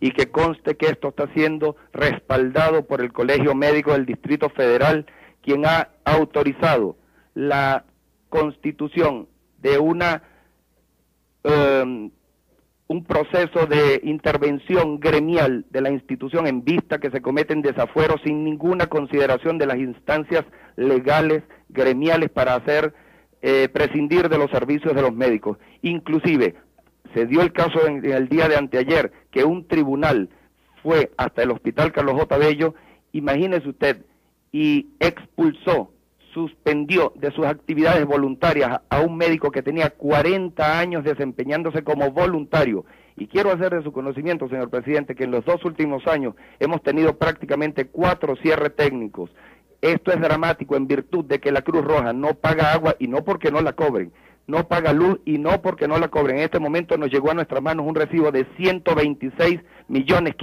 y que conste que esto está siendo respaldado por el Colegio Médico del Distrito Federal, quien ha autorizado la constitución de una em, un proceso de intervención gremial de la institución en vista que se cometen desafueros sin ninguna consideración de las instancias legales gremiales para hacer eh, prescindir de los servicios de los médicos. Inclusive se dio el caso en, el día de anteayer que un tribunal fue hasta el hospital Carlos J. Bello, imagínese usted, y expulsó, suspendió de sus actividades voluntarias a un médico que tenía 40 años desempeñándose como voluntario. Y quiero hacer de su conocimiento, señor presidente, que en los dos últimos años hemos tenido prácticamente cuatro cierres técnicos. Esto es dramático en virtud de que la Cruz Roja no paga agua y no porque no la cobren, no paga luz y no porque no la cobre. En este momento nos llegó a nuestras manos un recibo de 126.586.000 millones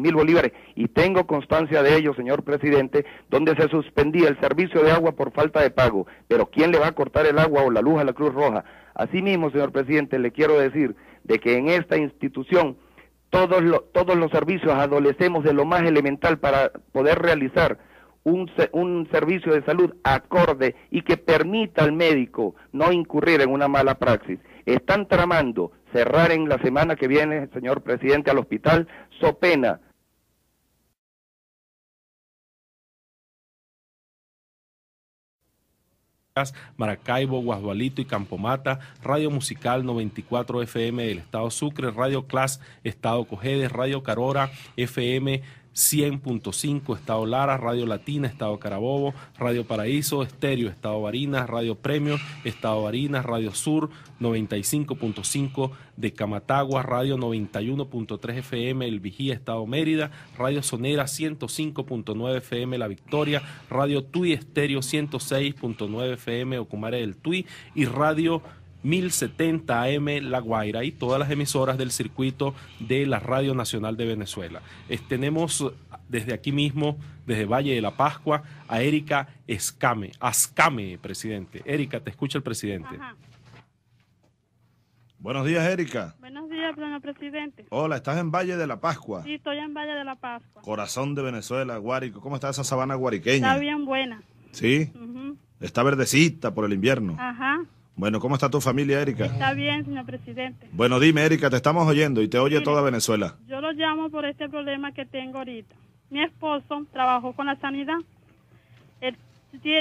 mil bolívares y tengo constancia de ello, señor presidente, donde se suspendía el servicio de agua por falta de pago. Pero ¿quién le va a cortar el agua o la luz a la Cruz Roja? Asimismo, señor presidente, le quiero decir de que en esta institución todos los servicios adolecemos de lo más elemental para poder realizar un, un, servicio de salud acorde y que permita al médico no incurrir en una mala praxis. Están tramando cerrar en la semana que viene, señor presidente, al hospital, so pena Maracaibo, Guasbalito y Campomata, Radio Musical 94 FM del Estado Sucre, Radio Class Estado Cojedes, Radio Carora FM 100.5, Estado Lara, Radio Latina, Estado Carabobo, Radio Paraíso, Estéreo, Estado Barinas, Radio Premio, Estado Barinas, Radio Sur, 95.5 de Camatagua, Radio 91.3 FM El Vigía, Estado Mérida, Radio Sonera 105.9 FM La Victoria, Radio Tui Estéreo 106.9 FM Ocumare del Tui y Radio... 1070 AM La Guaira y todas las emisoras del circuito de la Radio Nacional de Venezuela. tenemos eh, desde aquí mismo, desde Valle de la Pascua, a Erika Escame, Ascame, presidente. Erika, te escucha el presidente. Buenos días, Erika. Buenos días, presidente. Hola, ¿estás en Valle de la Pascua? Sí, estoy en Valle de la Pascua. Corazón de Venezuela, Guárico. ¿Cómo está esa sabana guariqueña? Está bien buena. ¿Sí? Está verdecita por el invierno. Ajá. Bueno, ¿cómo está tu familia, Erika? Está bien, señor presidente. Bueno, dime, Erika, te estamos oyendo y te oye toda Venezuela. Yo lo llamo por este problema que tengo ahorita. Mi esposo trabajó con la sanidad. Él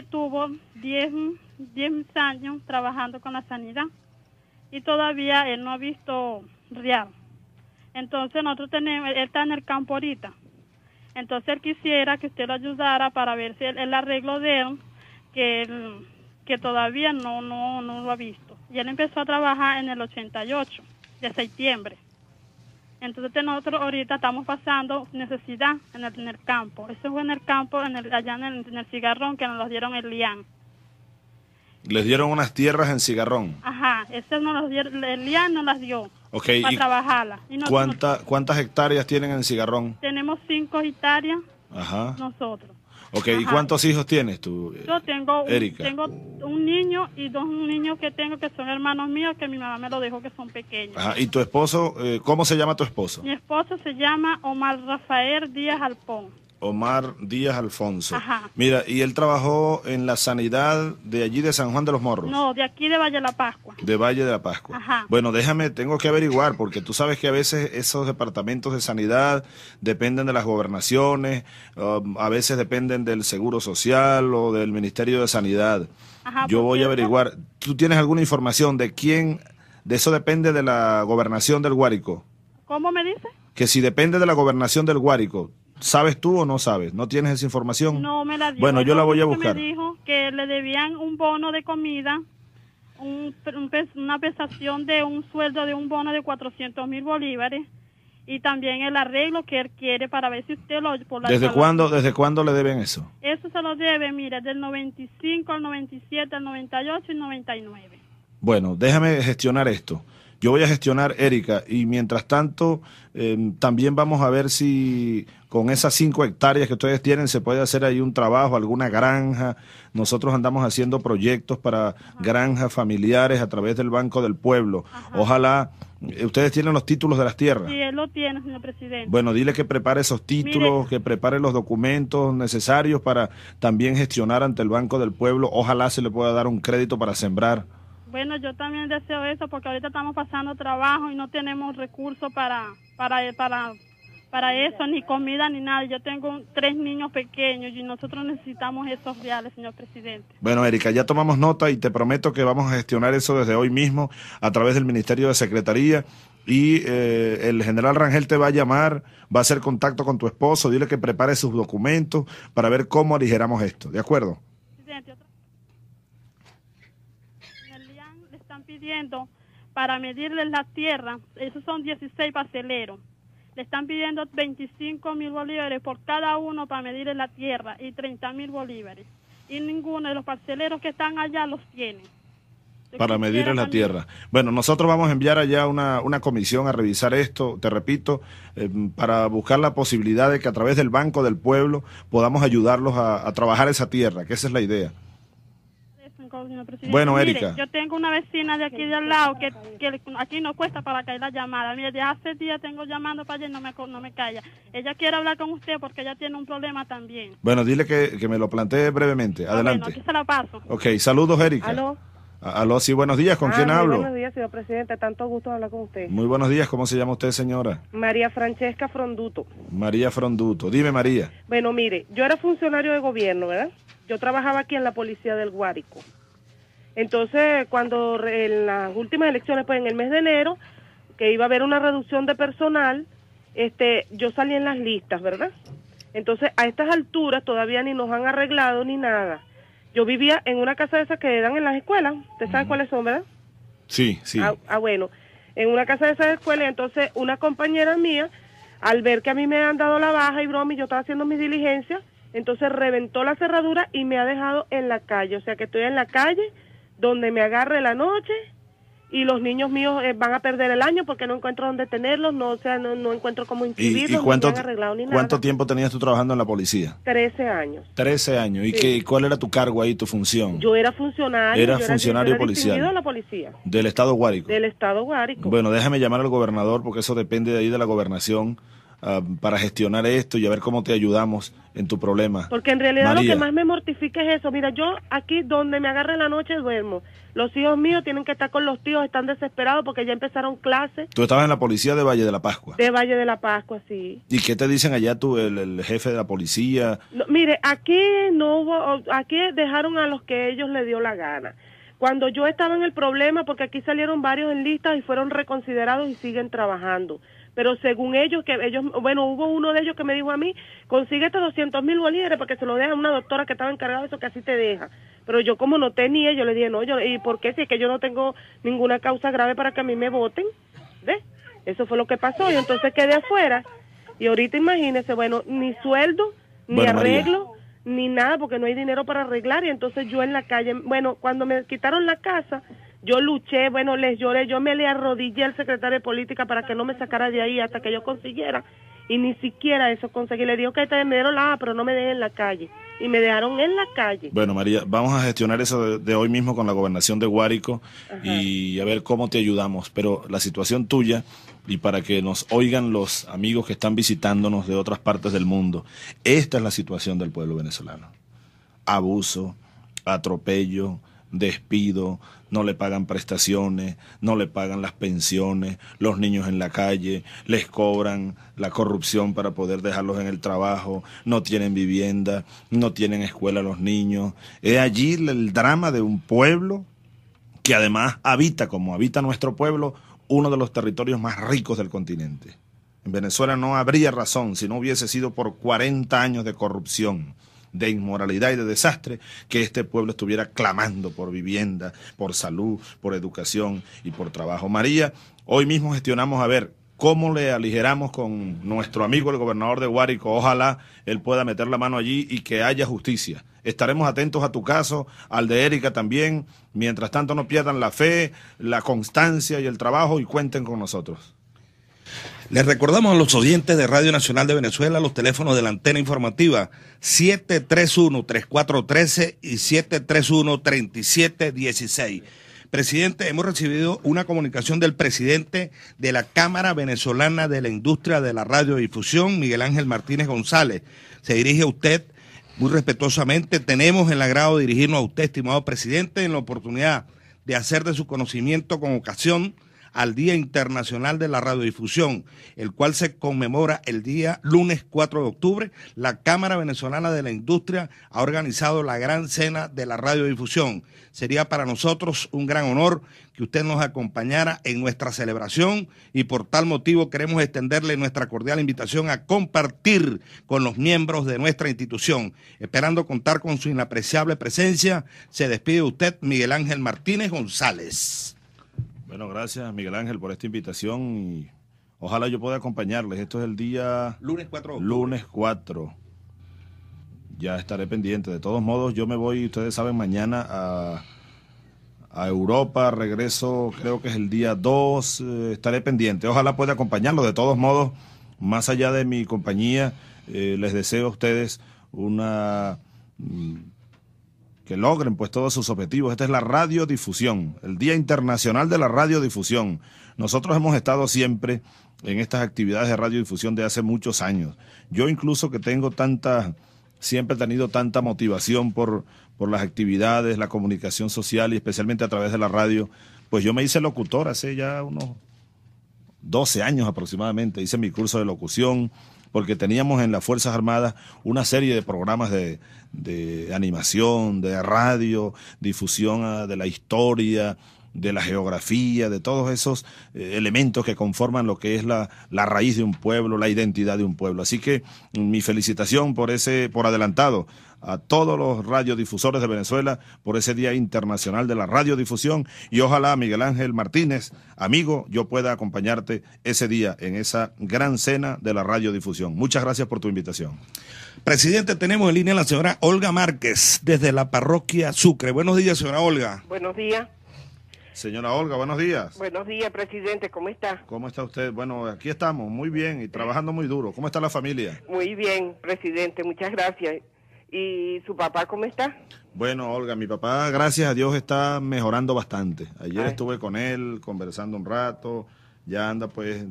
tuvo 10, años trabajando con la sanidad y todavía él no ha visto real. Entonces nosotros tenemos, él está en el campo ahorita. Entonces él quisiera que usted lo ayudara para ver si el, el arreglo de él, que él que todavía no, no, no lo ha visto. Y él empezó a trabajar en el 88, de septiembre. Entonces nosotros ahorita estamos pasando necesidad en el, en campo. Eso fue en el campo, en el, allá en el, cigarrón que nos dieron el lian, Les dieron unas tierras en cigarrón. Ajá, ese nos los el LIAN las dio. Okay, para ¿Cuántas hectáreas tienen en cigarrón? Tenemos cinco hectáreas nosotros. Ok, ¿y cuántos hijos tienes tú? Eh, Yo tengo, Erika? Un, tengo un niño y dos niños que tengo que son hermanos míos que mi mamá me lo dejó que son pequeños. ¿Y tu esposo, eh, cómo se llama tu esposo? Mi esposo se llama Omar Rafael Díaz Alpón. Omar Díaz Alfonso. Mira, y él trabajó en la sanidad de allí de San Juan de los Morros. No, de aquí de Valle de la Pascua. De Valle de la Pascua. Bueno, déjame, tengo que averiguar, porque tú sabes que a veces esos departamentos de sanidad dependen de las gobernaciones, um, a veces dependen del Seguro Social o del Ministerio de Sanidad. Yo voy a averiguar. ¿Tú tienes alguna información de quién? De eso depende de la gobernación del Guárico. ¿Cómo me dice? Que si depende de la gobernación del Guárico, ¿Sabes tú o no sabes? ¿No tienes esa información? No me la dio. Bueno, yo la voy a buscar. Me dijo que le debían un bono de comida, una prestación de un sueldo de un bono de 400 mil bolívares y también el arreglo que él quiere para ver si usted lo... ¿Desde, cuándo, ¿Desde cuándo le deben eso? Eso se lo debe, mira, del 95 al 97, al 98 y 99. Bueno, déjame gestionar esto. Yo voy a gestionar Erika y mientras tanto em, también vamos a ver si con esas cinco hectáreas que ustedes tienen se puede hacer ahí un trabajo, alguna granja. Nosotros andamos haciendo proyectos para granjas familiares a través del Banco del Pueblo. Ojalá eh, ¿Ustedes tienen los títulos de las tierras? Sí, lo tiene, señor presidente. Bueno, dile que prepare esos títulos, que prepare los documentos necesarios para también gestionar ante el Banco del Pueblo. Ojalá se le pueda dar un crédito para sembrar. Bueno, yo también deseo eso porque ahorita estamos pasando trabajo y no tenemos recursos para, para, para, para eso, ni comida ni nada. Yo tengo tres niños pequeños y nosotros necesitamos esos reales, señor presidente. Bueno, Erika, ya tomamos nota y te prometo que vamos a gestionar eso desde hoy mismo a través del Ministerio de Secretaría y eh, el general Rangel te va a llamar, va a hacer contacto con tu esposo, dile que prepare sus documentos para ver cómo aligeramos esto, ¿de acuerdo? pidiendo para medirles la tierra, esos son 16 parceleros. Le están pidiendo 25 mil bolívares por cada uno para medir la tierra y 30 mil bolívares. Y ninguno de los parceleros que están allá los tiene. para medir la tierra. Bueno, nosotros vamos a enviar allá una, una comisión a revisar esto, te repito, eh, para buscar la posibilidad de que a través del Banco del Pueblo podamos ayudarlos a, a trabajar esa tierra, que esa es la idea. Bueno, Erika. yo tengo una vecina de aquí de al lado que, aquí no cuesta para caer la llamada. Mire, ya hace días tengo llamando para allá y no me, no me calla. Ella quiere hablar con usted porque ella tiene un problema también. Bueno, dile que, me lo plantee brevemente. Ah, Adelante. Bueno, aquí se la paso. Ok, saludos, Erika. Aló. Aló, sí, buenos días. ¿Con ah, quién hablo? Buenos días, señor presidente. Tanto gusto hablar con usted. Muy buenos días. ¿Cómo se llama usted, señora? María Francesca Fronduto. María Fronduto. Dime, María. Bueno, mire, yo era funcionario de gobierno, ¿verdad? Yo trabajaba aquí en la policía del Guárico. Entonces, cuando en las últimas elecciones, pues en el mes de enero, que iba a haber una reducción de personal, este, yo salí en las listas, ¿verdad? Entonces, a estas alturas todavía ni nos han arreglado ni nada. Yo vivía en una casa de esas que eran en las escuelas. ¿Ustedes saben cuáles son, verdad? Sí, sí. Ah, ah, bueno. En una casa de esas escuelas, entonces una compañera mía, al ver que a mí me han dado la baja y broma, yo estaba haciendo mis diligencias, entonces reventó la cerradura y me ha dejado en la calle. O sea que estoy en la calle donde me agarre la noche y los niños míos eh, van a perder el año porque no encuentro dónde tenerlos, no, sea, no, no encuentro cómo inscribirlos, ¿Y, cuánto, ¿Cuánto tiempo tenías tú trabajando en la policía? Trece años. Trece años. ¿Y qué, cuál era tu cargo ahí, tu función? Yo era funcionario. Era funcionario policial. la policía. Del Estado Guárico. Del Estado Guárico. Bueno, déjame llamar al gobernador porque eso depende de ahí de la gobernación Um, para gestionar esto y a ver cómo te ayudamos en tu problema. Porque en realidad lo que más me mortifica es eso. Mira, yo aquí donde me agarra la noche duermo. Los hijos míos tienen que estar con los tíos, están desesperados porque ya empezaron clases. Tú estabas en la policía de Valle de la Pascua. De Valle de la Pascua, sí. ¿Y qué te dicen allá tú, el, jefe de la policía? mire, aquí no hubo, aquí dejaron a los que ellos le dio la gana cuando yo estaba en el problema, porque aquí salieron varios en listas y fueron reconsiderados y siguen trabajando pero según ellos, que ellos, bueno, hubo uno de ellos que me dijo a mí, consigue estos 200 mil bolívares porque se lo deja una doctora que estaba encargada de eso, que así te deja. Pero yo como no tenía, yo le dije, no, yo, ¿y por qué? Si es que yo no tengo ninguna causa grave para que a mí me voten, ¿ves? Eso fue lo que pasó, y entonces quedé afuera, y ahorita imagínese, bueno, ni sueldo, ni arreglo, ni nada, porque no hay dinero para arreglar, y entonces yo en la calle, bueno, cuando me quitaron la casa, yo luché, bueno, les lloré, yo me le arrodillé al secretario de política para que no me sacara de ahí hasta que yo consiguiera. Y ni siquiera eso conseguí. Le digo que me dieron la A, pero no me dejen en la calle. Y me dejaron en la calle. Bueno, María, vamos a gestionar eso de, hoy mismo con la gobernación de Guárico y a ver cómo te ayudamos. Pero la situación tuya, y para que nos oigan los amigos que están visitándonos de otras partes del mundo, esta es la situación del pueblo venezolano. Abuso, atropello, despido, no le pagan prestaciones, no le pagan las pensiones, los niños en la calle, les cobran la corrupción para poder dejarlos en el trabajo, no tienen vivienda, no tienen escuela los niños. Es allí el drama de un pueblo que además habita, como habita nuestro pueblo, uno de los territorios más ricos del continente. En Venezuela no habría razón si no hubiese sido por 40 años de corrupción de inmoralidad y de desastre, que este pueblo estuviera clamando por vivienda, por salud, por educación y por trabajo. María, hoy mismo gestionamos a ver cómo le aligeramos con nuestro amigo el gobernador de Guárico. Ojalá él pueda meter la mano allí y que haya justicia. Estaremos atentos a tu caso, al de Erika también. Mientras tanto, no pierdan la fe, la constancia y el trabajo y cuenten con nosotros. Les recordamos a los oyentes de Radio Nacional de Venezuela los teléfonos de la antena informativa 731-3413 y 731-3716. Presidente, hemos recibido una comunicación del presidente de la Cámara Venezolana de la Industria de la Radiodifusión, Miguel Ángel Martínez González. Se dirige a usted muy respetuosamente. Tenemos el agrado de dirigirnos a usted, estimado presidente, en la oportunidad de hacer de su conocimiento con ocasión al Día Internacional de la Radiodifusión, el cual se conmemora el día lunes 4 de octubre, la Cámara Venezolana de la Industria ha organizado la gran cena de la radiodifusión. Sería para nosotros un gran honor que usted nos acompañara en nuestra celebración y por tal motivo queremos extenderle nuestra cordial invitación a compartir con los miembros de nuestra institución. Esperando contar con su inapreciable presencia, se despide usted Miguel Ángel Martínez González. Bueno, gracias Miguel Ángel por esta invitación y ojalá yo pueda acompañarles. Esto es el día... Lunes 4. Lunes 4. Ya estaré pendiente. De todos modos, yo me voy, ustedes saben, mañana a, Europa. Regreso, creo que es el día 2. Eh, estaré pendiente. Ojalá pueda acompañarlos. De todos modos, más allá de mi compañía, eh, les deseo a ustedes una... Mm, que logren pues todos sus objetivos. Esta es la radiodifusión, el Día Internacional de la Radiodifusión. Nosotros hemos estado siempre en estas actividades de radiodifusión de hace muchos años. Yo incluso que tengo tanta, siempre he tenido tanta motivación por, por las actividades, la comunicación social y especialmente a través de la radio, pues yo me hice locutor hace ya unos 12 años aproximadamente, hice mi curso de locución, porque teníamos en las Fuerzas Armadas una serie de programas de, de animación, de radio, difusión ah, de la historia, de la geografía, de todos esos eh, elementos que conforman lo que es la, la, raíz de un pueblo, la identidad de un pueblo. Así que mm, mi felicitación por ese, por adelantado, a todos los radiodifusores de Venezuela por ese Día Internacional de la Radiodifusión y ojalá Miguel Ángel Martínez, amigo, yo pueda acompañarte ese día en esa gran cena de la radiodifusión. Muchas gracias por tu invitación. Presidente, tenemos en línea a la señora Olga Márquez desde la parroquia Sucre. Buenos días, señora Olga. Buenos días. Señora Olga, buenos días. Buenos días, presidente, ¿cómo está? ¿Cómo está usted? Bueno, aquí estamos, muy bien y trabajando muy duro. ¿Cómo está la familia? Muy bien, presidente, muchas gracias. ¿Y su papá cómo está? Bueno, Olga, mi papá, gracias a Dios, está mejorando bastante. Ayer ah. estuve con él conversando un rato, ya anda pues,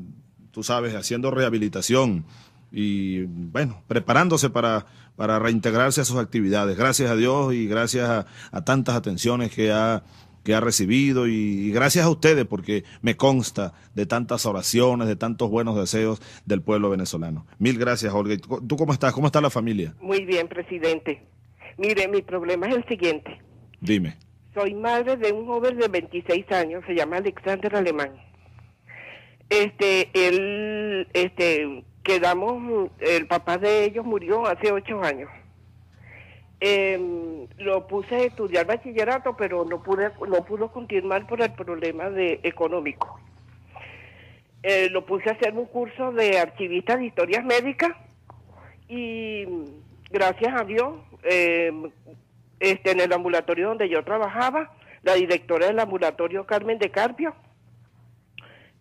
tú sabes, haciendo rehabilitación y bueno, preparándose para, para reintegrarse a sus actividades. Gracias a Dios y gracias a, tantas atenciones que ha, que ha recibido y, gracias a ustedes porque me consta de tantas oraciones, de tantos buenos deseos del pueblo venezolano. Mil gracias, Olga. ¿Tú cómo estás? ¿Cómo está la familia? Muy bien, presidente. Mire, mi problema es el siguiente. Dime. Soy madre de un joven de 26 años, se llama Alexander Alemán. Este, él, este, quedamos, el papá de ellos murió hace ocho años. Em, lo puse a estudiar bachillerato, pero no pude, no pudo continuar por el problema de económico. Eh, lo puse a hacer un curso de archivista de historias médicas y gracias a Dios, em, este, en el ambulatorio donde yo trabajaba, la directora del ambulatorio Carmen de Carpio,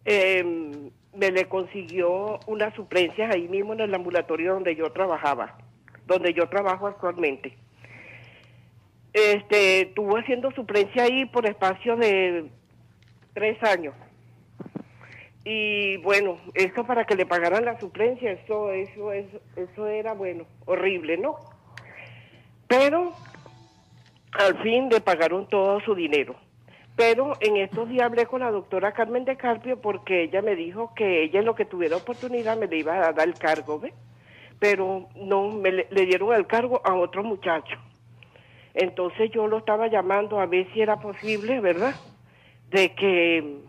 eh, me le consiguió unas suplencias ahí mismo en el ambulatorio donde yo trabajaba, donde yo trabajo actualmente. Este, estuvo haciendo suplencia ahí por espacio de tres años. Y bueno, esto para que le pagaran la suplencia, eso, eso, eso, eso era bueno, horrible, ¿no? Pero al fin le pagaron todo su dinero pero en estos días hablé con la doctora Carmen de Carpio porque ella me dijo que ella en lo que tuviera oportunidad me le iba a dar el cargo, ¿ve? Pero no, me le, dieron el cargo a otro muchacho. Entonces yo lo estaba llamando a ver si era posible, ¿verdad? De que,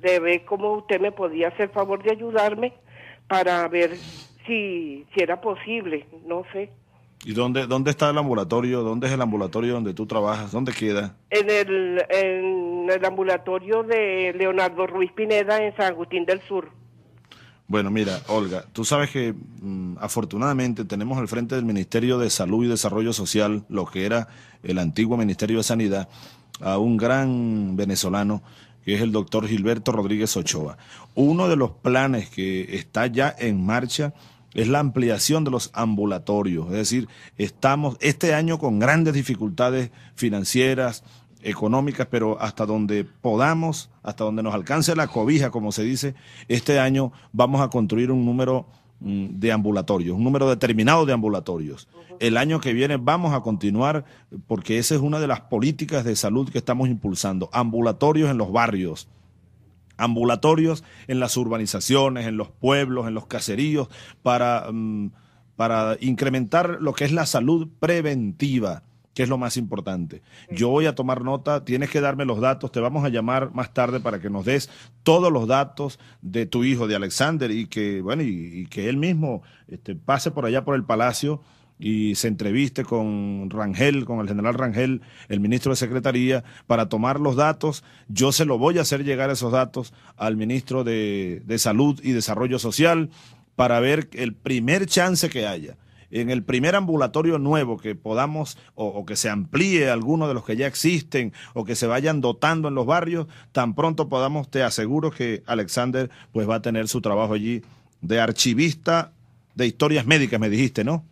de ver cómo usted me podía hacer favor de ayudarme para ver si, si era posible, no sé. ¿Y dónde, dónde está el ambulatorio? ¿Dónde es el ambulatorio donde tú trabajas? ¿Dónde queda? En el, en el ambulatorio de Leonardo Ruiz Pineda en San Agustín del Sur. Bueno, mira, Olga, tú sabes que mm, afortunadamente tenemos al frente del Ministerio de Salud y Desarrollo Social, lo que era el antiguo Ministerio de Sanidad, a un gran venezolano que es el doctor Gilberto Rodríguez Ochoa. Uno de los planes que está ya en marcha es la ampliación de los ambulatorios, es decir, estamos este año con grandes dificultades financieras, económicas, pero hasta donde podamos, hasta donde nos alcance la cobija, como se dice, este año vamos a construir un número mm, de ambulatorios, un número determinado de ambulatorios. El año que viene vamos a continuar porque esa es una de las políticas de salud que estamos impulsando, ambulatorios en los barrios, ambulatorios en las urbanizaciones, en los pueblos, en los caseríos, para, mm, para incrementar lo que es la salud preventiva que es lo más importante. Yo voy a tomar nota, tienes que darme los datos, te vamos a llamar más tarde para que nos des todos los datos de tu hijo, de Alexander, y que, bueno, y, que él mismo este, pase por allá por el palacio y se entreviste con Rangel, con el general Rangel, el ministro de Secretaría, para tomar los datos. Yo se lo voy a hacer llegar esos datos al ministro de Salud y Desarrollo Social para ver el primer chance que haya en el primer ambulatorio nuevo que podamos o, que se amplíe alguno de los que ya existen o que se vayan dotando en los barrios, tan pronto podamos, te aseguro que Alexander pues va a tener su trabajo allí de archivista de historias médicas, me dijiste, ¿no?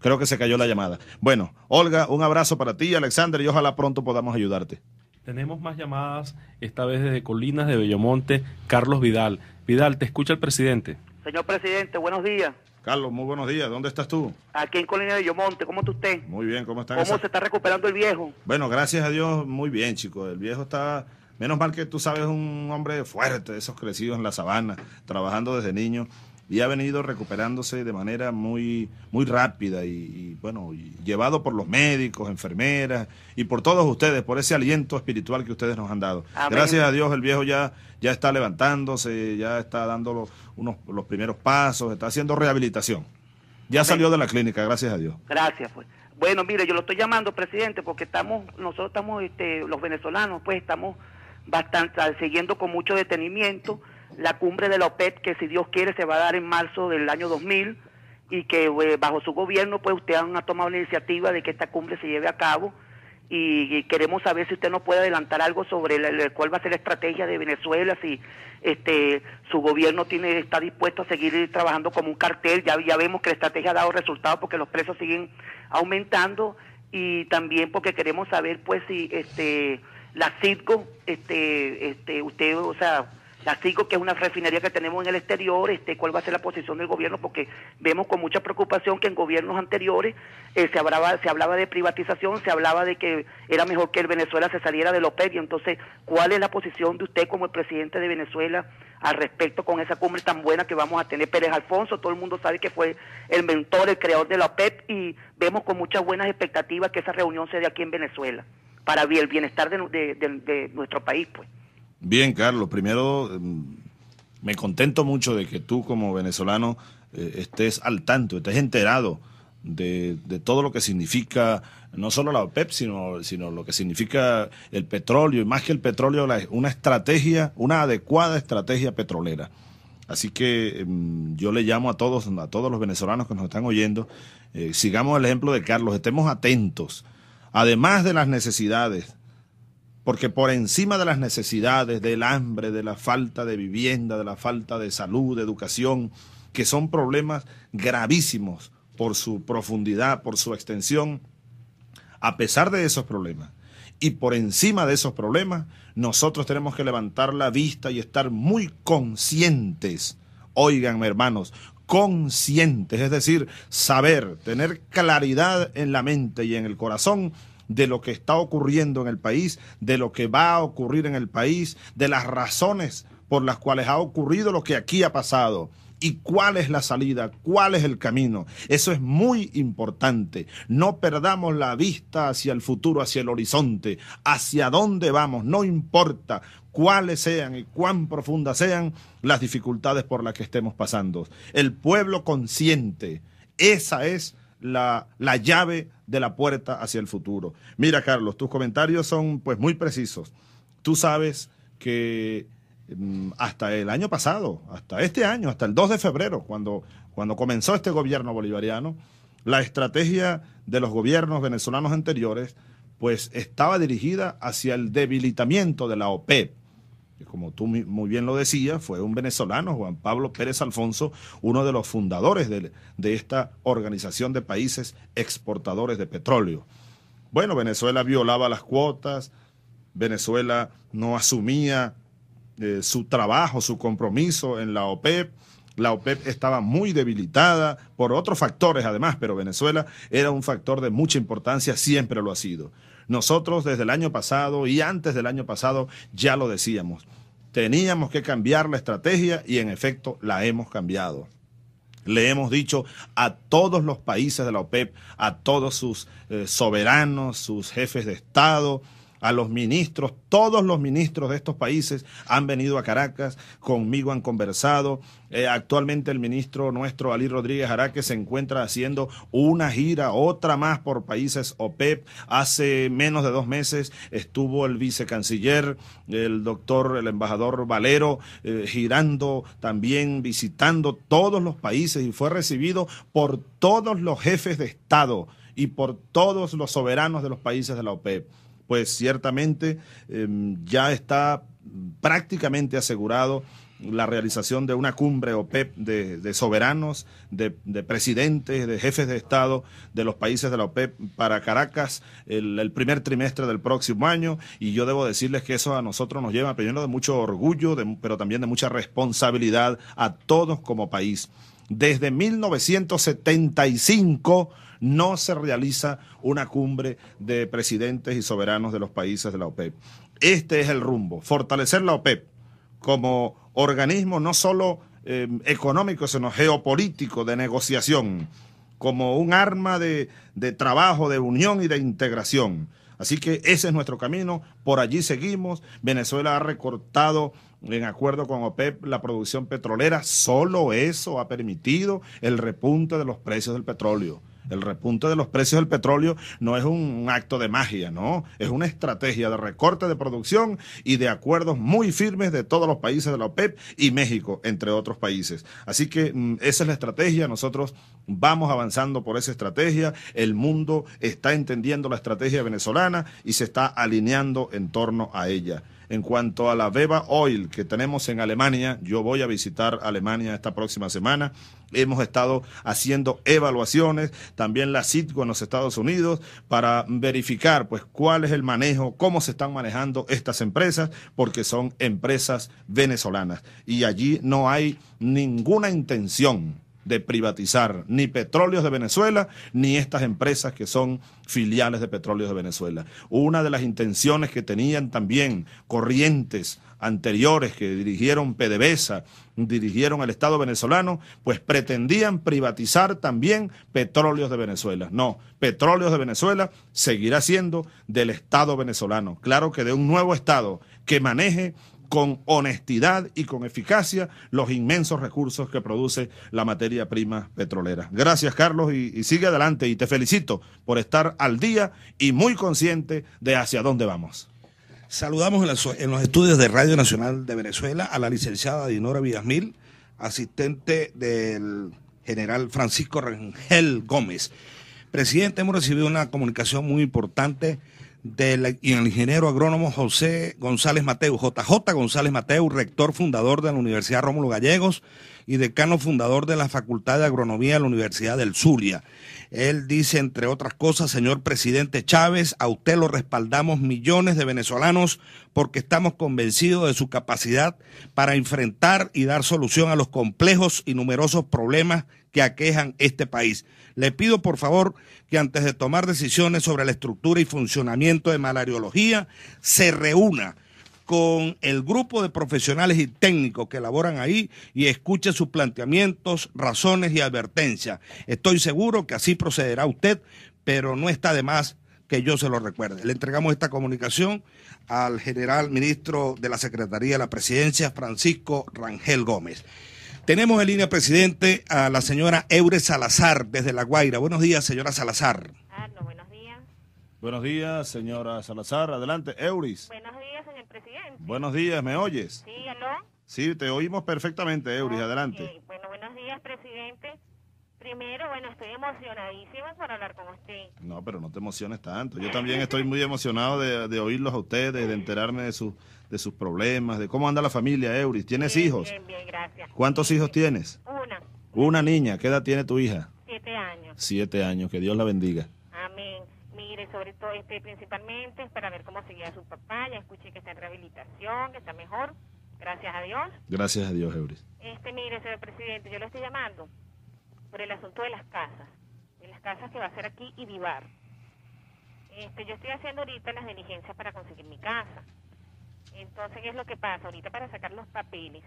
Creo que se cayó la llamada. Bueno, Olga, un abrazo para ti, Alexander, y ojalá pronto podamos ayudarte. Tenemos más llamadas, esta vez desde Colinas de Bellomonte, Carlos Vidal. Vidal, te escucha el presidente. Señor presidente, buenos días. Carlos, muy buenos días. ¿Dónde estás tú? Aquí en Colina de Yomonte. ¿Cómo está usted? Muy bien, ¿cómo está? ¿Cómo se está recuperando el viejo? Bueno, gracias a Dios, muy bien, chicos. El viejo está... Menos mal que tú sabes, un hombre fuerte, esos crecidos en la sabana, trabajando desde niño y ha venido recuperándose de manera muy, muy rápida y, bueno, llevado por los médicos, enfermeras y por todos ustedes, por ese aliento espiritual que ustedes nos han dado. Gracias a Dios el viejo ya, ya está levantándose, ya está dando los, unos, los primeros pasos, está haciendo rehabilitación. Ya salió de la clínica, gracias a Dios. Gracias, pues. Bueno, mire, yo lo estoy llamando, presidente, porque estamos, nosotros estamos, este, los venezolanos, pues estamos bastante siguiendo con mucho detenimiento la cumbre de la OPEP, que si Dios quiere se va a dar en marzo del año 2000 y que eh, bajo su gobierno pues usted ha tomado la iniciativa de que esta cumbre se lleve a cabo y, queremos saber si usted nos puede adelantar algo sobre cuál va a ser la estrategia de Venezuela, si este su gobierno tiene está dispuesto a seguir trabajando como un cartel, ya, ya vemos que la estrategia ha dado resultados porque los precios siguen aumentando y también porque queremos saber pues si este la CITCO, este, este, usted, o sea, CICO, que es una refinería que tenemos en el exterior, este, cuál va a ser la posición del gobierno, porque vemos con mucha preocupación que en gobiernos anteriores eh, se, hablaba, de privatización, se hablaba de que era mejor que el Venezuela se saliera del OPEP, y entonces, ¿cuál es la posición de usted como el presidente de Venezuela al respecto con esa cumbre tan buena que vamos a tener? Pérez Alfonso, todo el mundo sabe que fue el mentor, el creador de la OPEP, y vemos con muchas buenas expectativas que esa reunión se dé aquí en Venezuela, para el bienestar de nuestro país, pues. Bien, Carlos. Primero, em, me contento mucho de que tú como venezolano eh, estés al tanto, estés enterado de, todo lo que significa no solo la OPEP, sino, lo que significa el petróleo, y más que el petróleo, una estrategia, una adecuada estrategia petrolera. Así que em, yo le llamo a todos, a todos los venezolanos que nos están oyendo, eh, sigamos el ejemplo de Carlos, estemos atentos, además de las necesidades porque por encima de las necesidades, del hambre, de la falta de vivienda, de la falta de salud, de educación, que son problemas gravísimos por su profundidad, por su extensión, a pesar de esos problemas y por encima de esos problemas, nosotros tenemos que levantar la vista y estar muy conscientes, oiganme hermanos, conscientes, es decir, saber, tener claridad en la mente y en el corazón de lo que está ocurriendo en el país, de lo que va a ocurrir en el país, de las razones por las cuales ha ocurrido lo que aquí ha pasado y cuál es la salida, cuál es el camino. Eso es muy importante. No perdamos la vista hacia el futuro, hacia el horizonte, hacia dónde vamos, no importa cuáles sean y cuán profundas sean las dificultades por las que estemos pasando. El pueblo consciente, esa es la, la, llave de la puerta hacia el futuro. Mira, Carlos, tus comentarios son pues muy precisos. Tú sabes que mm, hasta el año pasado, hasta este año, hasta el 2 de febrero, cuando, cuando comenzó este gobierno bolivariano, la estrategia de los gobiernos venezolanos anteriores pues estaba dirigida hacia el debilitamiento de la OPEP e como tú muy bien lo decías, fue un venezolano, Juan Pablo Pérez Alfonso, uno de los fundadores de, esta organización de países exportadores de petróleo. Bueno, Venezuela violaba las cuotas, Venezuela no asumía eh, su trabajo, su compromiso en la OPEP. E la OPEP e estaba muy debilitada por otros factores además, pero Venezuela era un factor de mucha importancia, siempre lo ha sido. Nosotros desde el año pasado y antes del año pasado ya lo decíamos. Teníamos que cambiar la estrategia y en efecto la hemos cambiado. Le hemos dicho a todos los países de la OPEP, a todos sus eh, soberanos, sus jefes de Estado, a los ministros, todos los ministros de estos países han venido a Caracas, conmigo han conversado. Eh, actualmente el ministro nuestro, Ali Rodríguez Araque, se encuentra haciendo una gira, otra más por países OPEP. E Hace menos de dos meses estuvo el vicecanciller, el doctor, el embajador Valero, eh, girando también, visitando todos los países y fue recibido por todos los jefes de Estado y por todos los soberanos de los países de la OPEP. E pues ciertamente em, ya está prácticamente asegurado la realización de una cumbre OPEP e de, soberanos, de, presidentes, de jefes de Estado de los países de la OPEP e para Caracas el, primer trimestre del próximo año. Y yo debo decirles que eso a nosotros nos lleva primero de mucho orgullo, pero también de mucha responsabilidad a todos como país. Desde 1975 no se realiza una cumbre de presidentes y soberanos de los países de la OPEP. Este es el rumbo, fortalecer la OPEP como organismo no solo eh, económico, sino geopolítico de negociación, como un arma de, de trabajo, de unión y de integración. Así que ese es nuestro camino, por allí seguimos. Venezuela ha recortado en acuerdo con OPEP la producción petrolera, solo eso ha permitido el repunte de los precios del petróleo. El repunte de los precios del petróleo no es un acto de magia, no, es una estrategia de recorte de producción y de acuerdos muy firmes de todos los países de la OPEP y México, entre otros países. Así que mm, esa es la estrategia, nosotros vamos avanzando por esa estrategia, el mundo está entendiendo la estrategia venezolana y se está alineando en torno a ella. En cuanto a la Beba Oil que tenemos en Alemania, yo voy a visitar Alemania esta próxima semana. Hemos estado haciendo evaluaciones, también la CITCO en los Estados Unidos, para verificar pues cuál es el manejo, cómo se están manejando estas empresas, porque son empresas venezolanas. Y allí no hay ninguna intención de privatizar ni Petróleos de Venezuela ni estas empresas que son filiales de Petróleos de Venezuela. Una de las intenciones que tenían también corrientes anteriores que dirigieron PDVSA, dirigieron al Estado venezolano, pues pretendían privatizar también Petróleos de Venezuela. No, Petróleos de Venezuela seguirá siendo del Estado venezolano. Claro que de un nuevo Estado que maneje con honestidad y con eficacia los inmensos recursos que produce la materia prima petrolera. Gracias, Carlos, y, sigue adelante y te felicito por estar al día y muy consciente de hacia dónde vamos. Saludamos en, los estudios de Radio Nacional de Venezuela a la licenciada Dinora Villasmil, asistente del general Francisco Rangel Gómez. Presidente, hemos recibido una comunicación muy importante del ingeniero agrónomo José González Mateu, JJ González Mateu, rector fundador de la Universidad Rómulo Gallegos y decano fundador de la Facultad de Agronomía de la Universidad del Zulia. Él dice, entre otras cosas, señor presidente Chávez, a usted lo respaldamos millones de venezolanos porque estamos convencidos de su capacidad para enfrentar y dar solución a los complejos y numerosos problemas que aquejan este país. Le pido por favor que antes de tomar decisiones sobre la estructura y funcionamiento de malariología, se reúna con el grupo de profesionales y técnicos que elaboran ahí y escuche sus planteamientos, razones y advertencias. Estoy seguro que así procederá usted, pero no está de más que yo se lo recuerde. Le entregamos esta comunicación al general ministro de la Secretaría de la Presidencia, Francisco Rangel Gómez. Tenemos en línea, presidente, a la señora Eure Salazar desde La Guaira. Buenos días, señora Salazar. buenos días. Buenos días, señora Salazar. Adelante, Euris. Buenos días, señor presidente. Buenos días, ¿me oyes? Sí, ¿aló? Sí, te oímos perfectamente, Euris. Adelante. Bueno, buenos días, presidente. Primero, bueno, estoy emocionadísima por hablar con usted. No, pero no te emociones tanto. Yo también estoy muy emocionado de, de oírlos a ustedes, de enterarme de sus de sus problemas, de cómo anda la familia, Euris. ¿Tienes hijos? Bien, bien, gracias. ¿Cuántos hijos tienes? Una. Una niña. ¿Qué edad tiene tu hija? Siete años. Siete años. Que Dios la bendiga. Amén. Mire, sobre todo, este, principalmente para ver cómo seguía su papá. Ya escuché que está en rehabilitación, que está mejor. Gracias a Dios. Gracias a Dios, Euris. Este, mire, señor presidente, yo lo estoy llamando por el asunto de las casas. De las casas que va a hacer aquí y vivar. Este, yo estoy haciendo ahorita las diligencias para conseguir mi casa. Entonces, es lo que pasa? Ahorita para sacar los papeles,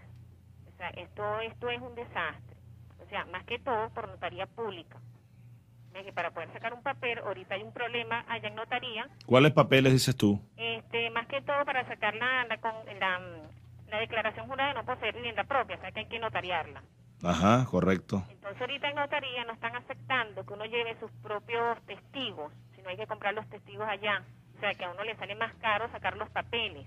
o sea, esto esto es un desastre. O sea, más que todo por notaría pública. para poder sacar un papel, ahorita hay un problema allá en notaría. ¿Cuáles papeles dices tú? Este, más que todo para sacar la, la, la, declaración jurada de no poseer vivienda propia, o sea que hay que notariarla. Ajá, correcto. Entonces ahorita en notaría no están aceptando que uno lleve sus propios testigos, sino hay que comprar los testigos allá. O sea que a uno le sale más caro sacar los papeles.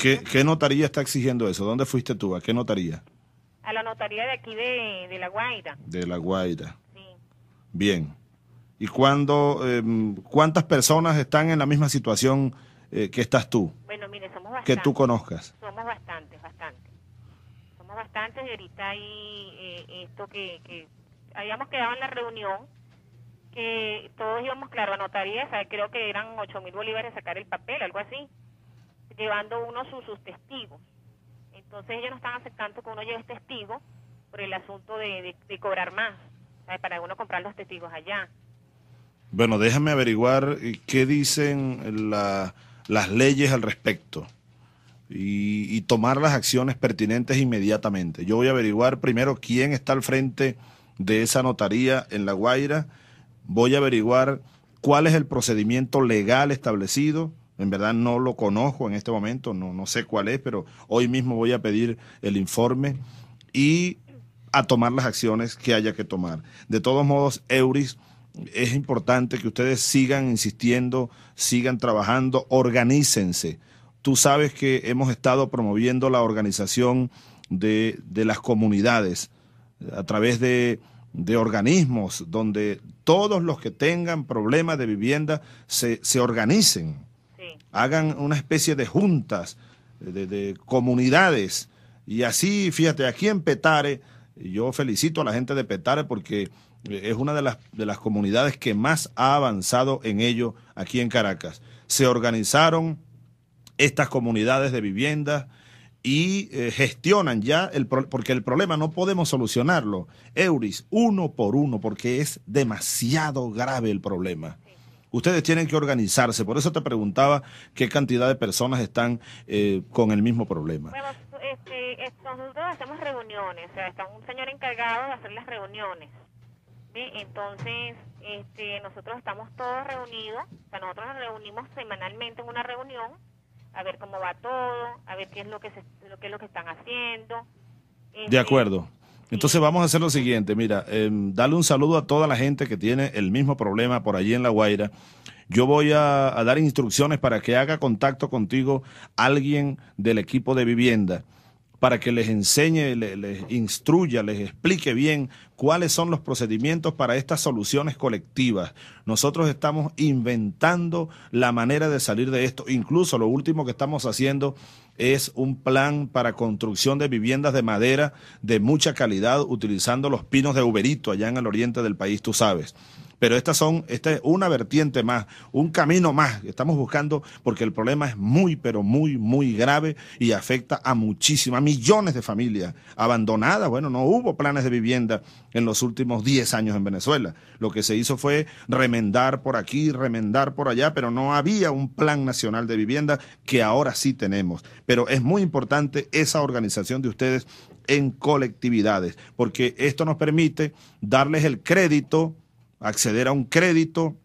¿Qué, notaría está exigiendo eso? ¿Dónde fuiste tú? ¿A qué notaría? A la notaría de aquí de, de La Guaira. De La Guaira. Sí. Bien. ¿Y cuándo, em, cuántas personas están en la misma situación eh, que estás tú? Bueno, mire, somos bastantes. Que tú conozcas. Somos bastantes, bastantes. Somos bastantes y ahorita hay eh, esto que, habíamos quedado en la reunión que todos íbamos, claro, a notaría, creo que eran 8 mil bolívares sacar el papel, algo así llevando uno sus, testigos. Entonces ellos no están aceptando que uno lleve testigo por el asunto de, cobrar más, para uno comprar los testigos allá. Bueno, déjame averiguar eh, qué dicen las leyes al respecto y, y, tomar las acciones pertinentes inmediatamente. Yo voy a averiguar primero quién está al frente de esa notaría en La Guaira. Voy a averiguar cuál es el procedimiento legal establecido en verdad no lo conozco en este momento, no, sé cuál es, pero hoy mismo voy a pedir el informe y a tomar las acciones que haya que tomar. De todos modos, Euris, es importante que ustedes sigan insistiendo, sigan trabajando, organícense. Tú sabes que hemos estado promoviendo la organización de, las comunidades a través de, organismos donde todos los que tengan problemas de vivienda se, se organicen hagan una especie de juntas, de, comunidades. Y así, fíjate, aquí en Petare, yo felicito a la gente de Petare porque eh, es una de las, de las comunidades que más ha avanzado en ello aquí en Caracas. Se organizaron estas comunidades de vivienda y eh, gestionan ya, el porque el problema no podemos solucionarlo, Euris, uno por uno, porque es demasiado grave el problema. Ustedes tienen que organizarse. Por eso te preguntaba qué cantidad de personas están eh, con el mismo problema. Bueno, este, nosotros hacemos reuniones, o sea, está un señor encargado de hacer las reuniones. Entonces, este, nosotros estamos todos reunidos, o sea, nosotros nos reunimos semanalmente en una reunión a ver cómo va todo, a ver qué es lo que, lo, que, es lo que están haciendo. de acuerdo entonces vamos a hacer lo siguiente, mira, eh, dale un saludo a toda la gente que tiene el mismo problema por allí en La Guaira. Yo voy a, dar instrucciones para que haga contacto contigo alguien del equipo de vivienda para que les enseñe, les, instruya, les explique bien cuáles son los procedimientos para estas soluciones colectivas. Nosotros estamos inventando la manera de salir de esto. Incluso lo último que estamos haciendo es un plan para construcción de viviendas de madera de mucha calidad utilizando los pinos de Uberito allá en el oriente del país, tú sabes pero estas son, esta es una vertiente más, un camino más. que Estamos buscando porque el problema es muy, pero muy, muy grave y afecta a muchísimas, millones de familias abandonadas. Bueno, no hubo planes de vivienda en los últimos 10 años en Venezuela. Lo que se hizo fue remendar por aquí, remendar por allá, pero no había un plan nacional de vivienda que ahora sí tenemos. Pero es muy importante esa organización de ustedes en colectividades, porque esto nos permite darles el crédito acceder a un crédito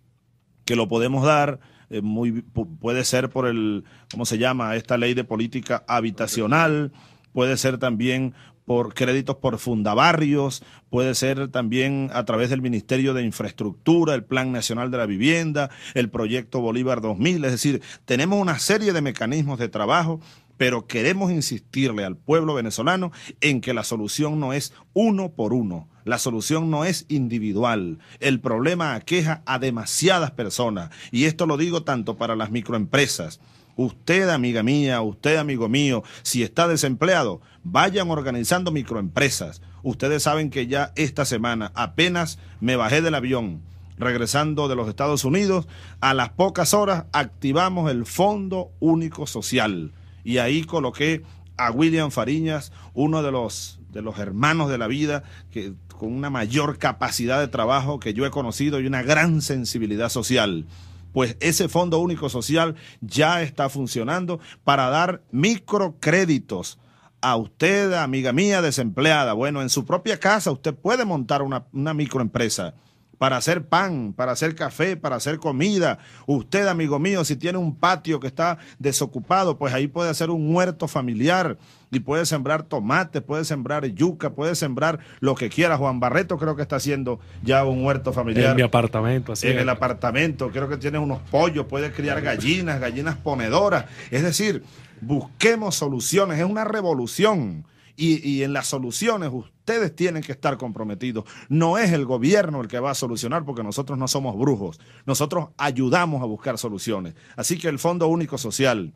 que lo podemos dar. Eh, muy, puede ser por el, ¿cómo se llama? Esta ley de política habitacional, puede ser también por créditos por fundabarrios, puede ser también a través del Ministerio de Infraestructura, el Plan Nacional de la Vivienda, el Proyecto Bolívar 2000, es decir, tenemos una serie de mecanismos de trabajo, pero queremos insistirle al pueblo venezolano en que la solución no es uno por uno, la solución no es individual. El problema aqueja a demasiadas personas. Y esto lo digo tanto para las microempresas. Usted, amiga mía, usted, amigo mío, si está desempleado, vayan organizando microempresas. Ustedes saben que ya esta semana apenas me bajé del avión regresando de los Estados Unidos, a las pocas horas activamos el Fondo Único Social. Y ahí coloqué a William Fariñas, uno de los, de los hermanos de la vida, que con una mayor capacidad de trabajo que yo he conocido y una gran sensibilidad social. Pues ese Fondo Único Social ya está funcionando para dar microcréditos a usted, amiga mía desempleada. Bueno, en su propia casa usted puede montar una, una microempresa para hacer pan, para hacer café, para hacer comida. Usted, amigo mío, si tiene un patio que está desocupado, pues ahí puede hacer un huerto familiar y puede sembrar tomate, puede sembrar yuca, puede sembrar lo que quiera. Juan Barreto creo que está haciendo ya un huerto familiar. En mi apartamento, así. En el apartamento, creo que tiene unos pollos, puede criar gallinas, gallinas ponedoras. Es decir, busquemos soluciones, es una revolución y, en las soluciones ustedes tienen que estar comprometidos. No es el gobierno el que va a solucionar porque nosotros no somos brujos. Nosotros ayudamos a buscar soluciones. Así que el Fondo Único Social,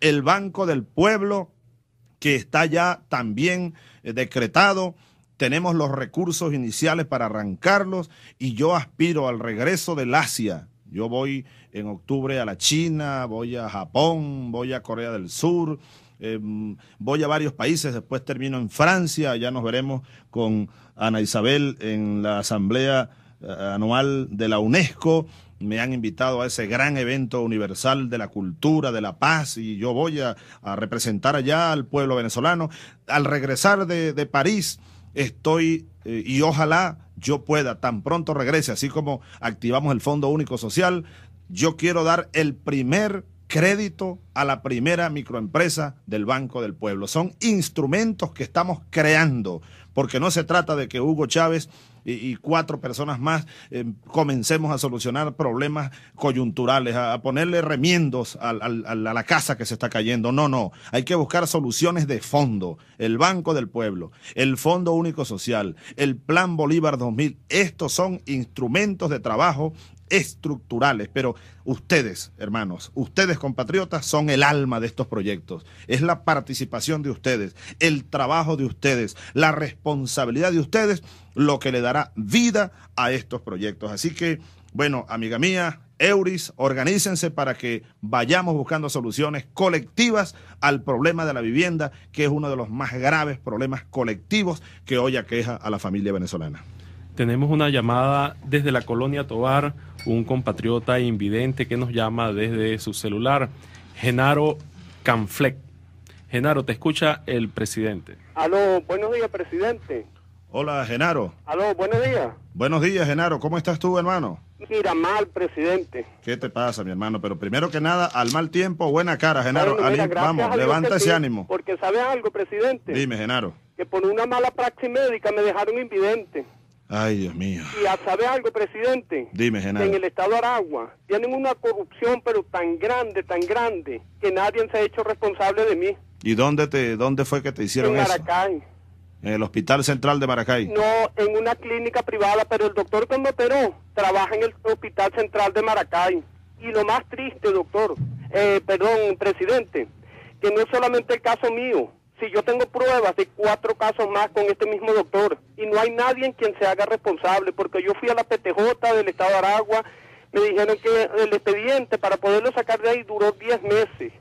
el Banco del Pueblo, que está ya también eh, decretado, tenemos los recursos iniciales para arrancarlos y yo aspiro al regreso del Asia. Yo voy en octubre a la China, voy a Japón, voy a Corea del Sur, Em, voy a varios países, después termino en Francia, ya nos veremos con Ana Isabel en la Asamblea eh, Anual de la UNESCO me han invitado a ese gran evento universal de la cultura, de la paz, y yo voy a, representar allá al pueblo venezolano. Al regresar de, París, estoy, eh, y ojalá yo pueda, tan pronto regrese, así como activamos el Fondo Único Social, yo quiero dar el primer crédito a la primera microempresa del Banco del Pueblo. Son instrumentos que estamos creando, porque no se trata de que Hugo Chávez y, cuatro personas más eh, comencemos a solucionar problemas coyunturales, a, ponerle remiendos a, a la casa que se está cayendo. No, no, hay que buscar soluciones de fondo. El Banco del Pueblo, el Fondo Único Social, el Plan Bolívar 2000, estos son instrumentos de trabajo estructurales. Pero ustedes, hermanos, ustedes compatriotas son el alma de estos proyectos. Es la participación de ustedes, el trabajo de ustedes, la responsabilidad de ustedes lo que le dará vida a estos proyectos. Así que, bueno, amiga mía, Euris, organícense para que vayamos buscando soluciones colectivas al problema de la vivienda, que es uno de los más graves problemas colectivos que hoy aqueja a la familia venezolana. Tenemos una llamada desde la colonia Tobar un compatriota invidente que nos llama desde su celular, Genaro Canfleck. Genaro, te escucha el presidente. Aló, buenos días, presidente. Hola, Genaro. Aló, buenos días. Buenos días, Genaro. ¿Cómo estás tú, hermano? Mira, mal, presidente. ¿Qué te pasa, mi hermano? Pero primero que nada, al mal tiempo, buena cara, Genaro. vamos, levanta ese ánimo. Porque sabes algo, presidente. Dime, Genaro. Que por una mala praxis médica me dejaron invidente. Ay, Dios mío. Y a saber algo, presidente. Dime, En el estado de Aragua tienen una corrupción, pero tan grande, tan grande, que nadie se ha hecho responsable de mí. ¿Y dónde, te, dónde fue que te hicieron eso? En Maracay. ¿En el Hospital Central de Maracay? No, en una clínica privada, pero el doctor operó trabaja en el Hospital Central de Maracay. Y lo más triste, doctor, eh, perdón, presidente, que no es solamente el caso mío, si yo tengo pruebas de cuatro casos más con este mismo doctor y no hay nadie en quien se haga responsable, porque yo fui a la PTJ del Estado de Aragua, me dijeron que el expediente para poderlo sacar de ahí duró 10 meses.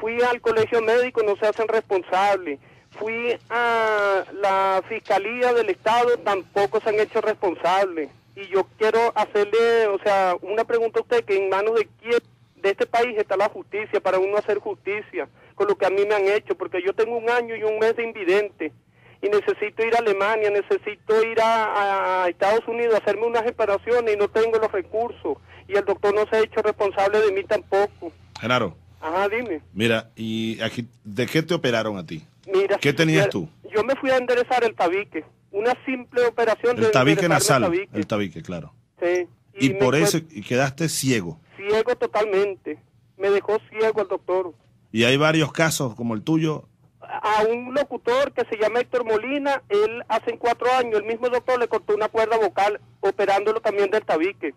Fui al colegio médico, no se hacen responsables. Fui a la Fiscalía del Estado, tampoco se han hecho responsables. Y yo quiero hacerle, o sea, una pregunta a usted, que en manos de quién de este país está la justicia, para uno hacer justicia con lo que a mí me han hecho, porque yo tengo un año y un mes de invidente y necesito ir a Alemania, necesito ir a, Estados Unidos a hacerme unas reparaciones y no tengo los recursos y el doctor no se ha hecho responsable de mí tampoco. Genaro. Ajá, dime. Mira, ¿y aquí, de qué te operaron a ti? Mira, ¿Qué tenías tú? Yo me fui a enderezar el tabique, una simple operación el tabique nasal, el tabique, claro. Sí. Y, por eso quedaste ciego ciego totalmente. Me dejó ciego el doctor. Y hay varios casos como el tuyo. A un locutor que se llama Héctor Molina, él hace cuatro años, el mismo doctor le cortó una cuerda vocal operándolo también del tabique.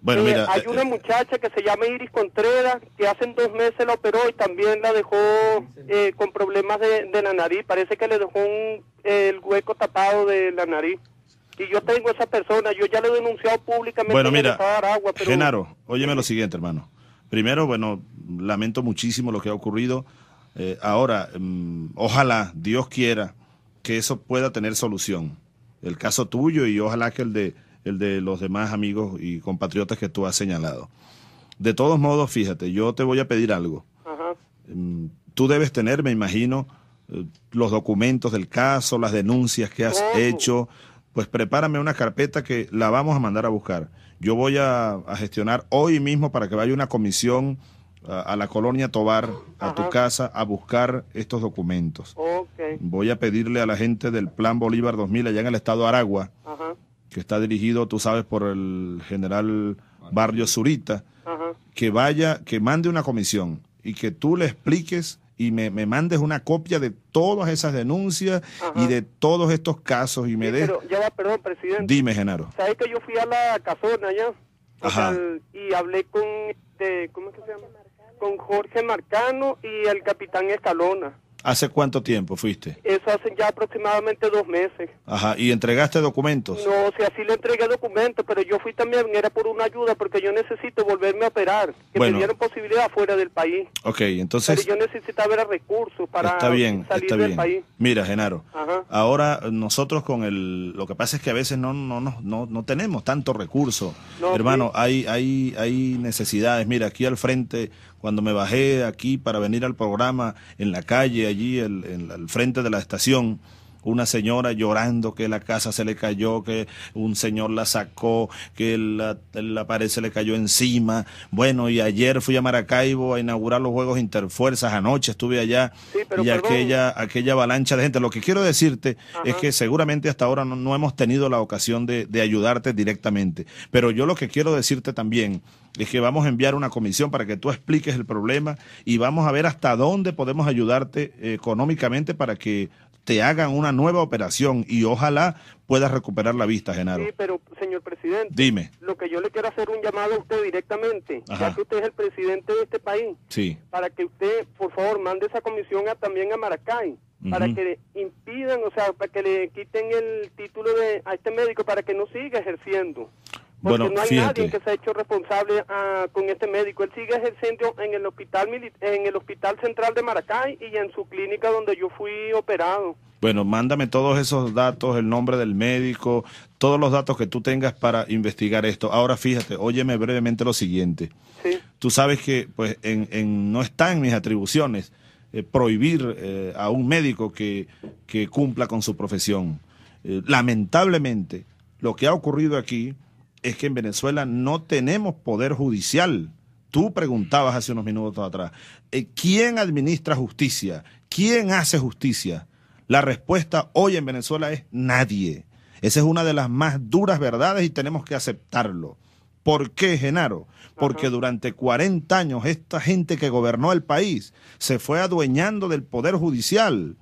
Bueno, eh, hay eh, una eh, muchacha que se llama Iris Contreras, que hace dos meses la operó y también la dejó con problemas de, la nariz. Parece que le dejó un, el hueco tapado de la nariz y yo tengo a esa persona, yo ya le he denunciado públicamente. Bueno, mira, Genaro, óyeme lo siguiente, hermano. Primero, bueno, lamento muchísimo lo que ha ocurrido. Eh, ahora, mm, ojalá, Dios quiera, que eso pueda tener solución. El caso tuyo y ojalá que el de, el de los demás amigos y compatriotas que tú has señalado. De todos modos, fíjate, yo te voy a pedir algo. Mm, tú debes tener, me imagino, eh, los documentos del caso, las denuncias que has hecho, pues prepárame una carpeta que la vamos a mandar a buscar. Yo voy a, gestionar hoy mismo para que vaya una comisión a, la colonia Tobar, a tu casa, a buscar estos documentos. Voy a pedirle a la gente del Plan Bolívar 2000 allá en el estado de Aragua, que está dirigido, tú sabes, por el general Barrio Zurita, que vaya, que mande una comisión y que tú le expliques y me, me mandes una copia de todas esas denuncias y de todos estos casos y me des... Pero ya perdón, presidente. Dime, Genaro. ¿Sabes que yo fui a la casona allá y hablé con... este ¿Cómo se llama? Con Jorge Marcano y el capitán Escalona. ¿Hace cuánto tiempo fuiste? Eso hace ya aproximadamente dos meses. Ajá, ¿y entregaste documentos? No, o sea, le entregué documentos, pero yo fui también, era por una ayuda, porque yo necesito volverme a operar, que dieron posibilidad fuera del país. Ok, entonces... Pero yo necesitaba ver recursos para está bien, salir está Mira, Genaro, ahora nosotros con el... Lo que pasa es que a veces no, no, no, no, tenemos tanto recurso. Hermano, hay, hay, hay necesidades. Mira, aquí al frente cuando me bajé aquí para venir al programa en la calle, allí en, al frente de la estación, una señora llorando que la casa se le cayó, que un señor la sacó, que la, pared se le cayó encima. Bueno, y ayer fui a Maracaibo a inaugurar los Juegos Interfuerzas, anoche estuve allá y aquella, aquella avalancha de gente. Lo que quiero decirte es que seguramente hasta ahora no, hemos tenido la ocasión de ayudarte directamente, pero yo lo que quiero decirte también es que vamos a enviar una comisión para que tú expliques el problema y vamos a ver hasta dónde podemos ayudarte eh, económicamente para que te hagan una nueva operación y ojalá puedas recuperar la vista, Genaro. Sí, pero señor presidente, dime. Lo que yo le quiero hacer un llamado a usted directamente, ya que usted es el presidente de este país, sí. para que usted, por favor, mande esa comisión también a Maracay para que le impidan, o sea, para que le quiten el título de, a este médico para que no siga ejerciendo. Porque bueno, no hay nadie que se ha hecho responsable ah, con este médico. Él sigue ejerciendo en el hospital en el hospital central de Maracay y en su clínica donde yo fui operado. Bueno, mándame todos esos datos, el nombre del médico, todos los datos que tú tengas para investigar esto. Ahora fíjate, óyeme brevemente lo siguiente. Sí. Tú sabes que pues en, no está en mis atribuciones eh, prohibir eh, a un médico que, cumpla con su profesión. Eh, lamentablemente, lo que ha ocurrido aquí es que en Venezuela no tenemos poder judicial. Tú preguntabas hace unos minutos atrás, eh, ¿quién administra justicia? ¿Quién hace justicia? La respuesta hoy en Venezuela es nadie. Esa es una de las más duras verdades y tenemos que aceptarlo. ¿Por qué, Genaro? Porque durante 40 años esta gente que gobernó el país se fue adueñando del Poder Judicial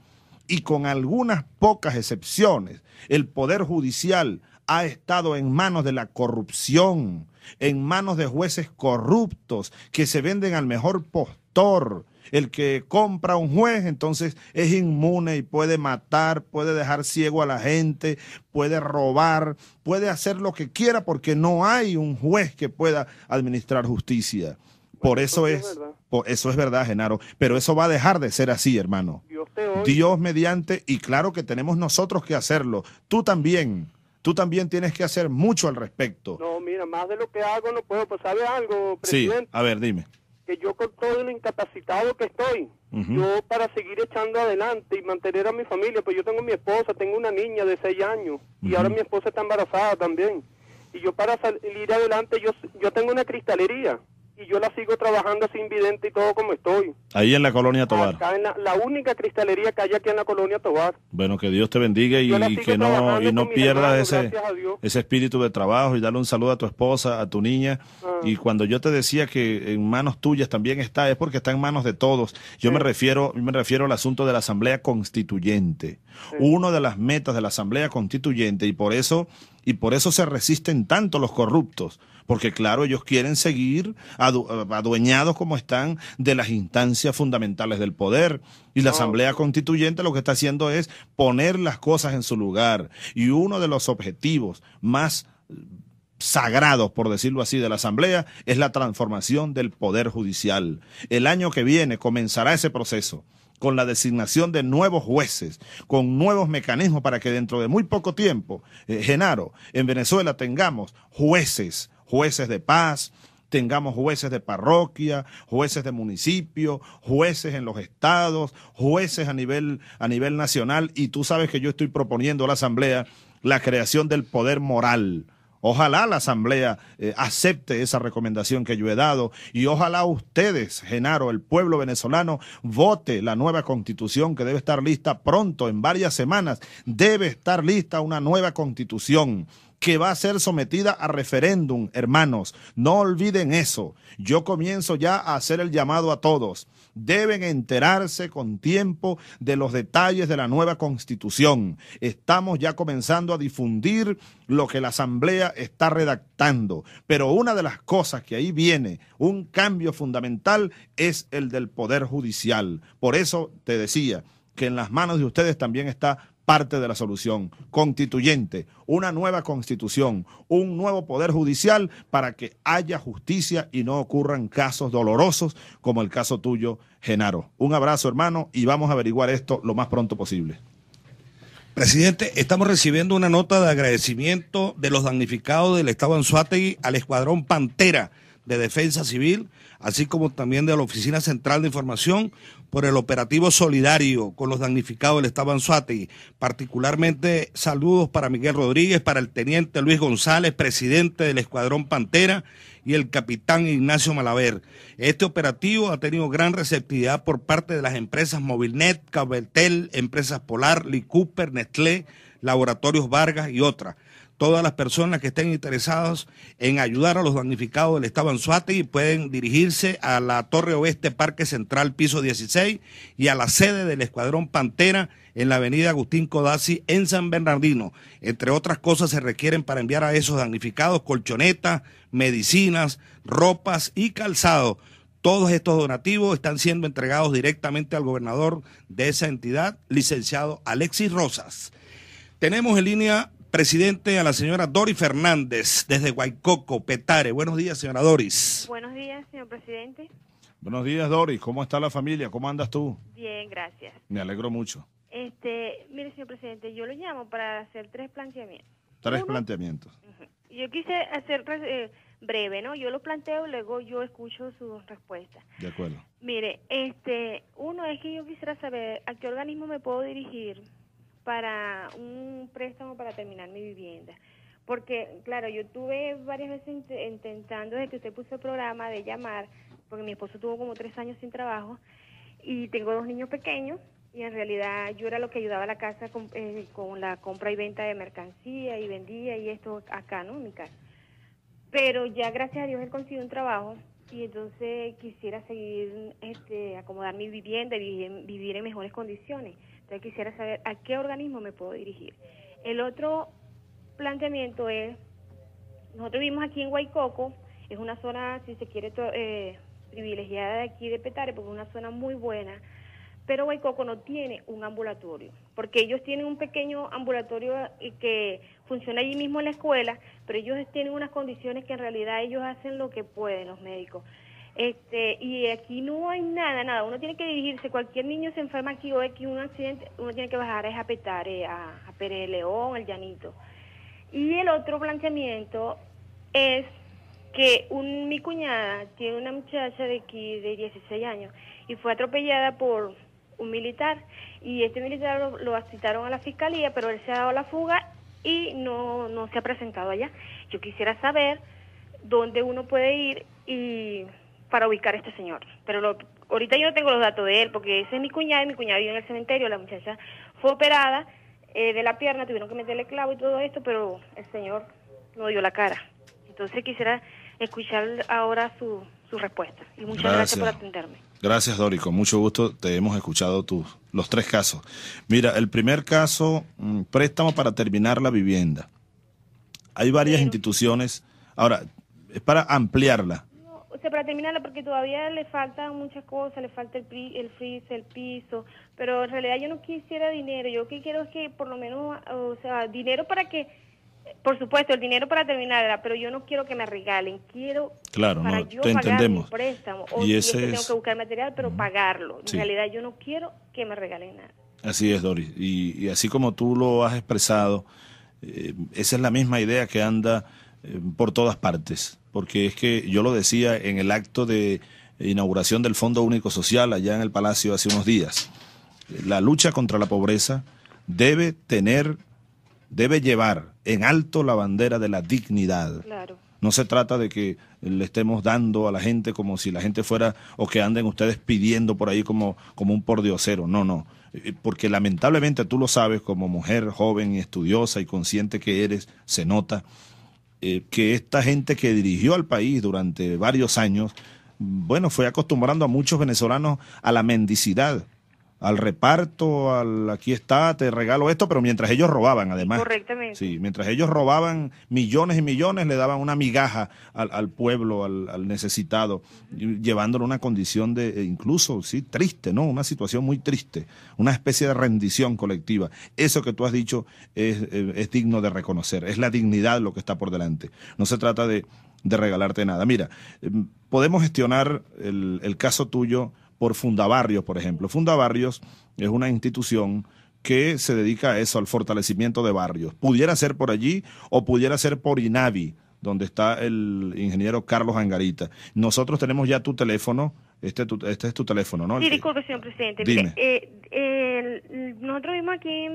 y con algunas pocas excepciones, el Poder Judicial ha estado en manos de la corrupción, en manos de jueces corruptos que se venden al mejor postor. El que compra un juez entonces es inmune y puede matar, puede dejar ciego a la gente, puede robar, puede hacer lo que quiera porque no hay un juez que pueda administrar justicia. Por eso es, eso es verdad, Genaro, pero eso va a dejar de ser así, hermano. Dios mediante y claro que tenemos nosotros que hacerlo. Tú también tú también tienes que hacer mucho al respecto. No, mira, más de lo que hago no puedo. Pues, ¿sabe algo, presidente? Sí, a ver, dime. Que yo con todo lo incapacitado que estoy, yo para seguir echando adelante y mantener a mi familia, pues yo tengo mi esposa, tengo una niña de seis años y ahora mi esposa está embarazada también. Y yo para salir adelante, yo, yo tengo una cristalería y yo la sigo trabajando sin vidente y todo como estoy. Ahí en la colonia Tobar. la, única cristalería que hay aquí en la colonia Tobar. Bueno, que Dios te bendiga y, que no y no pierdas ese ese espíritu de trabajo y dale un saludo a tu esposa, a tu niña. Ah. Y cuando yo te decía que en manos tuyas también está es porque está en manos de todos. Yo me refiero me refiero al asunto de la Asamblea Constituyente. uno Una de las metas de la Asamblea Constituyente y por eso y por eso se resisten tanto los corruptos porque claro, ellos quieren seguir adueñados como están de las instancias fundamentales del poder. Y la oh. Asamblea Constituyente lo que está haciendo es poner las cosas en su lugar. Y uno de los objetivos más eh, sagrados, por decirlo así, de la Asamblea es la transformación del Poder Judicial. El año que viene comenzará ese proceso con la designación de nuevos jueces, con nuevos mecanismos para que dentro de muy poco tiempo, eh, Genaro, en Venezuela tengamos jueces jueces de paz, tengamos jueces de parroquia, jueces de municipio, jueces en los estados, jueces a nivel, a nivel nacional. Y tú sabes que yo estoy proponiendo a la Asamblea la creación del poder moral. Ojalá la Asamblea eh, acepte esa recomendación que yo he dado y ojalá ustedes, Genaro, el pueblo venezolano, vote la nueva constitución que debe estar lista pronto, en varias semanas. Debe estar lista una nueva constitución que va a ser sometida a referéndum, hermanos. No olviden eso. Yo comienzo ya a hacer el llamado a todos. Deben enterarse con tiempo de los detalles de la nueva constitución. Estamos ya comenzando a difundir lo que la Asamblea está redactando. Pero una de las cosas que ahí viene, un cambio fundamental, es el del Poder Judicial. Por eso te decía que en las manos de ustedes también está parte de la solución. Constituyente, una nueva constitución, un nuevo poder judicial para que haya justicia y no ocurran casos dolorosos como el caso tuyo, Genaro. Un abrazo, hermano, y vamos a averiguar esto lo más pronto posible. Presidente, estamos recibiendo una nota de agradecimiento de los damnificados del Estado Anzuategui al Escuadrón Pantera de Defensa Civil, así como también de la Oficina Central de Información, por el operativo solidario con los damnificados del Estado Anzuategui. Particularmente saludos para Miguel Rodríguez, para el teniente Luis González, presidente del Escuadrón Pantera, y el capitán Ignacio Malaver. Este operativo ha tenido gran receptividad por parte de las empresas Movilnet, Cabeltel, Empresas Polar, Lee Cooper, Nestlé, Laboratorios Vargas y otras todas las personas que estén interesadas en ayudar a los damnificados del Estado y pueden dirigirse a la Torre Oeste Parque Central, piso 16, y a la sede del Escuadrón Pantera en la avenida Agustín Codazzi en San Bernardino. Entre otras cosas se requieren para enviar a esos damnificados colchonetas, medicinas, ropas y calzado. Todos estos donativos están siendo entregados directamente al gobernador de esa entidad, licenciado Alexis Rosas. Tenemos en línea presidente, a la señora Dori Fernández, desde Guaycoco, Petare. Buenos días, señora Doris. Buenos días, señor presidente. Buenos días, Doris. ¿Cómo está la familia? ¿Cómo andas tú? Bien, gracias. Me alegro mucho. Este, mire, señor presidente, yo lo llamo para hacer tres planteamientos. Tres planteamientos. Yo quise hacer pues, eh, breve, ¿no? Yo lo planteo, y luego yo escucho sus respuestas. De acuerdo. Mire, este, uno es que yo quisiera saber a qué organismo me puedo dirigir para un préstamo para terminar mi vivienda. Porque, claro, yo tuve varias veces intentando, desde que usted puso el programa, de llamar, porque mi esposo tuvo como tres años sin trabajo y tengo dos niños pequeños y en realidad yo era lo que ayudaba a la casa eh, con, la compra y venta de mercancía y vendía y esto acá, ¿no? En mi casa. Pero ya gracias a Dios él consiguió un trabajo y entonces quisiera seguir este, acomodar mi vivienda y vivir en mejores condiciones. Entonces quisiera saber a qué organismo me puedo dirigir. El otro planteamiento es, nosotros vivimos aquí en Huaycoco, es una zona, si se quiere, eh, privilegiada de aquí de Petare, porque es una zona muy buena, pero Huaycoco no tiene un ambulatorio, porque ellos tienen un pequeño ambulatorio eh, que funciona allí mismo en la escuela, pero ellos tienen unas condiciones que en realidad ellos hacen lo que pueden los médicos. Este, y aquí no hay nada, nada. Uno tiene que dirigirse. Cualquier niño se enferma aquí o aquí un accidente, uno tiene que bajar a Petare, eh, a, a Pere León, al Llanito. Y el otro planteamiento es que un, mi cuñada tiene una muchacha de aquí de 16 años y fue atropellada por un militar y este militar lo, lo citaron a la fiscalía, pero él se ha dado la fuga y no, no se ha presentado allá. Yo quisiera saber dónde uno puede ir y para ubicar a este señor. Pero lo, ahorita yo no tengo los datos de él, porque ese es mi cuñado, y mi cuñado vive en el cementerio, la muchacha fue operada eh, de la pierna, tuvieron que meterle clavo y todo esto, pero el señor no dio la cara. Entonces quisiera escuchar ahora su, su respuesta. Y muchas gracias. por atenderme. Gracias, Dori. Con mucho gusto te hemos escuchado tus, los tres casos. Mira, el primer caso, mm, préstamo para terminar la vivienda. Hay varias instituciones. Ahora, es para ampliarla. Este, para terminarla, porque todavía le faltan muchas cosas, le falta el, pri, el el piso, pero en realidad yo no quisiera dinero, yo lo que quiero es que por lo menos, o sea, dinero para que, por supuesto, el dinero para terminarla, pero yo no quiero que me regalen, quiero claro, para no, yo te entendemos. tengo que buscar material, pero pagarlo. En realidad yo no quiero que me regalen nada. Así es, Doris, y, así como tú lo has expresado, eh, esa es la misma idea que anda eh, por todas partes, porque es que yo lo decía en el acto de inauguración del Fondo Único Social allá en el Palacio hace unos días. La lucha contra la pobreza debe tener, debe llevar en alto la bandera de la dignidad. No se trata de que le estemos dando a la gente como si la gente fuera o que anden ustedes pidiendo por ahí como, como un pordiosero. No, no. Eh, porque lamentablemente tú lo sabes como mujer joven y estudiosa y consciente que eres, se nota eh, que esta gente que dirigió al país durante varios años, bueno, fue acostumbrando a muchos venezolanos a la mendicidad al reparto, al aquí está, te regalo esto, pero mientras ellos robaban, además. Correctamente. Sí, mientras ellos robaban millones y millones, le daban una migaja al, pueblo, al, necesitado, llevándolo a una condición de, eh, incluso, sí, triste, ¿no? Una situación muy triste, una especie de rendición colectiva. Eso que tú has dicho eh, es, digno de reconocer, es la dignidad lo que está por delante. No se trata de, de regalarte nada. Mira, em, podemos gestionar el, el caso tuyo por Fundabarrios, por ejemplo. Fundabarrios es una institución que se dedica a eso, al fortalecimiento de barrios. Pudiera ser por allí o pudiera ser por INAVI, donde está el ingeniero Carlos Angarita. Nosotros tenemos ya tu teléfono, este, este es tu teléfono, ¿no? Sí, disculpe, señor presidente. Eh, nosotros vimos aquí,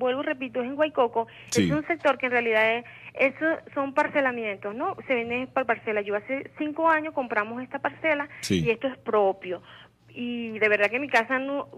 vuelvo, repito, es en Huaycoco, es un sector que en realidad es, eso son parcelamientos, ¿no? Se venden por parcela. Yo hace cinco años compramos esta parcela y esto es propio y de verdad que mi casa no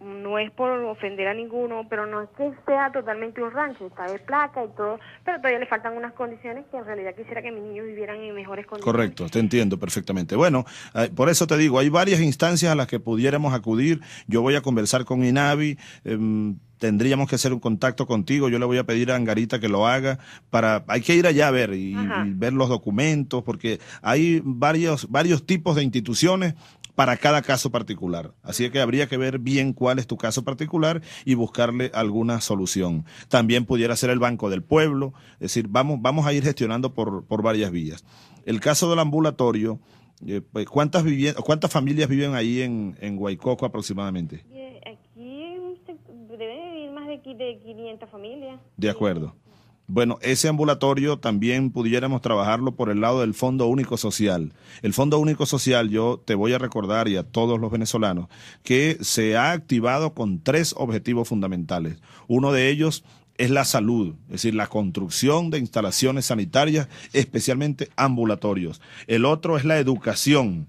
no es por ofender a ninguno, pero no es que sea totalmente un rancho, está de plata y todo, pero todavía le faltan unas condiciones que en realidad quisiera que mis niños vivieran en mejores condiciones. Correcto, te entiendo perfectamente. Bueno, eh, por eso te digo, hay varias instancias a las que pudiéramos acudir. Yo voy a conversar con INAVI. Em, tendríamos que hacer un contacto contigo, yo le voy a pedir a Angarita que lo haga, para, hay que ir allá a ver y, y ver los documentos, porque hay varios, varios tipos de instituciones para cada caso particular. Así que habría que ver bien cuál es tu caso particular y buscarle alguna solución. También pudiera ser el Banco del Pueblo, es decir, vamos, vamos a ir gestionando por, varias vías. El caso del ambulatorio, eh, pues, ¿cuántas, cuántas familias viven ahí en, en Huaycoco aproximadamente? Aquí deben vivir más de, de 500 familias. De acuerdo. Bueno, ese ambulatorio también pudiéramos trabajarlo por el lado del Fondo Único Social. El Fondo Único Social, yo te voy a recordar y a todos los venezolanos, que se ha activado con tres objetivos fundamentales. Uno de ellos es la salud, es decir, la construcción de instalaciones sanitarias, especialmente ambulatorios. El otro es la educación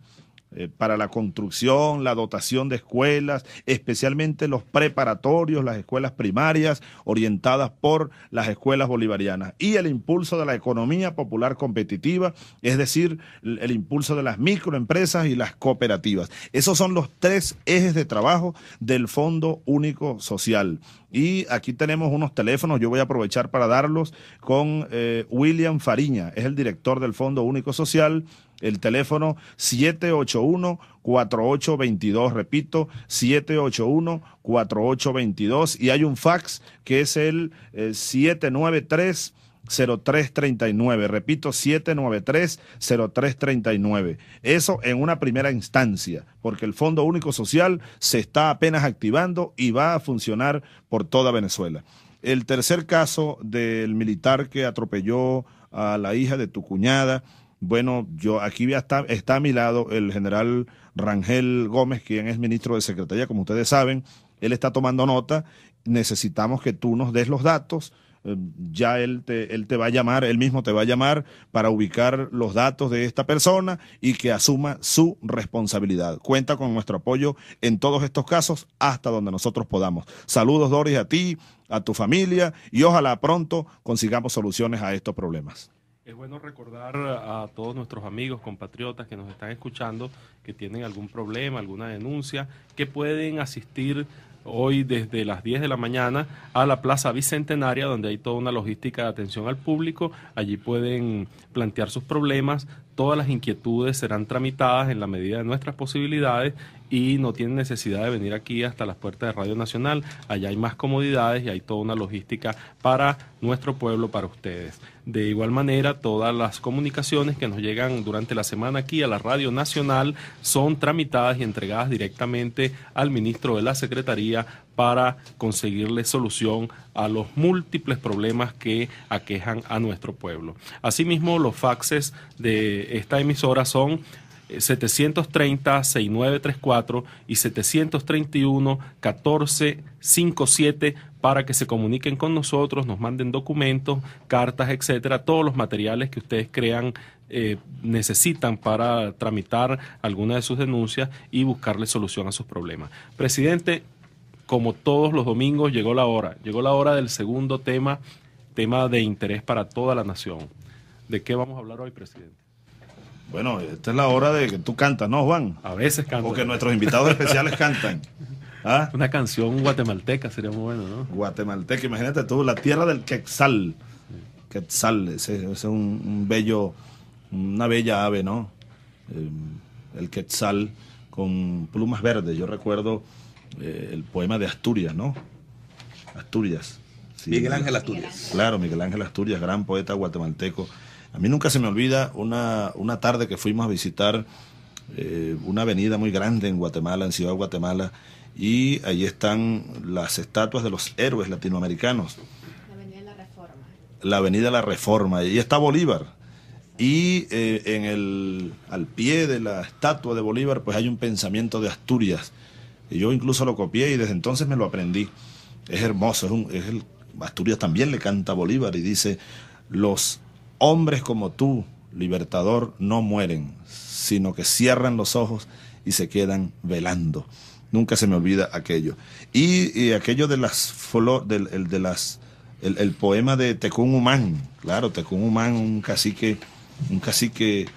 eh, para la construcción, la dotación de escuelas, especialmente los preparatorios, las escuelas primarias orientadas por las escuelas bolivarianas y el impulso de la economía popular competitiva, es decir, el, impulso de las microempresas y las cooperativas. Esos son los tres ejes de trabajo del Fondo Único Social. Y aquí tenemos unos teléfonos, yo voy a aprovechar para darlos con eh, William Fariña, es el director del Fondo Único Social el teléfono 781-4822, repito, 781-4822. Y hay un fax que es el 7930339, 793. 0339, repito, 793-0339. Eso en una primera instancia, porque el Fondo Único Social se está apenas activando y va a funcionar por toda Venezuela. El tercer caso del militar que atropelló a la hija de tu cuñada, bueno, yo aquí está, está a mi lado el general Rangel Gómez, quien es ministro de Secretaría, como ustedes saben. Él está tomando nota. Necesitamos que tú nos des los datos eh, ya él te, él te va a llamar, él mismo te va a llamar para ubicar los datos de esta persona y que asuma su responsabilidad. Cuenta con nuestro apoyo en todos estos casos hasta donde nosotros podamos. Saludos, Doris, a ti, a tu familia y ojalá pronto consigamos soluciones a estos problemas. Es bueno recordar a todos nuestros amigos, compatriotas que nos están escuchando, que tienen algún problema, alguna denuncia, que pueden asistir hoy desde las 10 de la mañana a la Plaza Bicentenaria, donde hay toda una logística de atención al público. Allí pueden plantear sus problemas, todas las inquietudes serán tramitadas en la medida de nuestras posibilidades y no tienen necesidad de venir aquí hasta las puertas de Radio Nacional. Allá hay más comodidades y hay toda una logística para nuestro pueblo, para ustedes. De igual manera, todas las comunicaciones que nos llegan durante la semana aquí a la Radio Nacional son tramitadas y entregadas directamente al ministro de la Secretaría para conseguirle solución a los múltiples problemas que aquejan a nuestro pueblo. Asimismo, los faxes de esta emisora son 730-6934 y 731-1457 para que se comuniquen con nosotros, nos manden documentos, cartas, etcétera, todos los materiales que ustedes crean eh, necesitan para tramitar alguna de sus denuncias y buscarle solución a sus problemas. Presidente, como todos los domingos, llegó la hora. Llegó la hora del segundo tema, tema de interés para toda la nación. ¿De qué vamos a hablar hoy, presidente? Bueno, esta es la hora de que tú cantas, ¿no, Juan? A veces canto. Porque nuestros invitados especiales cantan. ¿Ah? Una canción guatemalteca sería muy bueno, ¿no? Guatemalteca, imagínate tú, la tierra del Quetzal. Quetzal, ese, es un, bello, una bella ave, ¿no? Em, el Quetzal con plumas verdes. Yo recuerdo eh, el poema de Asturias, ¿no? Asturias. Miguel Ángel Asturias. Claro, Miguel Ángel Asturias, gran poeta guatemalteco. A mí nunca se me olvida una, tarde que fuimos a visitar eh, una avenida muy grande en Guatemala, en Ciudad de Guatemala, y allí están las estatuas de los héroes latinoamericanos. La Avenida de la Reforma. La Avenida de la Reforma, y está Bolívar. Y eh, en el, al pie de la estatua de Bolívar, pues hay un pensamiento de Asturias. Y yo incluso lo copié y desde entonces me lo aprendí. Es hermoso, el, Asturias también le canta a Bolívar y dice, los Hombres como tú, libertador, no mueren, sino que cierran los ojos y se quedan velando. Nunca se me olvida aquello. Y, aquello de las flores, del, el, de las, el, poema de Tecún Humán, claro, Tecún Humán, un cacique, un cacique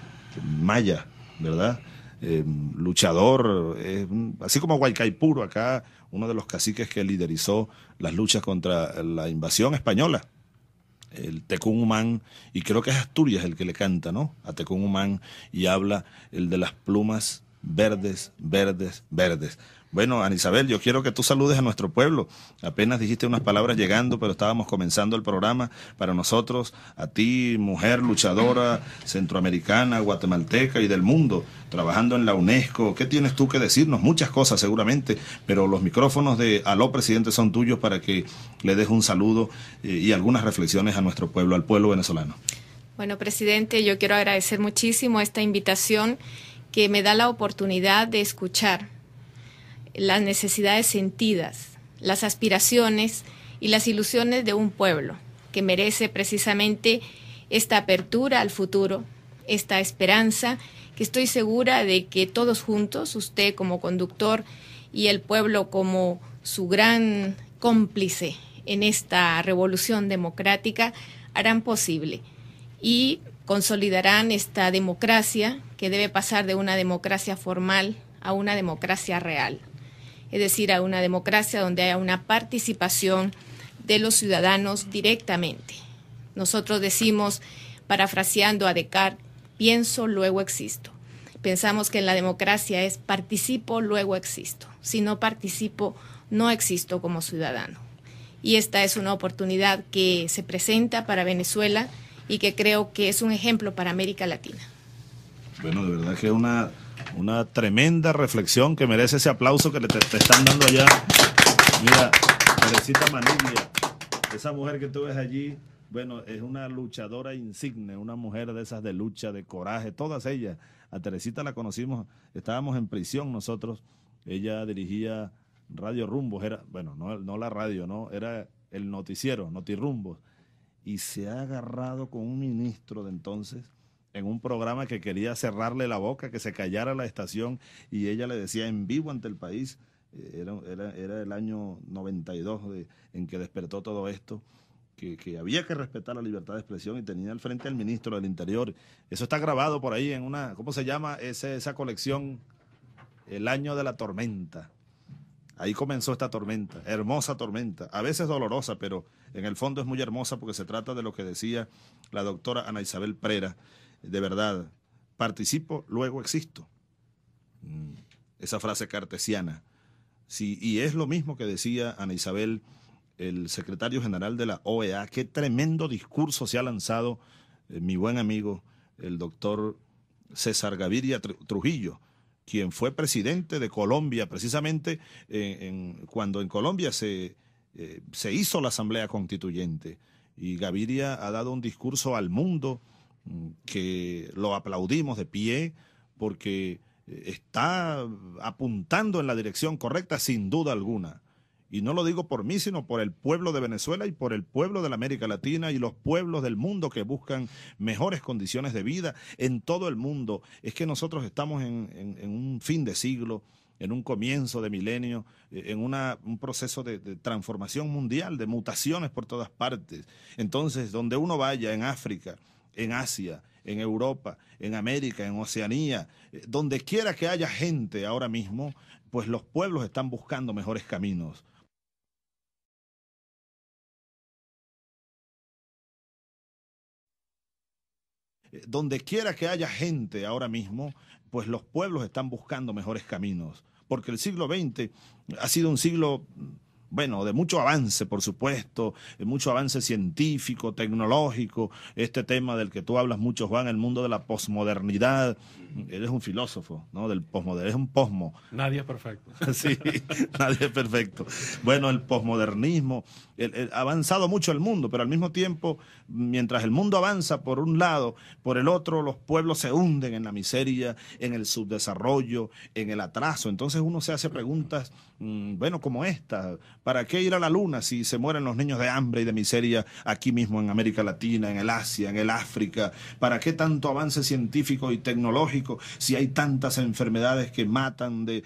maya, ¿verdad? Eh, luchador, eh, así como Huaycaipuro acá, uno de los caciques que liderizó las luchas contra la invasión española el Tecún y creo que es Asturias el que le canta, ¿no? A Tecún y habla el de las plumas verdes, verdes, verdes. Bueno, Anisabel, yo quiero que tú saludes a nuestro pueblo. Apenas dijiste unas palabras llegando, pero estábamos comenzando el programa. Para nosotros, a ti, mujer luchadora centroamericana, guatemalteca y del mundo, trabajando en la UNESCO, ¿qué tienes tú que decirnos? Muchas cosas seguramente, pero los micrófonos de Aló Presidente son tuyos para que le des un saludo eh, y algunas reflexiones a nuestro pueblo, al pueblo venezolano. Bueno, presidente, yo quiero agradecer muchísimo esta invitación que me da la oportunidad de escuchar las necesidades sentidas, las aspiraciones y las ilusiones de un pueblo que merece precisamente esta apertura al futuro, esta esperanza que estoy segura de que todos juntos, usted como conductor y el pueblo como su gran cómplice en esta revolución democrática, harán posible y consolidarán esta democracia que debe pasar de una democracia formal a una democracia real es decir, a una democracia donde haya una participación de los ciudadanos directamente. Nosotros decimos, parafraseando a Descartes, pienso, luego existo. Pensamos que en la democracia es participo, luego existo. Si no participo, no existo como ciudadano. Y esta es una oportunidad que se presenta para Venezuela y que creo que es un ejemplo para América Latina. Bueno, de verdad que una una tremenda reflexión que merece ese aplauso que le te, están dando allá. Mira, Teresita Manubia, esa mujer que tú ves allí, bueno, es una luchadora insigne, una mujer de esas de lucha, de coraje, todas ellas. A Teresita la conocimos, estábamos en prisión nosotros. Ella dirigía Radio Rumbos, era, bueno, no, no la radio, no, era el noticiero, Notirumbos. Y se ha agarrado con un ministro de entonces en un programa que quería cerrarle la boca, que se callara la estación, y ella le decía en vivo ante el país, eh, era, el año 92 en que despertó todo esto, que, había que respetar la libertad de expresión y tenía al frente al ministro del Interior. Eso está grabado por ahí en una, ¿cómo se llama esa colección? El año de la tormenta. Ahí comenzó esta tormenta, hermosa tormenta, a veces dolorosa, pero en el fondo es muy hermosa porque se trata de lo que decía la doctora Ana Isabel Prera, de verdad, participo, luego existo. Mm, esa frase cartesiana. Sí, y es lo mismo que decía Ana Isabel, el secretario general de la OEA. Qué tremendo discurso se ha lanzado eh, mi buen amigo, el doctor César Gaviria Trujillo, quien fue presidente de Colombia, precisamente eh, cuando en Colombia se, eh, se hizo la Asamblea Constituyente. Y Gaviria ha dado un discurso al mundo que lo aplaudimos de pie porque eh, está apuntando en la dirección correcta sin duda alguna. Y no lo digo por mí, sino por el pueblo de Venezuela y por el pueblo de la América Latina y los pueblos del mundo que buscan mejores condiciones de vida en todo el mundo. Es que nosotros estamos en, un fin de siglo, en un comienzo de milenio, eh, en una, un proceso de, transformación mundial, de mutaciones por todas partes. Entonces, donde uno vaya en África, en Asia, en Europa, en América, en Oceanía, eh, donde quiera que haya gente ahora mismo, pues los pueblos están buscando mejores caminos. Eh, donde quiera que haya gente ahora mismo, pues los pueblos están buscando mejores caminos, porque el siglo XX ha sido un siglo bueno, de mucho avance, por supuesto, eh, mucho avance científico, tecnológico, este tema del que tú hablas, mucho, Juan, el mundo de la posmodernidad. Eres un filósofo, ¿no? Del posmodernismo, es un posmo. Nadie es perfecto. sí, nadie es perfecto. Bueno, el posmodernismo, ha avanzado mucho el mundo, pero al mismo tiempo, mientras el mundo avanza por un lado, por el otro, los pueblos se hunden en la miseria, en el subdesarrollo, en el atraso. Entonces uno se hace preguntas, mm, bueno, como esta, ¿para qué ir a la luna si se mueren los niños de hambre y de miseria aquí mismo en América Latina, en el Asia, en el África? ¿Para qué tanto avance científico y tecnológico si hay tantas enfermedades que matan de,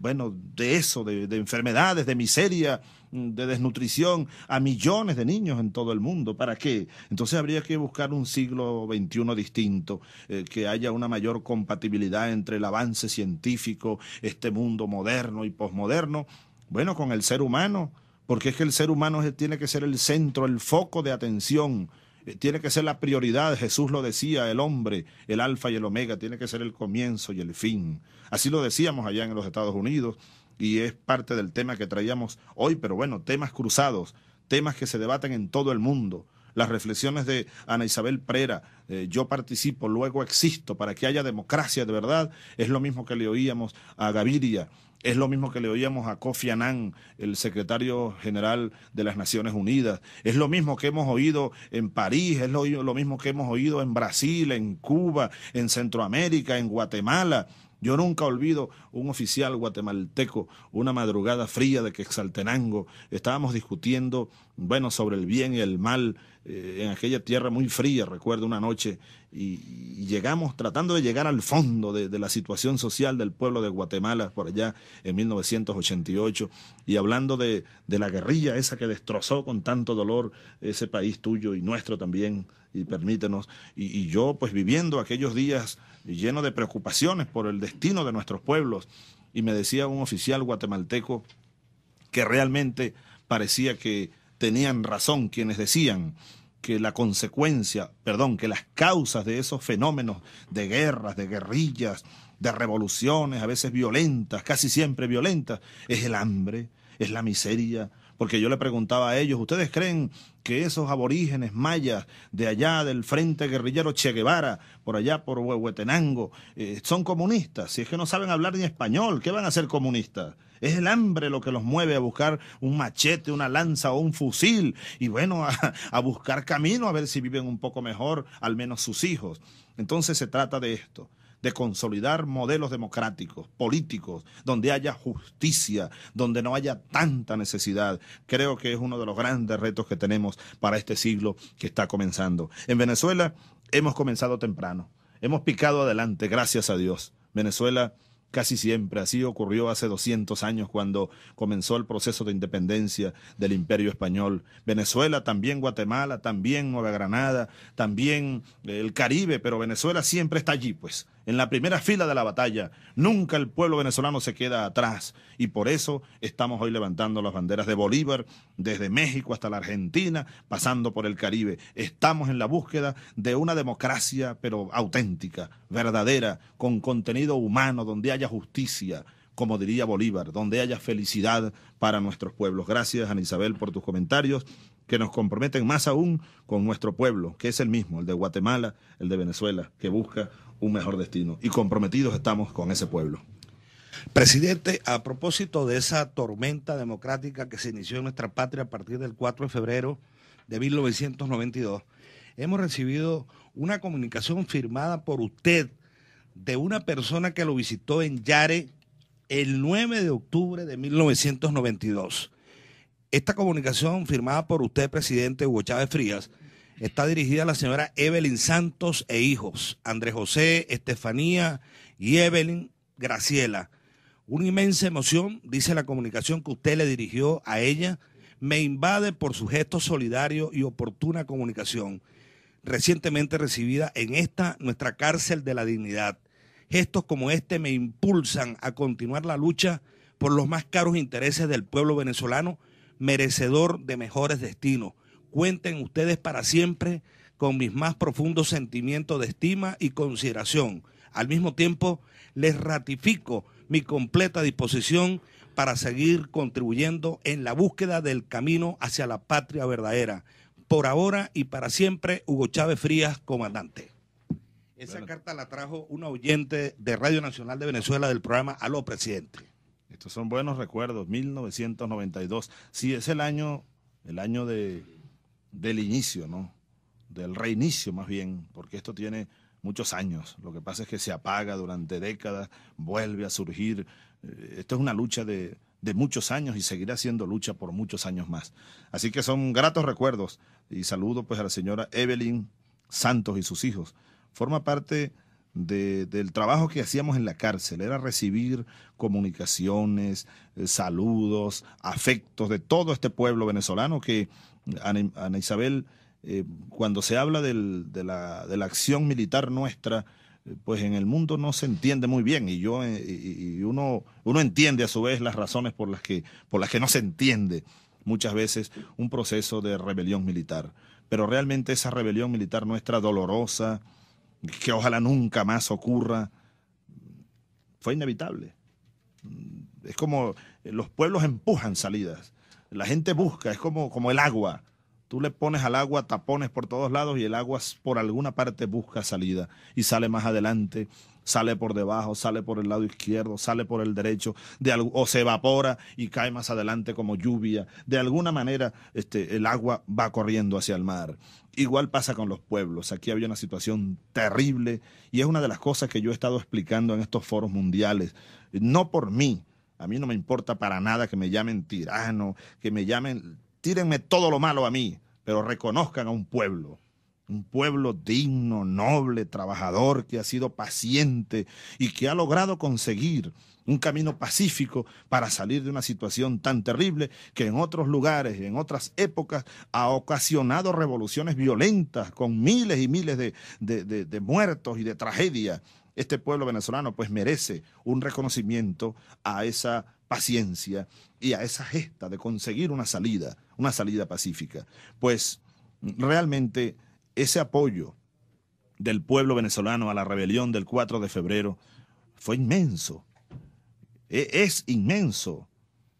bueno, de eso, de enfermedades, de miseria? de desnutrición a millones de niños en todo el mundo. ¿Para qué? Entonces habría que buscar un siglo XXI distinto, eh, que haya una mayor compatibilidad entre el avance científico, este mundo moderno y posmoderno, bueno, con el ser humano, porque es que el ser humano tiene que ser el centro, el foco de atención eh, tiene que ser la prioridad, Jesús lo decía, el hombre, el alfa y el omega, tiene que ser el comienzo y el fin. Así lo decíamos allá en los Estados Unidos, y es parte del tema que traíamos hoy, pero bueno, temas cruzados, temas que se debaten en todo el mundo. Las reflexiones de Ana Isabel Prera, eh, yo participo, luego existo, para que haya democracia de verdad, es lo mismo que le oíamos a Gaviria, es lo mismo que le oíamos a Kofi Annan, el secretario general de las Naciones Unidas. Es lo mismo que hemos oído en París, es lo mismo que hemos oído en Brasil, en Cuba, en Centroamérica, en Guatemala. Yo nunca olvido un oficial guatemalteco, una madrugada fría de Quexaltenango. Estábamos discutiendo, bueno, sobre el bien y el mal eh, en aquella tierra muy fría, recuerdo una noche, y, llegamos tratando de llegar al fondo de, la situación social del pueblo de Guatemala por allá en 1988, y hablando de, la guerrilla esa que destrozó con tanto dolor ese país tuyo y nuestro también, y permítenos, y, y yo pues viviendo aquellos días lleno de preocupaciones por el destino de nuestros pueblos. Y me decía un oficial guatemalteco que realmente parecía que tenían razón quienes decían que la consecuencia, perdón, que las causas de esos fenómenos de guerras, de guerrillas, de revoluciones, a veces violentas, casi siempre violentas, es el hambre, es la miseria, porque yo le preguntaba a ellos, ¿ustedes creen que esos aborígenes mayas de allá del Frente Guerrillero Che Guevara, por allá por Huehuetenango, eh, son comunistas? Si es que no saben hablar ni español, ¿qué van a ser comunistas? Es el hambre lo que los mueve a buscar un machete, una lanza o un fusil y bueno, a buscar camino a ver si viven un poco mejor, al menos sus hijos. Entonces se trata de esto de consolidar modelos democráticos, políticos, donde haya justicia, donde no haya tanta necesidad. Creo que es uno de los grandes retos que tenemos para este siglo que está comenzando. En Venezuela hemos comenzado temprano, hemos picado adelante, gracias a Dios. Venezuela casi siempre. Así ocurrió hace 200 años cuando comenzó el proceso de independencia del Imperio Español. Venezuela, también Guatemala, también Nueva Granada, también eh, el Caribe, pero Venezuela siempre está allí, pues en la primera fila de la batalla. Nunca el pueblo venezolano se queda atrás y por eso estamos hoy levantando las banderas de Bolívar desde México hasta la Argentina, pasando por el Caribe. Estamos en la búsqueda de una democracia, pero auténtica, verdadera, con contenido humano, donde haya justicia como diría Bolívar, donde haya felicidad para nuestros pueblos. Gracias, Ana Isabel, por tus comentarios que nos comprometen más aún con nuestro pueblo, que es el mismo, el de Guatemala, el de Venezuela, que busca un mejor destino. Y comprometidos estamos con ese pueblo. Presidente, a propósito de esa tormenta democrática que se inició en nuestra patria a partir del 4 de febrero de 1992, hemos recibido una comunicación firmada por usted de una persona que lo visitó en Yare el 9 de octubre de 1992. Esta comunicación firmada por usted, presidente Hugo Chávez Frías, Está dirigida a la señora Evelyn Santos e hijos, Andrés José, Estefanía y Evelyn Graciela. Una inmensa emoción, dice la comunicación que usted le dirigió a ella, me invade por su gesto solidario y oportuna comunicación, recientemente recibida en esta nuestra cárcel de la dignidad. Gestos como este me impulsan a continuar la lucha por los más caros intereses del pueblo venezolano, merecedor de mejores destinos. Cuenten ustedes para siempre con mis más profundos sentimientos de estima y consideración. Al mismo tiempo, les ratifico mi completa disposición para seguir contribuyendo en la búsqueda del camino hacia la patria verdadera. Por ahora y para siempre, Hugo Chávez Frías, comandante. Esa carta la trajo un oyente de Radio Nacional de Venezuela del programa Aló Presidente. Estos son buenos recuerdos, 1992. Sí, es el año, el año de del inicio, ¿no? Del reinicio más bien, porque esto tiene muchos años. Lo que pasa es que se apaga durante décadas, vuelve a surgir. Eh, esto es una lucha de, muchos años y seguirá siendo lucha por muchos años más. Así que son gratos recuerdos y saludo pues a la señora Evelyn Santos y sus hijos. Forma parte del trabajo que hacíamos en la cárcel, era recibir comunicaciones, eh, saludos, afectos de todo este pueblo venezolano que Ana, Isabel, eh, cuando se habla de, la, de, la, acción militar nuestra, eh, pues en el mundo no se entiende muy bien y yo eh, y uno uno entiende a su vez las razones por las que por las que no se entiende muchas veces un proceso de rebelión militar pero realmente esa rebelión militar nuestra dolorosa que ojalá nunca más ocurra fue inevitable es como los pueblos empujan salidas la gente busca, es como, como el agua. Tú le pones al agua tapones por todos lados y el agua por alguna parte busca salida y sale más adelante, sale por debajo, sale por el lado izquierdo, sale por el derecho, o se evapora y cae más adelante como lluvia. De alguna manera este, el agua va corriendo hacia el mar. Igual pasa con los pueblos. Aquí había una situación terrible y es una de las cosas que yo he estado explicando en estos foros mundiales. No por mí, a mí no me importa para nada que me llamen tirano, que me llamen, tírenme todo lo malo a mí, pero reconozcan a un pueblo. Un pueblo digno, noble, trabajador, que ha sido paciente y que ha logrado conseguir un camino pacífico para salir de una situación tan terrible que en otros lugares, y en otras épocas, ha ocasionado revoluciones violentas con miles y miles de, de muertos y de tragedias este pueblo venezolano pues merece un reconocimiento a esa paciencia y a esa gesta de conseguir una salida, una salida pacífica. Pues realmente ese apoyo del pueblo venezolano a la rebelión del 4 de febrero fue inmenso, e, es inmenso,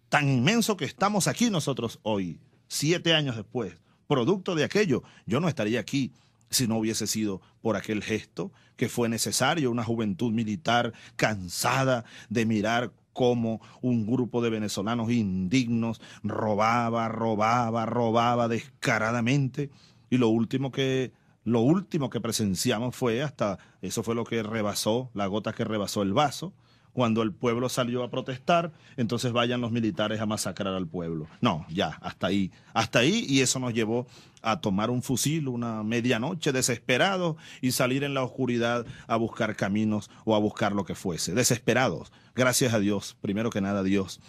tan inmenso que estamos aquí nosotros hoy, siete años después, producto de aquello. Yo no estaría aquí si no hubiese sido por aquel gesto que fue necesario, una juventud militar cansada de mirar cómo un grupo de venezolanos indignos robaba, robaba, robaba descaradamente y lo último que lo último que presenciamos fue hasta eso fue lo que rebasó la gota que rebasó el vaso cuando el pueblo salió a protestar, entonces vayan los militares a masacrar al pueblo. No, ya, hasta ahí, hasta ahí, y eso nos llevó a tomar un fusil una medianoche desesperado y salir en la oscuridad a buscar caminos o a buscar lo que fuese. Desesperados. Gracias a Dios, primero que nada a Dios,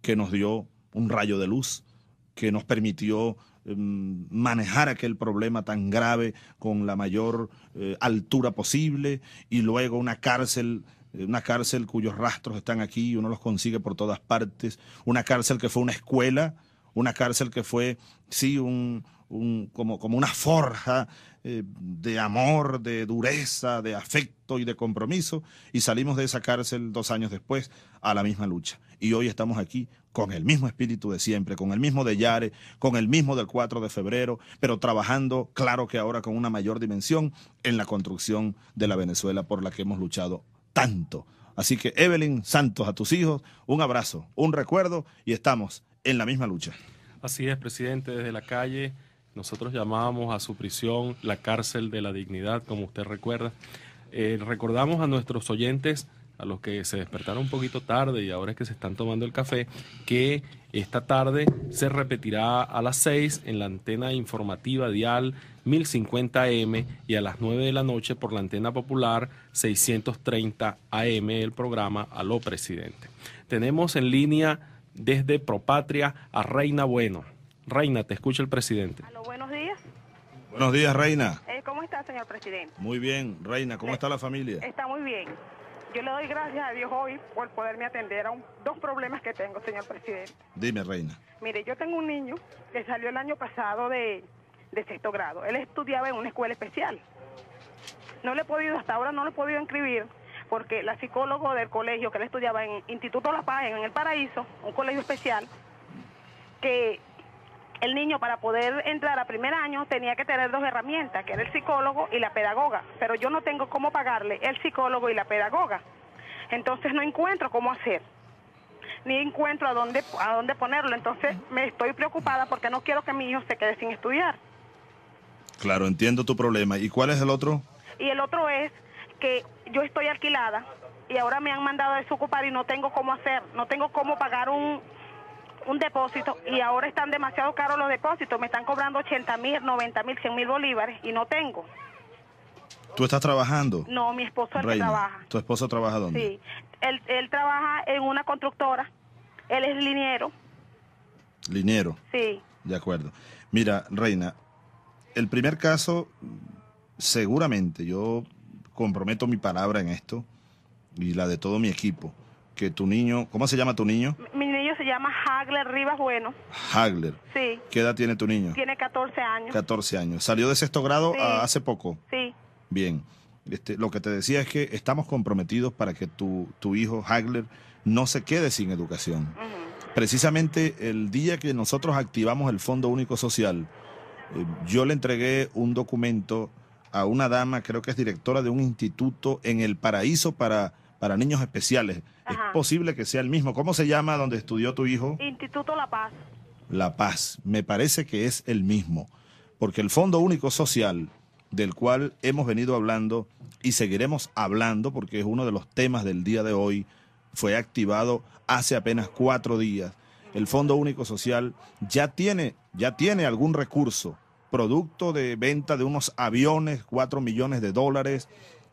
que nos dio un rayo de luz, que nos permitió em, manejar aquel problema tan grave con la mayor eh, altura posible y luego una cárcel eh, una cárcel cuyos rastros están aquí, y uno los consigue por todas partes, una cárcel que fue una escuela, una cárcel que fue, sí, un, como, como, una forja eh, de amor, de dureza, de afecto y de compromiso, y salimos de esa cárcel dos años después a la misma lucha. Y hoy estamos aquí con el mismo espíritu de siempre, con el mismo de Yare, con el mismo del 4 de febrero, pero trabajando, claro que ahora con una mayor dimensión, en la construcción de la Venezuela por la que hemos luchado tanto. Así que Evelyn Santos, a tus hijos, un abrazo, un recuerdo y estamos en la misma lucha. Así es, presidente, desde la calle nosotros llamábamos a su prisión la cárcel de la dignidad, como usted recuerda. Eh, recordamos a nuestros oyentes, a los que se despertaron un poquito tarde y ahora es que se están tomando el café, que esta tarde se repetirá a las 6 en la antena informativa dial 1050 AM y a las 9 de la noche por la antena popular 630AM el programa lo Presidente. Tenemos en línea desde Propatria a Reina Bueno. Reina, te escucha el presidente. buenos días. Buenos días, Reina. Eh, ¿Cómo está, señor presidente? Muy bien, Reina. ¿Cómo está la familia? Está muy bien. Yo le doy gracias a Dios hoy por poderme atender a dos problemas que tengo, señor presidente. Dime, Reina. Mire, yo tengo un niño que salió el año pasado de, de sexto grado. Él estudiaba en una escuela especial. No le he podido, hasta ahora no le he podido inscribir porque la psicóloga del colegio que él estudiaba en Instituto La Paz, en El Paraíso, un colegio especial, que el niño para poder entrar a primer año tenía que tener dos herramientas, que era el psicólogo y la pedagoga, pero yo no tengo cómo pagarle el psicólogo y la pedagoga. Entonces no encuentro cómo hacer, ni encuentro a dónde, a dónde ponerlo. Entonces me estoy preocupada porque no quiero que mi hijo se quede sin estudiar. Claro, entiendo tu problema. ¿Y cuál es el otro? Y el otro es que yo estoy alquilada y ahora me han mandado a desocupar y no tengo cómo hacer, no tengo cómo pagar un, un depósito y ahora están demasiado caros los depósitos. Me están cobrando 80 mil, 90 mil, 100 mil bolívares y no tengo. ¿Tú estás trabajando? No, mi esposo el que trabaja. ¿Tu esposo trabaja dónde? Sí, él, él trabaja en una constructora. Él es liniero. ¿Liniero? Sí. De acuerdo. Mira, Reina, el primer caso, seguramente, yo comprometo mi palabra en esto y la de todo mi equipo, que tu niño, ¿cómo se llama tu niño? llama Hagler Rivas Bueno. Hagler. Sí. ¿Qué edad tiene tu niño? Tiene 14 años. 14 años. ¿Salió de sexto grado hace poco? Sí. Bien. Este, lo que te decía es que estamos comprometidos para que tu, hijo Hagler no se quede sin educación. Precisamente el día que nosotros activamos el Fondo Único Social, eh, yo le entregué un documento a una dama, creo que es directora de un instituto en el Paraíso para para niños especiales. Es posible que sea el mismo. ¿Cómo se llama donde estudió tu hijo? Instituto La Paz. La Paz. Me parece que es el mismo, porque el Fondo Único Social, del cual hemos venido hablando y seguiremos hablando, porque es uno de los temas del día de hoy, fue activado hace apenas cuatro días. El Fondo Único Social ya tiene, ya tiene algún recurso, producto de venta de unos aviones, cuatro millones de dólares,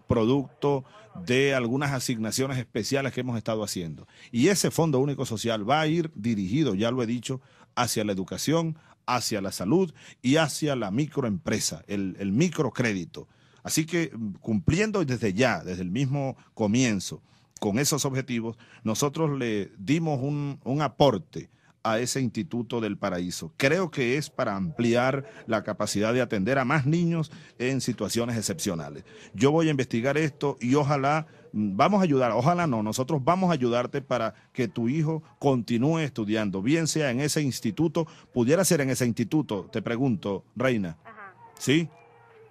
producto de algunas asignaciones especiales que hemos estado haciendo. Y ese Fondo Único Social va a ir dirigido, ya lo he dicho, hacia la educación, hacia la salud y hacia la microempresa, el, microcrédito. Así que mm, cumpliendo desde ya, desde el mismo comienzo, con esos objetivos, nosotros le dimos un aporte a ese Instituto del Paraíso. Creo que es para ampliar la capacidad de atender a más niños en situaciones excepcionales. Yo voy a investigar esto y ojalá mm, vamos a ayudar, ojalá no, nosotros vamos a ayudarte para que tu hijo continúe estudiando, bien sea en ese instituto, pudiera ser en ese instituto, te pregunto, Reina. Ajá. ¿Sí?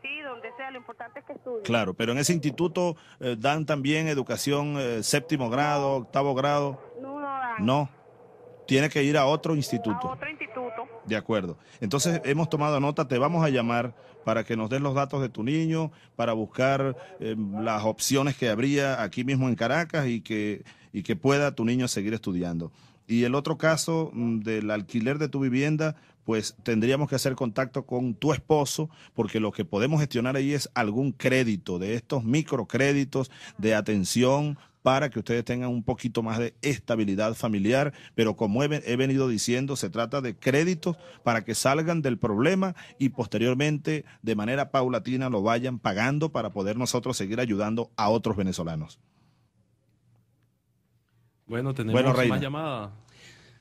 Sí, donde sea, lo importante es que estudie. Claro, pero en ese este, instituto eh, dan también educación eh, séptimo grado, octavo grado. No, no No. Tiene que ir a otro instituto. A otro instituto. De acuerdo. Entonces hemos tomado nota, te vamos a llamar para que nos des los datos de tu niño, para buscar em, las opciones que habría aquí mismo en Caracas y que, y que pueda tu niño seguir estudiando. Y el otro caso mm, del alquiler de tu vivienda, pues tendríamos que hacer contacto con tu esposo, porque lo que podemos gestionar ahí es algún crédito de estos microcréditos de atención para que ustedes tengan un poquito más de estabilidad familiar, pero como he, venido diciendo, se trata de créditos para que salgan del problema y posteriormente de manera paulatina lo vayan pagando para poder nosotros seguir ayudando a otros venezolanos. Bueno, tenemos una llamada.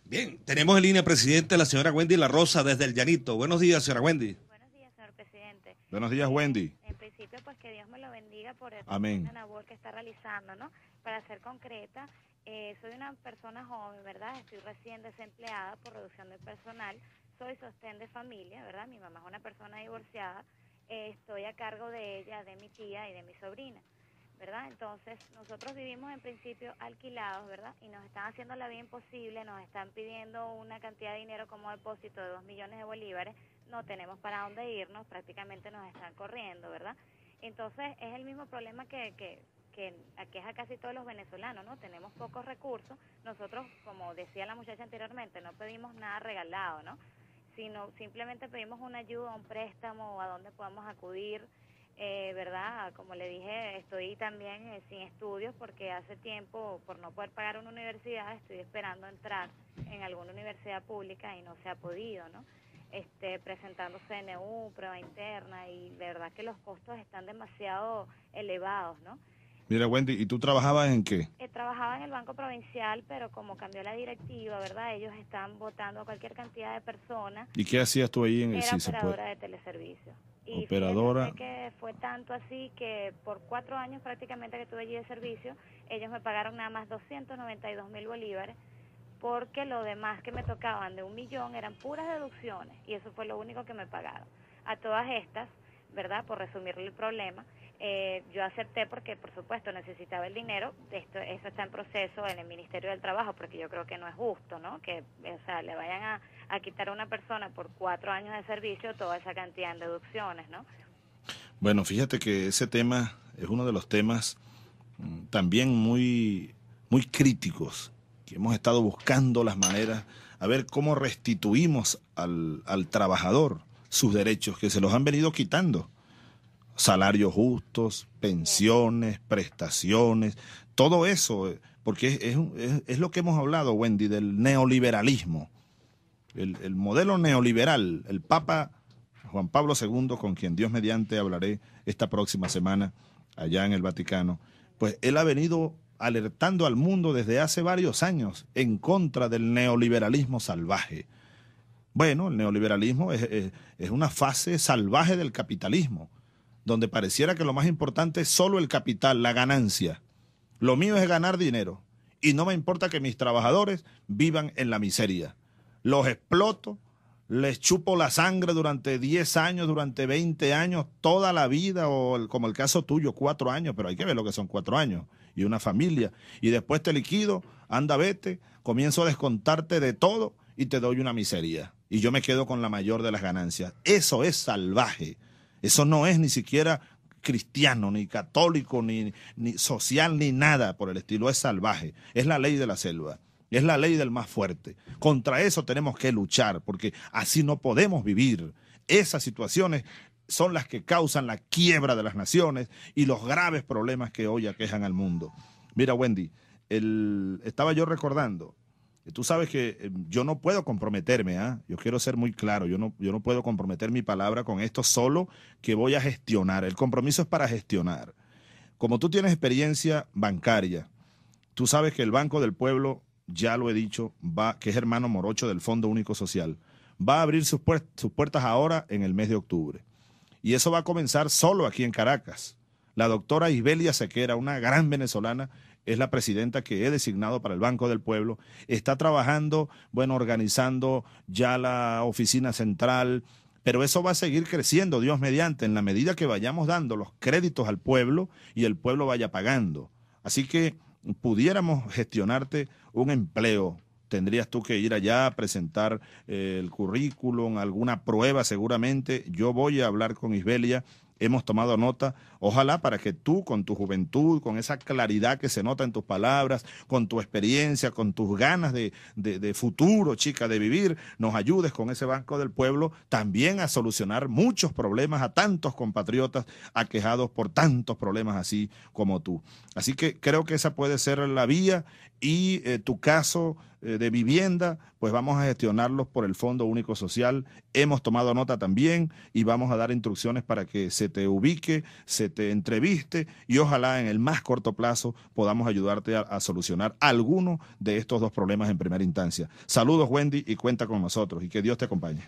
Bien, tenemos en línea presidente la señora Wendy La Rosa desde el Llanito. Buenos días, señora Wendy. Buenos días, señor presidente. Buenos días, Wendy. En principio, pues que Dios me lo bendiga por el labor que está realizando, ¿no? para ser concreta, eh, soy una persona joven, ¿verdad? Estoy recién desempleada por reducción de personal, soy sostén de familia, ¿verdad? Mi mamá es una persona divorciada, eh, estoy a cargo de ella, de mi tía y de mi sobrina, ¿verdad? Entonces, nosotros vivimos en principio alquilados, ¿verdad? Y nos están haciendo la vida imposible, nos están pidiendo una cantidad de dinero como depósito de dos millones de bolívares, no tenemos para dónde irnos, prácticamente nos están corriendo, ¿verdad? Entonces, es el mismo problema que, que que es a casi todos los venezolanos, ¿no? Tenemos pocos recursos. Nosotros, como decía la muchacha anteriormente, no pedimos nada regalado, ¿no? Sino simplemente pedimos una ayuda, un préstamo, a dónde podamos acudir, eh, ¿verdad? Como le dije, estoy también eh, sin estudios porque hace tiempo, por no poder pagar una universidad, estoy esperando entrar en alguna universidad pública y no se ha podido, ¿no? Este, presentando CNU, prueba interna y verdad que los costos están demasiado elevados, ¿no? Mira, Wendy, ¿y tú trabajabas en qué? Eh, trabajaba en el Banco Provincial, pero como cambió la directiva, ¿verdad? Ellos están votando a cualquier cantidad de personas. ¿Y qué hacías tú ahí en Era pues? operadora de teleservicio. Y operadora. que fue tanto así que por cuatro años prácticamente que estuve allí de servicio, ellos me pagaron nada más 292 mil bolívares porque lo demás que me tocaban de un millón eran puras deducciones y eso fue lo único que me pagaron. A todas estas, ¿verdad? Por resumir el problema, eh, yo acepté porque, por supuesto, necesitaba el dinero. Esto, eso está en proceso en el Ministerio del Trabajo porque yo creo que no es justo, ¿no? Que, o sea, le vayan a, quitar a una persona por cuatro años de servicio toda esa cantidad de deducciones, ¿no? Bueno, fíjate que ese tema es uno de los temas mm, también muy, muy críticos, que hemos estado buscando las maneras a ver cómo restituimos al, al trabajador sus derechos que se los han venido quitando salarios justos, pensiones, prestaciones, todo eso, eh, porque es, lo que hemos hablado, Wendy, del neoliberalismo. El, modelo neoliberal, el Papa Juan Pablo II, con quien Dios mediante hablaré esta próxima semana allá en el Vaticano, pues él ha venido alertando al mundo desde hace varios años en contra del neoliberalismo salvaje. Bueno, el neoliberalismo es una fase salvaje del capitalismo donde pareciera que lo más importante es solo el capital, la ganancia. Lo mío es ganar dinero y no me importa que mis trabajadores vivan en la miseria. Los exploto, les chupo la sangre durante 10 años, durante 20 años, toda la vida, o como el caso tuyo, cuatro años, pero hay que ver lo que son cuatro años y una familia. Y después te liquido, anda, vete, comienzo a descontarte de todo y te doy una miseria. Y yo me quedo con la mayor de las ganancias. Eso es salvaje. Eso no es ni siquiera cristiano, ni católico, ni, ni social, ni nada por el estilo. Es salvaje. Es la ley de la selva. Es la ley del más fuerte. Contra eso tenemos que luchar, porque así no podemos vivir. Esas situaciones son las que causan la quiebra de las naciones y los graves problemas que hoy aquejan al mundo. Mira, Wendy, estaba yo recordando eh, tú sabes que eh, yo no puedo comprometerme, ¿ah? yo quiero ser muy claro, yo no, yo no puedo comprometer mi palabra con esto solo que voy a gestionar. El compromiso es para gestionar. Como tú tienes experiencia bancaria, tú sabes que el Banco del Pueblo, ya lo he dicho, va, que es hermano morocho del Fondo Único Social, va a abrir sus, sus puertas ahora en el mes de octubre. Y eso va a comenzar solo aquí en Caracas. La doctora Isbelia Sequera, una gran venezolana, es la presidenta que he designado para el Banco del Pueblo, está trabajando, bueno, organizando ya la oficina central, pero eso va a seguir creciendo, Dios mediante, en la medida que vayamos dando los créditos al pueblo y el pueblo vaya pagando. Así que pudiéramos gestionarte un empleo. Tendrías tú que ir allá a presentar eh, el currículum, alguna prueba seguramente. Yo voy a hablar con Isbelia hemos tomado nota. Ojalá para que tú, con tu juventud, con esa claridad que se nota en tus palabras, con tu experiencia, con tus ganas de, futuro, chica, de vivir, nos ayudes con ese Banco del Pueblo también a solucionar muchos problemas a tantos compatriotas aquejados por tantos problemas así como tú. Así que creo que esa puede ser la vía y eh, tu caso eh, de vivienda, pues vamos a gestionarlos por el Fondo Único Social. Hemos tomado nota también y vamos a dar instrucciones para que se te ubique, se te entreviste y ojalá en el más corto plazo podamos ayudarte a, a solucionar alguno de estos dos problemas en primera instancia. Saludos Wendy y cuenta con nosotros y que Dios te acompañe.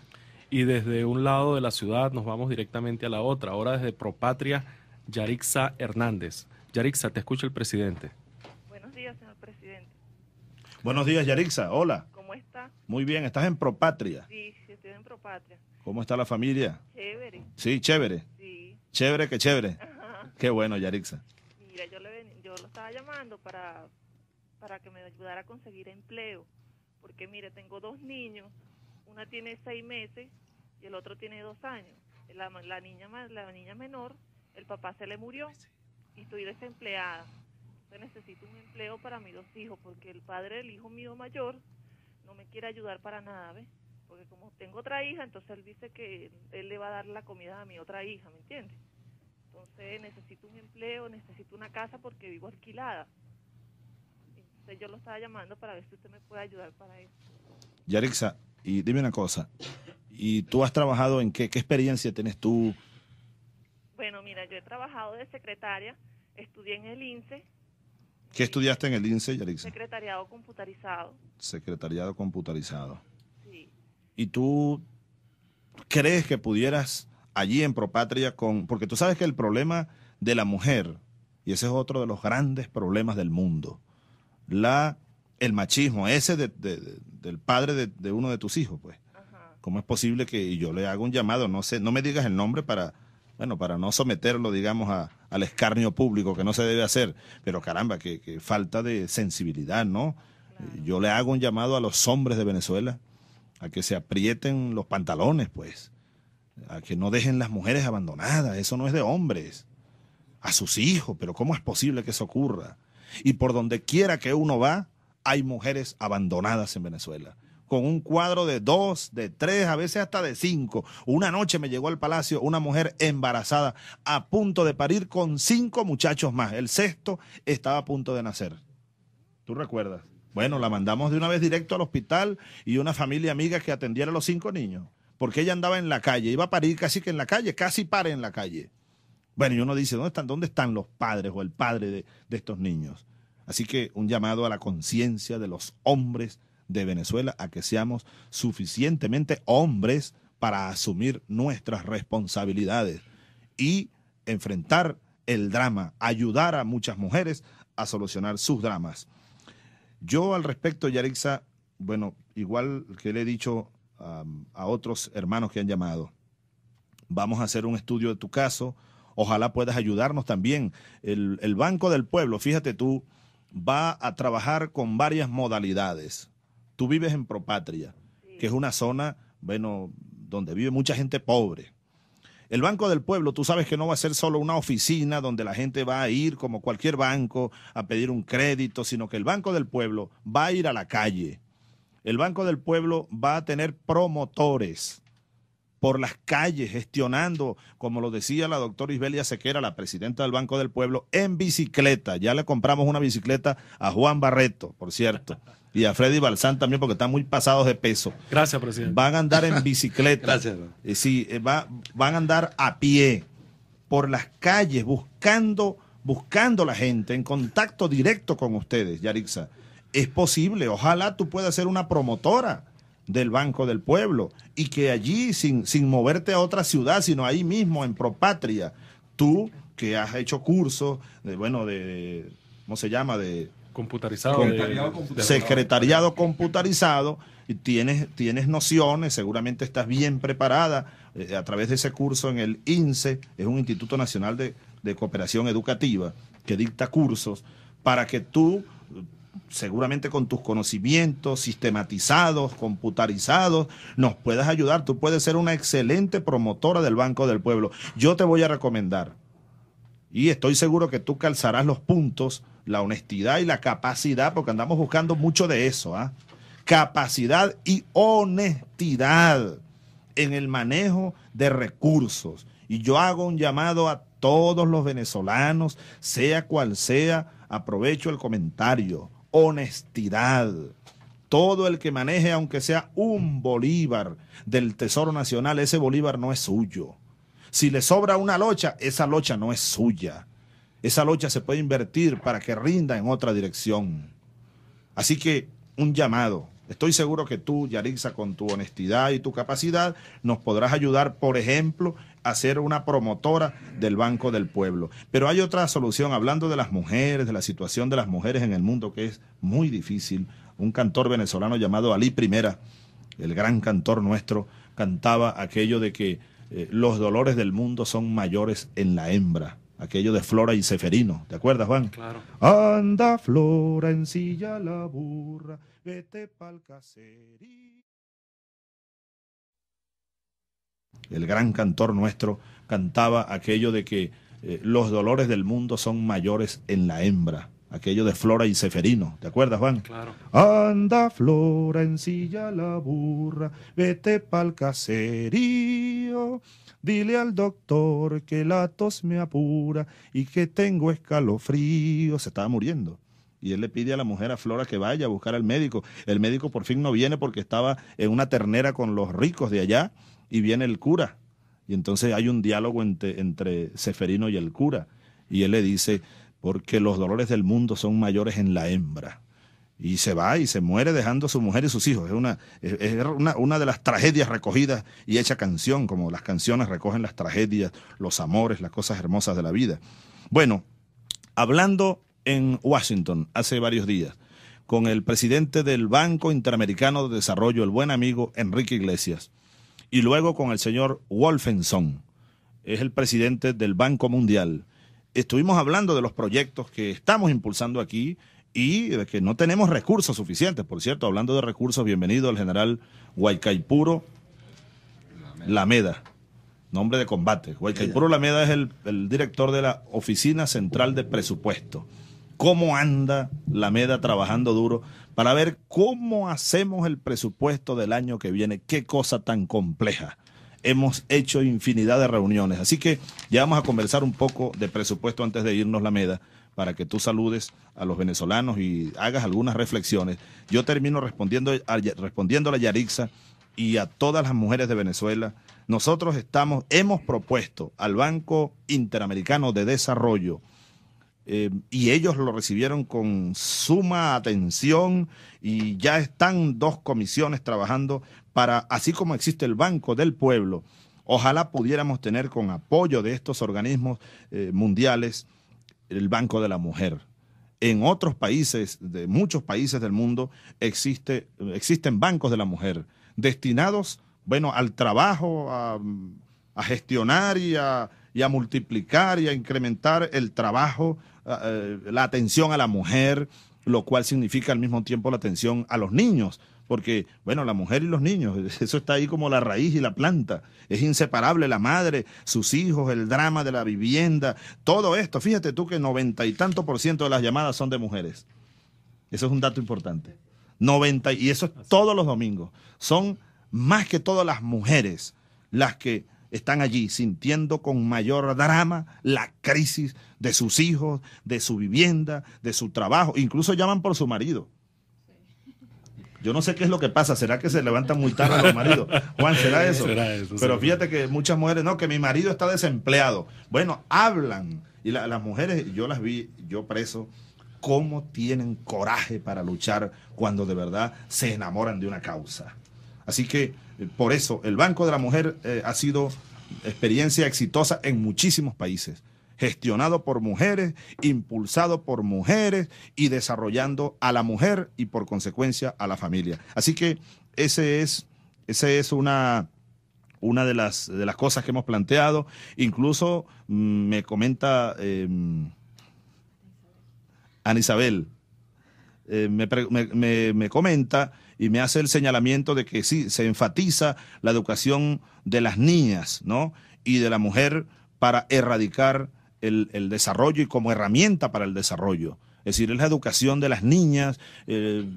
Y desde un lado de la ciudad nos vamos directamente a la otra, ahora desde Propatria, Yarixa Hernández. Yarixa, te escucha el presidente. Buenos días, Yarixa. Hola. ¿Cómo está? Muy bien. ¿Estás en Propatria? Sí, estoy en Propatria. ¿Cómo está la familia? Chévere. Sí, chévere. Sí. Chévere que chévere. Ajá. Qué bueno, Yarixa. Mira, yo, le ven, yo lo estaba llamando para, para que me ayudara a conseguir empleo. Porque, mire, tengo dos niños. Una tiene seis meses y el otro tiene dos años. La, la niña, la niña menor, el papá se le murió y estoy desempleada necesito un empleo para mis dos hijos, porque el padre del hijo mío mayor no me quiere ayudar para nada, ¿ves? Porque como tengo otra hija, entonces él dice que él le va a dar la comida a mi otra hija, ¿me entiendes? Entonces necesito un empleo, necesito una casa porque vivo alquilada. Entonces yo lo estaba llamando para ver si usted me puede ayudar para eso. Yarixa, y dime una cosa, ¿y tú has trabajado en qué, qué experiencia tienes tú? Bueno, mira, yo he trabajado de secretaria, estudié en el INSE, ¿Qué estudiaste en el INSE, Yarixa? Secretariado computarizado. Secretariado computarizado. Sí. ¿Y tú crees que pudieras allí en Propatria con... Porque tú sabes que el problema de la mujer, y ese es otro de los grandes problemas del mundo, la, el machismo, ese del padre de, uno de tus hijos, pues. Ajá. ¿Cómo es posible que yo le haga un llamado? No sé, no me digas el nombre para bueno, para no someterlo, digamos, al escarnio público, que no se debe hacer. Pero caramba, que, falta de sensibilidad, ¿no? Yo le hago un llamado a los hombres de Venezuela a que se aprieten los pantalones, pues, a que no dejen las mujeres abandonadas, eso no es de hombres, a sus hijos, pero ¿cómo es posible que eso ocurra? Y por donde quiera que uno va, hay mujeres abandonadas en Venezuela con un cuadro de dos, de tres, a veces hasta de cinco. Una noche me llegó al palacio una mujer embarazada a punto de parir con cinco muchachos más. El sexto estaba a punto de nacer. ¿Tú recuerdas? Bueno, la mandamos de una vez directo al hospital y una familia amiga que atendiera a los cinco niños, porque ella andaba en la calle, iba a parir casi que en la calle, casi pare en la calle. Bueno, y uno dice, ¿dónde están, dónde están los padres o el padre de, de estos niños? Así que un llamado a la conciencia de los hombres de Venezuela a que seamos suficientemente hombres para asumir nuestras responsabilidades y enfrentar el drama, ayudar a muchas mujeres a solucionar sus dramas. Yo al respecto, Yarixa, bueno, igual que le he dicho a otros hermanos que han llamado, vamos a hacer un estudio de tu caso, ojalá puedas ayudarnos también. El, el Banco del Pueblo, fíjate tú, va a trabajar con varias modalidades. Tú vives en Propatria, que es una zona, bueno, donde vive mucha gente pobre. El Banco del Pueblo, tú sabes que no va a ser solo una oficina donde la gente va a ir como cualquier banco a pedir un crédito, sino que el Banco del Pueblo va a ir a la calle. El Banco del Pueblo va a tener promotores por las calles, gestionando, como lo decía la doctora Isbelia Sequera, la presidenta del Banco del Pueblo, en bicicleta. Ya le compramos una bicicleta a Juan Barreto, por cierto y a Freddy Balsán también porque están muy pasados de peso. Gracias, presidente. Van a andar en bicicleta. Gracias. si eh, sí, eh, van a andar a pie por las calles buscando, buscando la gente, en contacto directo con ustedes, Yarixa. Es posible, ojalá tú puedas ser una promotora del Banco del Pueblo y que allí, sin, sin moverte a otra ciudad, sino ahí mismo, en Propatria, tú que has hecho cursos, de, bueno, de, ¿cómo se llama?, de computarizado. Secretariado, computarizado. Y tienes, tienes nociones, seguramente estás bien preparada eh, a través de ese curso en el INSE, es un Instituto Nacional de, de Cooperación Educativa que dicta cursos para que tú seguramente con tus conocimientos sistematizados, computarizados, nos puedas ayudar. Tú puedes ser una excelente promotora del Banco del Pueblo. Yo te voy a recomendar, y estoy seguro que tú calzarás los puntos la honestidad y la capacidad, porque andamos buscando mucho de eso, ¿ah? capacidad y honestidad en el manejo de recursos. Y yo hago un llamado a todos los venezolanos, sea cual sea, aprovecho el comentario, honestidad. Todo el que maneje, aunque sea un bolívar del Tesoro Nacional, ese bolívar no es suyo. Si le sobra una locha, esa locha no es suya esa lucha se puede invertir para que rinda en otra dirección. Así que un llamado. Estoy seguro que tú, Yarixa, con tu honestidad y tu capacidad, nos podrás ayudar, por ejemplo, a ser una promotora del Banco del Pueblo. Pero hay otra solución, hablando de las mujeres, de la situación de las mujeres en el mundo, que es muy difícil. Un cantor venezolano llamado Ali Primera, el gran cantor nuestro, cantaba aquello de que eh, los dolores del mundo son mayores en la hembra aquello de Flora y Seferino. ¿Te acuerdas, Juan? Claro. Anda, Flora, en silla la burra, vete pa'l caserío. El gran cantor nuestro cantaba aquello de que eh, los dolores del mundo son mayores en la hembra. Aquello de Flora y Seferino, ¿te acuerdas, Juan? Claro. Anda, Flora, en silla la burra, vete pa'l caserío. Dile al doctor que la tos me apura y que tengo escalofrío. Se estaba muriendo. Y él le pide a la mujer, a Flora, que vaya a buscar al médico. El médico por fin no viene porque estaba en una ternera con los ricos de allá y viene el cura. Y entonces hay un diálogo entre, entre Seferino y el cura. Y él le dice, porque los dolores del mundo son mayores en la hembra y se va y se muere dejando a su mujer y sus hijos. Es una, una, una, de las tragedias recogidas y hecha canción, como las canciones recogen las tragedias, los amores, las cosas hermosas de la vida. Bueno, hablando en Washington hace varios días con el presidente del Banco Interamericano de Desarrollo, el buen amigo Enrique Iglesias, y luego con el señor Wolfenson, es el presidente del Banco Mundial. Estuvimos hablando de los proyectos que estamos impulsando aquí, y que no tenemos recursos suficientes. Por cierto, hablando de recursos, bienvenido al general Huaycaipuro Lameda, nombre de combate. Huaycaipuro Lameda es el, director de la Oficina Central de Presupuesto. ¿Cómo anda Lameda trabajando duro para ver cómo hacemos el presupuesto del año que viene? Qué cosa tan compleja. Hemos hecho infinidad de reuniones, así que ya vamos a conversar un poco de presupuesto antes de irnos Lameda para que tú saludes a los venezolanos y hagas algunas reflexiones. Yo termino respondiendo a, respondiendo a Yarixa y a todas las mujeres de Venezuela. Nosotros estamos, hemos propuesto al Banco Interamericano de Desarrollo eh, y ellos lo recibieron con suma atención y ya están dos comisiones trabajando para, así como existe el Banco del Pueblo, ojalá pudiéramos tener con apoyo de estos organismos eh, mundiales el Banco de la Mujer. En otros países, de muchos países del mundo, existe, existen bancos de la mujer destinados, bueno, al trabajo, a, gestionar y a, multiplicar y a incrementar el trabajo, eh, la atención a la mujer, lo cual significa al mismo tiempo la atención a los niños porque, bueno, la mujer y los niños, eso está ahí como la raíz y la planta, es inseparable la madre, sus hijos, el drama de la vivienda, todo esto, fíjate tú que noventa y tanto por ciento de las llamadas son de mujeres, eso es un dato importante, 90, y eso es todos los domingos, son más que todas las mujeres las que están allí sintiendo con mayor drama la crisis de sus hijos, de su vivienda, de su trabajo, incluso llaman por su marido. Yo no sé qué es lo que pasa. ¿Será que se levantan muy tarde los maridos? Juan, ¿será eso? Pero fíjate que muchas mujeres, no, que mi marido está desempleado. Bueno, hablan. Y las mujeres, yo las vi, yo preso, cómo tienen coraje para luchar cuando de verdad se enamoran de una causa. Así que eh, por eso el Banco de la Mujer eh, ha sido experiencia exitosa en muchísimos países gestionado por mujeres, impulsado por mujeres y desarrollando a la mujer y por consecuencia a la familia. Así que ese es, ese es una, una de las, de las cosas que hemos planteado. Incluso mm, me comenta em, Anisabel Isabel, eh, me, me, comenta y me hace el señalamiento de que sí, se enfatiza la educación de las niñas ¿no? y de la mujer para erradicar el, desarrollo y como herramienta para el desarrollo. Es decir, es la educación de las niñas, eh,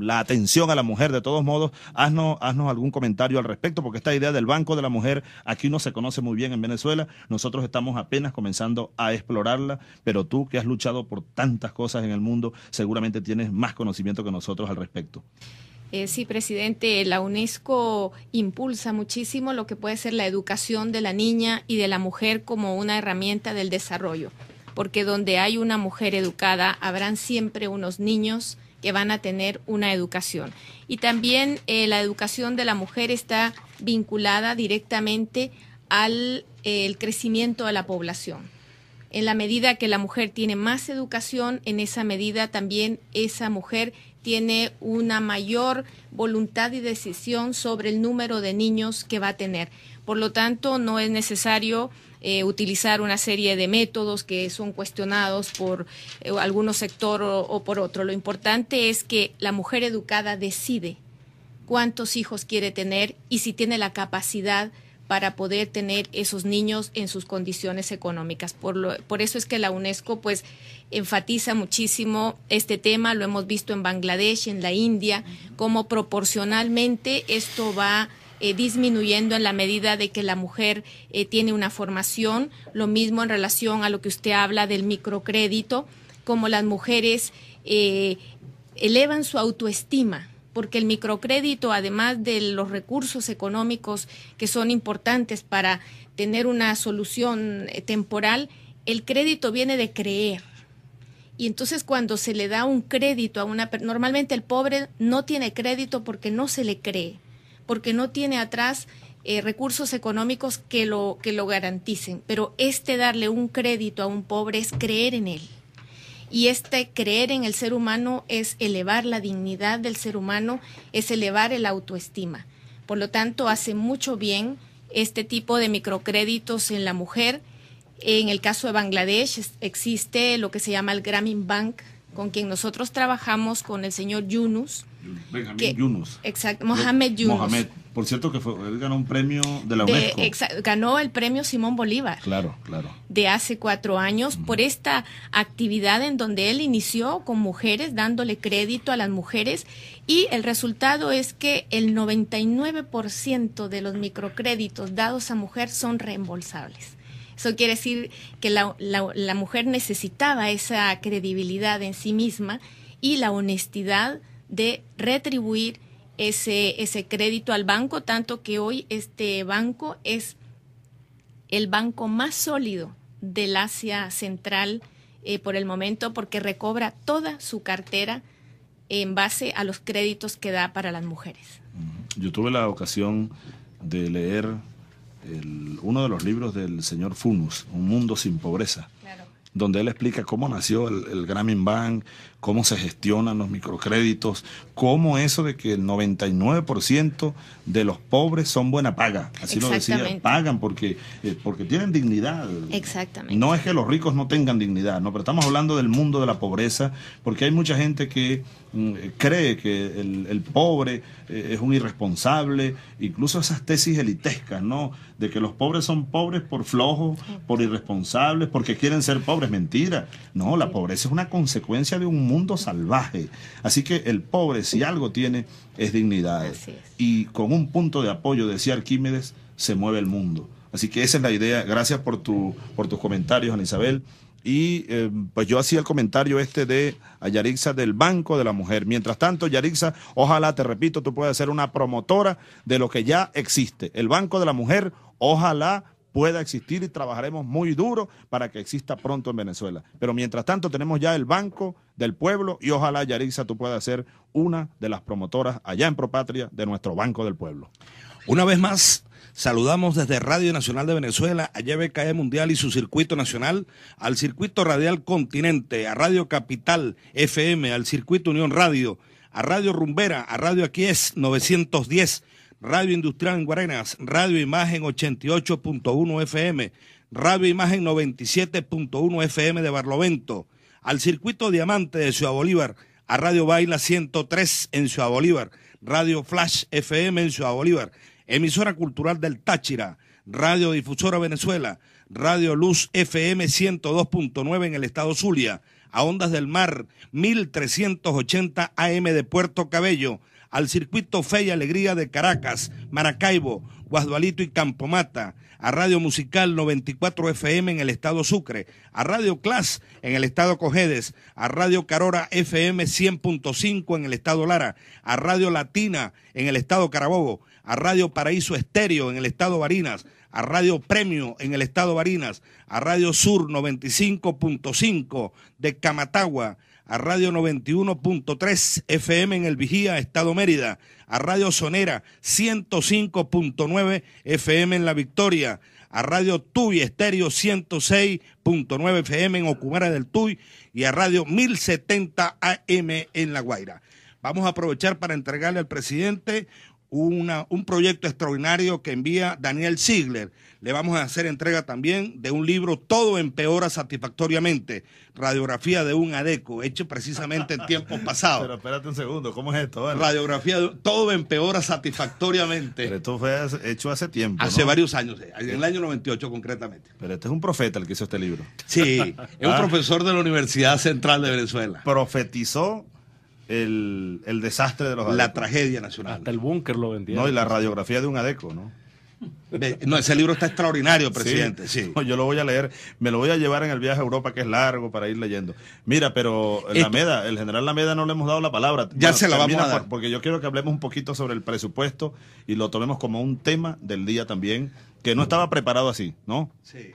la atención a la mujer. De todos modos, haznos, haznos, algún comentario al respecto, porque esta idea del Banco de la Mujer aquí no se conoce muy bien en Venezuela. Nosotros estamos apenas comenzando a explorarla, pero tú que has luchado por tantas cosas en el mundo, seguramente tienes más conocimiento que nosotros al respecto. Eh, sí, presidente, la UNESCO impulsa muchísimo lo que puede ser la educación de la niña y de la mujer como una herramienta del desarrollo, porque donde hay una mujer educada, habrán siempre unos niños que van a tener una educación. Y también eh, la educación de la mujer está vinculada directamente al eh, el crecimiento de la población. En la medida que la mujer tiene más educación, en esa medida también esa mujer tiene una mayor voluntad y decisión sobre el número de niños que va a tener. Por lo tanto, no es necesario eh, utilizar una serie de métodos que son cuestionados por eh, algunos sector o, o, por otro. Lo importante es que la mujer educada decide cuántos hijos quiere tener y si tiene la capacidad para poder tener esos niños en sus condiciones económicas. Por, por eso es que la UNESCO pues enfatiza muchísimo este tema, lo hemos visto en Bangladesh, en la India, como proporcionalmente esto va eh, disminuyendo en la medida de que la mujer eh, tiene una formación, lo mismo en relación a lo que usted habla del microcrédito, como las mujeres eh, elevan su autoestima porque el microcrédito, además de los recursos económicos que son importantes para tener una solución eh, temporal, el crédito viene de creer. Y entonces cuando se le da un crédito a una normalmente el pobre no tiene crédito porque no se le cree, porque no tiene atrás eh, recursos económicos que lo, que lo garanticen. Pero este darle un crédito a un pobre es creer en él. Y este creer en el ser humano es elevar la dignidad del ser humano, es elevar el autoestima. Por lo tanto, hace mucho bien este tipo de microcréditos en la mujer. En el caso de Bangladesh existe lo que se llama el Grammy Bank, con quien nosotros trabajamos con el señor Yunus Benjamín Yunus. Exacto, Mohamed Yunus. Mohamed. Por cierto que él ganó un premio de la UNESCO. ganó el premio Simón Bolívar. Claro, claro. De hace cuatro años por esta actividad en donde él inició con mujeres, dándole crédito a las mujeres y el resultado es que el 99% de los microcréditos dados a mujeres son reembolsables. Eso quiere decir que la mujer necesitaba esa credibilidad en sí misma y la honestidad de retribuir ese, ese crédito al banco, tanto que hoy este banco es el banco más sólido del Asia Central eh, por el momento porque recobra toda su cartera en base a los créditos que da para las mujeres. Yo tuve la ocasión de leer uno de los libros del señor Funus, Un mundo sin pobreza, donde él explica cómo nació el, el Bank, cómo se gestionan los microcréditos, cómo eso de que el 99% de los pobres son buena paga, así lo decía, pagan porque, eh, porque tienen dignidad. Exactamente. No es que los ricos no tengan dignidad, no, pero estamos hablando del mundo de la pobreza, porque hay mucha gente que mm, eh, cree que el, pobre eh, es un irresponsable, incluso esas tesis elitescas, ¿no? De que los pobres son pobres por flojos, por irresponsables, porque quieren ser pobres, mentira. No, la pobreza es una consecuencia de un mundo mundo salvaje. Así que el pobre, si algo tiene, es dignidad. Y con un punto de apoyo, decía Arquímedes, se mueve el mundo. Así que esa es la idea. Gracias por, tu, por tus comentarios, Ana Isabel. Y eh, pues yo hacía el comentario este de Yarixa del Banco de la Mujer. Mientras tanto, Yarixa, ojalá, te repito, tú puedas ser una promotora de lo que ya existe. El Banco de la Mujer, ojalá pueda existir y trabajaremos muy duro para que exista pronto en Venezuela. Pero mientras tanto tenemos ya el Banco del Pueblo y ojalá, Yarisa tú puedas ser una de las promotoras allá en Propatria de nuestro Banco del Pueblo. Una vez más, Saludamos desde Radio Nacional de Venezuela, a YBKE Mundial y su circuito nacional, al circuito radial Continente, a Radio Capital FM, al circuito Unión Radio, a Radio Rumbera, a Radio Aquí es 910 Radio Industrial en Guarenas, Radio Imagen 88.1 FM, Radio Imagen 97.1 FM de Barlovento, al Circuito Diamante de Ciudad Bolívar, a Radio Baila 103 en Ciudad Bolívar, Radio Flash FM en Ciudad Bolívar, Emisora Cultural del Táchira, Radio Difusora Venezuela, Radio Luz FM 102.9 en el estado Zulia, a Ondas del Mar 1380 AM de Puerto Cabello, al circuito Fe y Alegría de Caracas, Maracaibo, Guadualito y Campomata, a Radio Musical 94 FM en el estado Sucre, a Radio Clas en el estado Cojedes, a Radio Carora FM 100.5 en el estado Lara, a Radio Latina en el estado Carabobo, a Radio Paraíso Estéreo en el estado Barinas, a Radio Premio en el estado Barinas, a Radio Sur 95.5 de Camatagua, a Radio 91.3 FM en El Vigía, Estado Mérida, a Radio Sonera 105.9 FM en La Victoria, a Radio Tuy Estéreo 106.9 FM en Ocumara del Tuy y a Radio 1070 AM en La Guaira. Vamos a aprovechar para entregarle al presidente un proyecto extraordinario que envía Daniel Ziegler. Le vamos a hacer entrega también de un libro Todo empeora satisfactoriamente, radiografía de un adeco, hecho precisamente en tiempo pasado Pero espérate un segundo, ¿cómo es esto? Radiografía de, Todo empeora satisfactoriamente. Pero esto fue hecho hace tiempo. Hace varios años, eh, en el año 98 concretamente. Pero este es un profeta el que hizo este libro. Sí, es un ¿Ah? profesor de la Universidad Central de Venezuela. Profetizó el, desastre de los La tragedia nacional. Hasta el búnker lo vendieron. No, y la radiografía de un adeco, ¿no? No, ese libro está extraordinario, presidente. Sí, yo lo voy a leer, me lo voy a llevar en el viaje a Europa, que es largo, para ir leyendo. Mira, pero el general Lameda no le hemos dado la palabra. Ya se la vamos a dar. porque yo quiero que hablemos un poquito sobre el presupuesto y lo tomemos como un tema del día también, que no estaba preparado así, ¿no? Sí.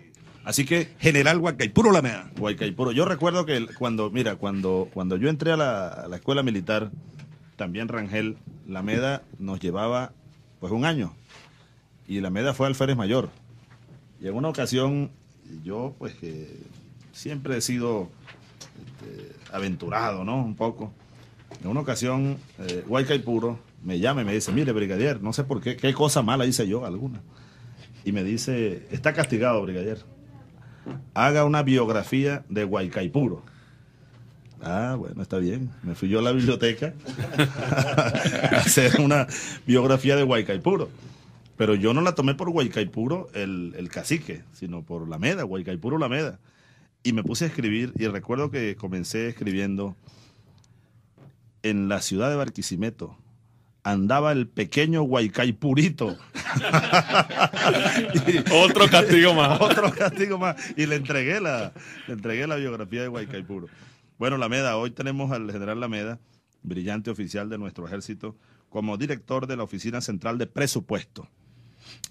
Así que General Huaycaipuro la mea. Huaycaipuro. Yo recuerdo que cuando, mira, cuando, cuando yo entré a la, escuela militar, también Rangel, Lameda nos llevaba pues un año. Y Lameda fue alférez mayor. Y en una ocasión, yo pues que siempre he sido este, aventurado, ¿no? Un poco. En una ocasión, eh, Huaycaipuro me llama y me dice, mire, brigadier, no sé por qué, qué cosa mala hice yo alguna. Y me dice, está castigado, brigadier haga una biografía de Guaycaipuro. Ah, bueno, está bien. Me fui yo a la biblioteca a hacer una biografía de Guaycaipuro. Pero yo no la tomé por Guaycaipuro el, cacique, sino por la Meda, Guaycaipuro la Meda. Y me puse a escribir y recuerdo que comencé escribiendo en la ciudad de Barquisimeto. Andaba el pequeño Guaycaipurito. otro castigo más. otro castigo más. Y le entregué la, entregué la biografía de Guaycaipuro. Bueno, Lameda, hoy tenemos al general Lameda, brillante oficial de nuestro ejército, como director de la Oficina Central de Presupuesto.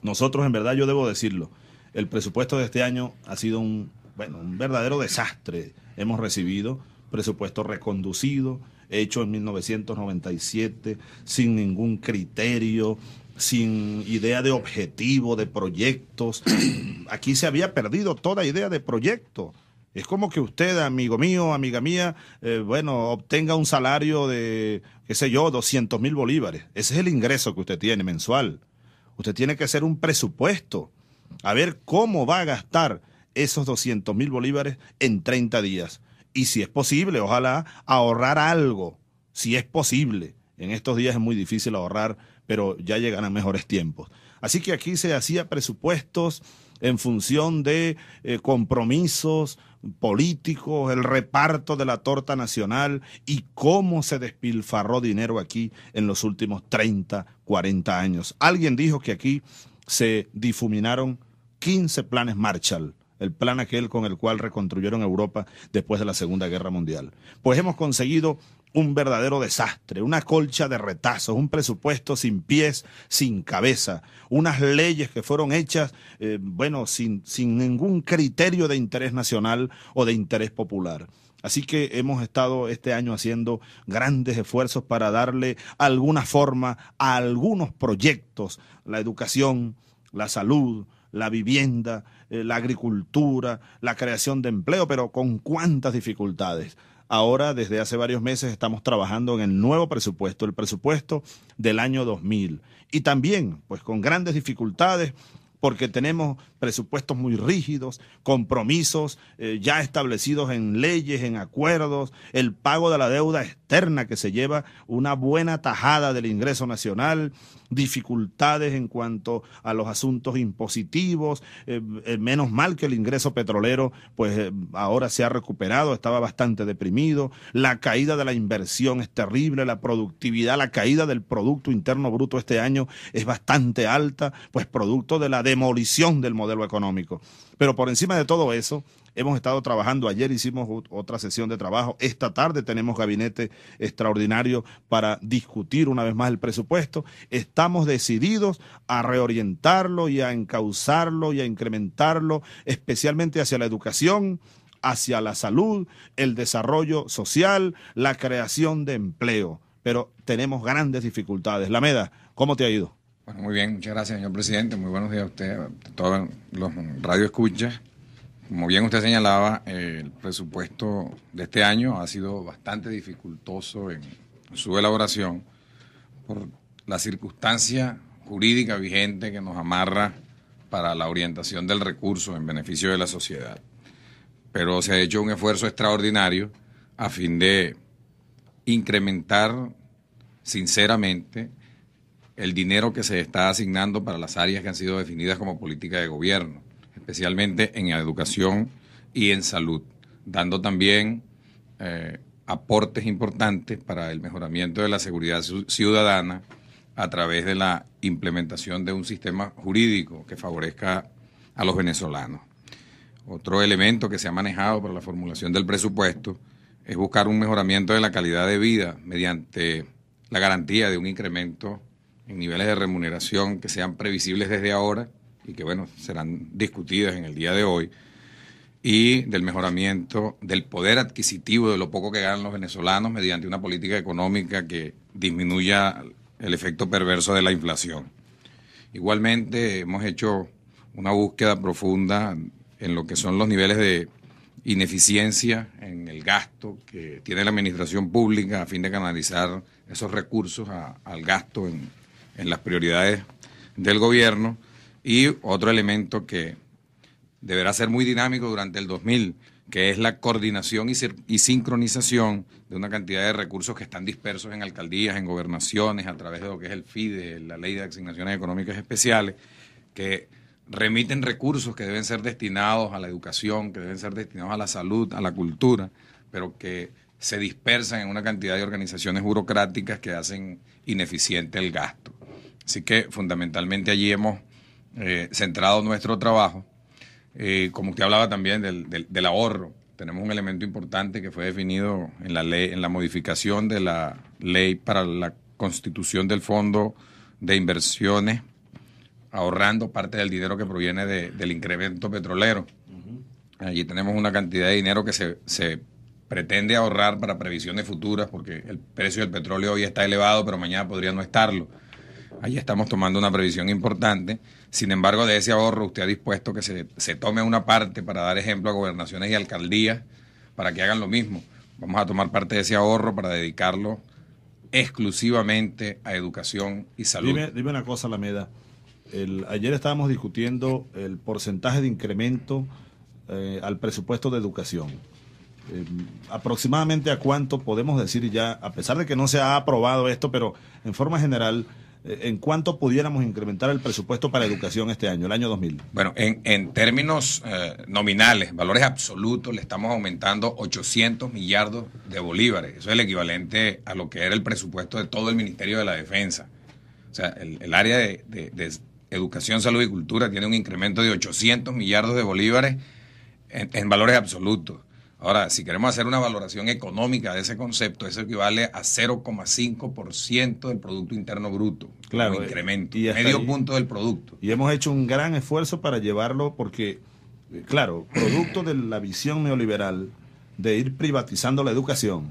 Nosotros, en verdad, yo debo decirlo, el presupuesto de este año ha sido un, bueno, un verdadero desastre. Hemos recibido presupuesto reconducido, hecho en 1997, sin ningún criterio, sin idea de objetivo, de proyectos. Aquí se había perdido toda idea de proyecto. Es como que usted, amigo mío, amiga mía, eh, bueno, obtenga un salario de, qué sé yo, 200 mil bolívares. Ese es el ingreso que usted tiene mensual. Usted tiene que hacer un presupuesto, a ver cómo va a gastar esos 200 mil bolívares en 30 días. Y si es posible, ojalá ahorrar algo, si es posible. En estos días es muy difícil ahorrar pero ya llegan a mejores tiempos. Así que aquí se hacía presupuestos en función de eh, compromisos políticos, el reparto de la torta nacional y cómo se despilfarró dinero aquí en los últimos 30, 40 años. Alguien dijo que aquí se difuminaron 15 planes Marshall, el plan aquel con el cual reconstruyeron Europa después de la Segunda Guerra Mundial. Pues hemos conseguido un verdadero desastre, una colcha de retazos, un presupuesto sin pies, sin cabeza, unas leyes que fueron hechas, eh, bueno, sin, sin ningún criterio de interés nacional o de interés popular. Así que hemos estado este año haciendo grandes esfuerzos para darle alguna forma a algunos proyectos, la educación, la salud, la vivienda, eh, la agricultura, la creación de empleo, pero con cuántas dificultades. Ahora, desde hace varios meses, estamos trabajando en el nuevo presupuesto, el presupuesto del año 2000. Y también, pues con grandes dificultades, porque tenemos presupuestos muy rígidos, compromisos eh, ya establecidos en leyes, en acuerdos, el pago de la deuda externa que se lleva una buena tajada del ingreso nacional, dificultades en cuanto a los asuntos impositivos, eh, eh, menos mal que el ingreso petrolero pues ahora se ha recuperado, estaba bastante deprimido, la caída de la inversión es terrible, la productividad, la caída del Producto Interno Bruto este año es bastante alta, pues producto de la demolición del modelo lo económico. Pero por encima de todo eso, hemos estado trabajando. Ayer hicimos otra sesión de trabajo. Esta tarde tenemos gabinete extraordinario para discutir una vez más el presupuesto. Estamos decididos a reorientarlo y a encauzarlo y a incrementarlo, especialmente hacia la educación, hacia la salud, el desarrollo social, la creación de empleo. Pero tenemos grandes dificultades. Lameda, ¿cómo te ha ido? muy bien, muchas gracias, señor presidente. Muy buenos días a usted, a todos los radioescuchas. Como bien usted señalaba, el presupuesto de este año ha sido bastante dificultoso en su elaboración por la circunstancia jurídica vigente que nos amarra para la orientación del recurso en beneficio de la sociedad. Pero se ha hecho un esfuerzo extraordinario a fin de incrementar sinceramente el dinero que se está asignando para las áreas que han sido definidas como política de gobierno, especialmente en educación y en salud, dando también eh, aportes importantes para el mejoramiento de la seguridad ciudadana a través de la implementación de un sistema jurídico que favorezca a los venezolanos. Otro elemento que se ha manejado para la formulación del presupuesto es buscar un mejoramiento de la calidad de vida mediante la garantía de un incremento en niveles de remuneración que sean previsibles desde ahora y que, bueno, serán discutidas en el día de hoy, y del mejoramiento del poder adquisitivo de lo poco que ganan los venezolanos mediante una política económica que disminuya el efecto perverso de la inflación. Igualmente, hemos hecho una búsqueda profunda en lo que son los niveles de ineficiencia en el gasto que tiene la administración pública a fin de canalizar esos recursos al gasto en, en las prioridades del gobierno. Y otro elemento que deberá ser muy dinámico durante el 2000, que es la coordinación y, sincronización de una cantidad de recursos que están dispersos en alcaldías, en gobernaciones, a través de lo que es el FIDE, la Ley de Asignaciones Económicas Especiales, que remiten recursos que deben ser destinados a la educación, que deben ser destinados a la salud, a la cultura, pero que se dispersan en una cantidad de organizaciones burocráticas que hacen ineficiente el gasto. Así que fundamentalmente allí hemos eh, centrado nuestro trabajo. Eh, como usted hablaba también del, ahorro, tenemos un elemento importante que fue definido en la ley, en la modificación de la ley para la constitución del fondo de inversiones, ahorrando parte del dinero que proviene del incremento petrolero. Allí tenemos una cantidad de dinero que se, se pretende ahorrar para previsiones futuras, porque el precio del petróleo hoy está elevado, pero mañana podría no estarlo. Ahí estamos tomando una previsión importante. Sin embargo, de ese ahorro usted ha dispuesto que se, tome una parte para dar ejemplo a gobernaciones y alcaldías para que hagan lo mismo. Vamos a tomar parte de ese ahorro para dedicarlo exclusivamente a educación y salud. Dime, una cosa, Alameda. El, ayer estábamos discutiendo el porcentaje de incremento eh, al presupuesto de educación. Eh, aproximadamente a cuánto podemos decir ya, a pesar de que no se ha aprobado esto, pero en forma general, eh, ¿En cuánto pudiéramos incrementar el presupuesto para educación este año, el año 2000? Bueno, en, en términos eh, nominales, valores absolutos, le estamos aumentando 800 millardos de bolívares. Eso es el equivalente a lo que era el presupuesto de todo el Ministerio de la Defensa. O sea, el, área de, educación, salud y cultura tiene un incremento de 800 millardos de bolívares en valores absolutos. Ahora, si queremos hacer una valoración económica de ese concepto, eso equivale a 0,5% del Producto Interno Bruto. Claro. Un eh, incremento, medio punto del producto. Y hemos hecho un gran esfuerzo para llevarlo porque, eh, claro, producto de la visión neoliberal de ir privatizando la educación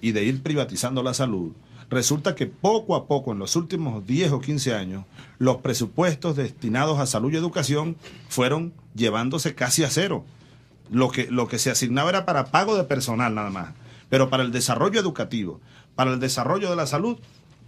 y de ir privatizando la salud, resulta que poco a poco, en los últimos 10 o 15 años, los presupuestos destinados a salud y educación fueron llevándose casi a cero lo que, lo que se asignaba era para pago de personal nada más, pero para el desarrollo educativo, para el desarrollo de la salud,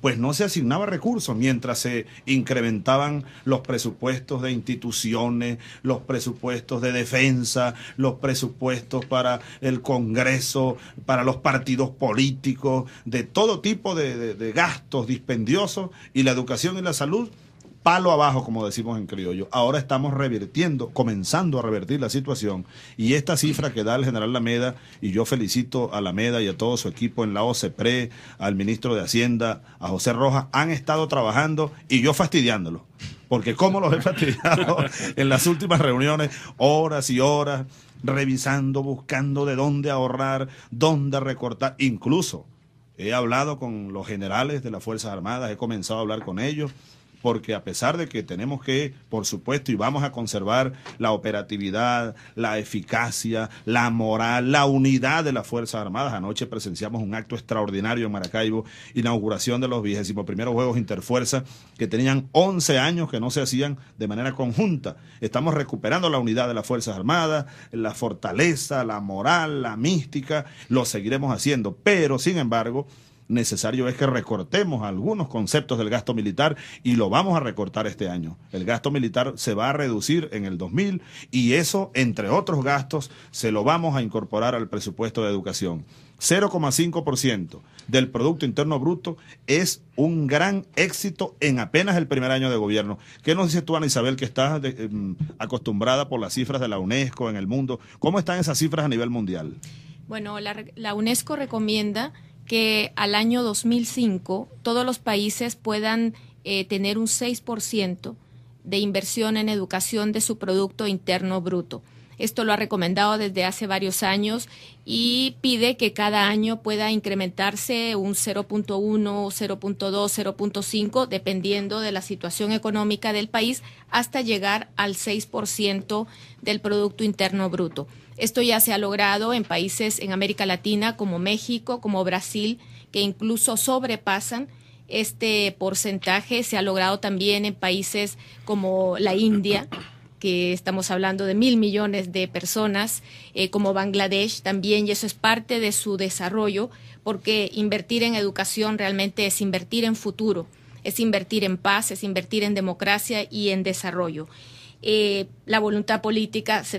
pues no se asignaba recursos mientras se incrementaban los presupuestos de instituciones, los presupuestos de defensa, los presupuestos para el Congreso, para los partidos políticos, de todo tipo de gastos dispendiosos y la educación y la salud palo abajo, como decimos en criollo. Ahora estamos revirtiendo, comenzando a revertir la situación. Y esta cifra que da el general Lameda, y yo felicito a Lameda y a todo su equipo en la OCPRE, al ministro de Hacienda, a José Rojas, han estado trabajando y yo fastidiándolo. Porque como los he fastidiado en las últimas reuniones, horas y horas, revisando, buscando de dónde ahorrar, dónde recortar, incluso. He hablado con los generales de las Fuerzas Armadas, he comenzado a hablar con ellos, porque a pesar de que tenemos que, por supuesto, y vamos a conservar la operatividad, la eficacia, la moral, la unidad de las Fuerzas Armadas, anoche presenciamos un acto extraordinario en Maracaibo, inauguración de los 21 primeros Juegos Interfuerza, que tenían 11 años que no se hacían de manera conjunta. Estamos recuperando la unidad de las Fuerzas Armadas, la fortaleza, la moral, la mística, lo seguiremos haciendo, pero sin embargo, necesario es que recortemos algunos conceptos del gasto militar y lo vamos a recortar este año. El gasto militar se va a reducir en el 2000 y eso, entre otros gastos, se lo vamos a incorporar al presupuesto de educación. 0,5% del Producto Interno Bruto es un gran éxito en apenas el primer año de gobierno. ¿Qué nos dice tú, Ana Isabel, que estás em, acostumbrada por las cifras de la UNESCO en el mundo? ¿Cómo están esas cifras a nivel mundial? Bueno, la, la UNESCO recomienda que al año 2005 todos los países puedan eh, tener un 6% de inversión en educación de su Producto Interno Bruto. Esto lo ha recomendado desde hace varios años y pide que cada año pueda incrementarse un 0.1, 0.2, 0.5, dependiendo de la situación económica del país, hasta llegar al 6% del Producto Interno Bruto. Esto ya se ha logrado en países en América Latina como México, como Brasil, que incluso sobrepasan este porcentaje. Se ha logrado también en países como la India, que estamos hablando de mil millones de personas, eh, como Bangladesh también, y eso es parte de su desarrollo, porque invertir en educación realmente es invertir en futuro, es invertir en paz, es invertir en democracia y en desarrollo. Eh, la voluntad política se,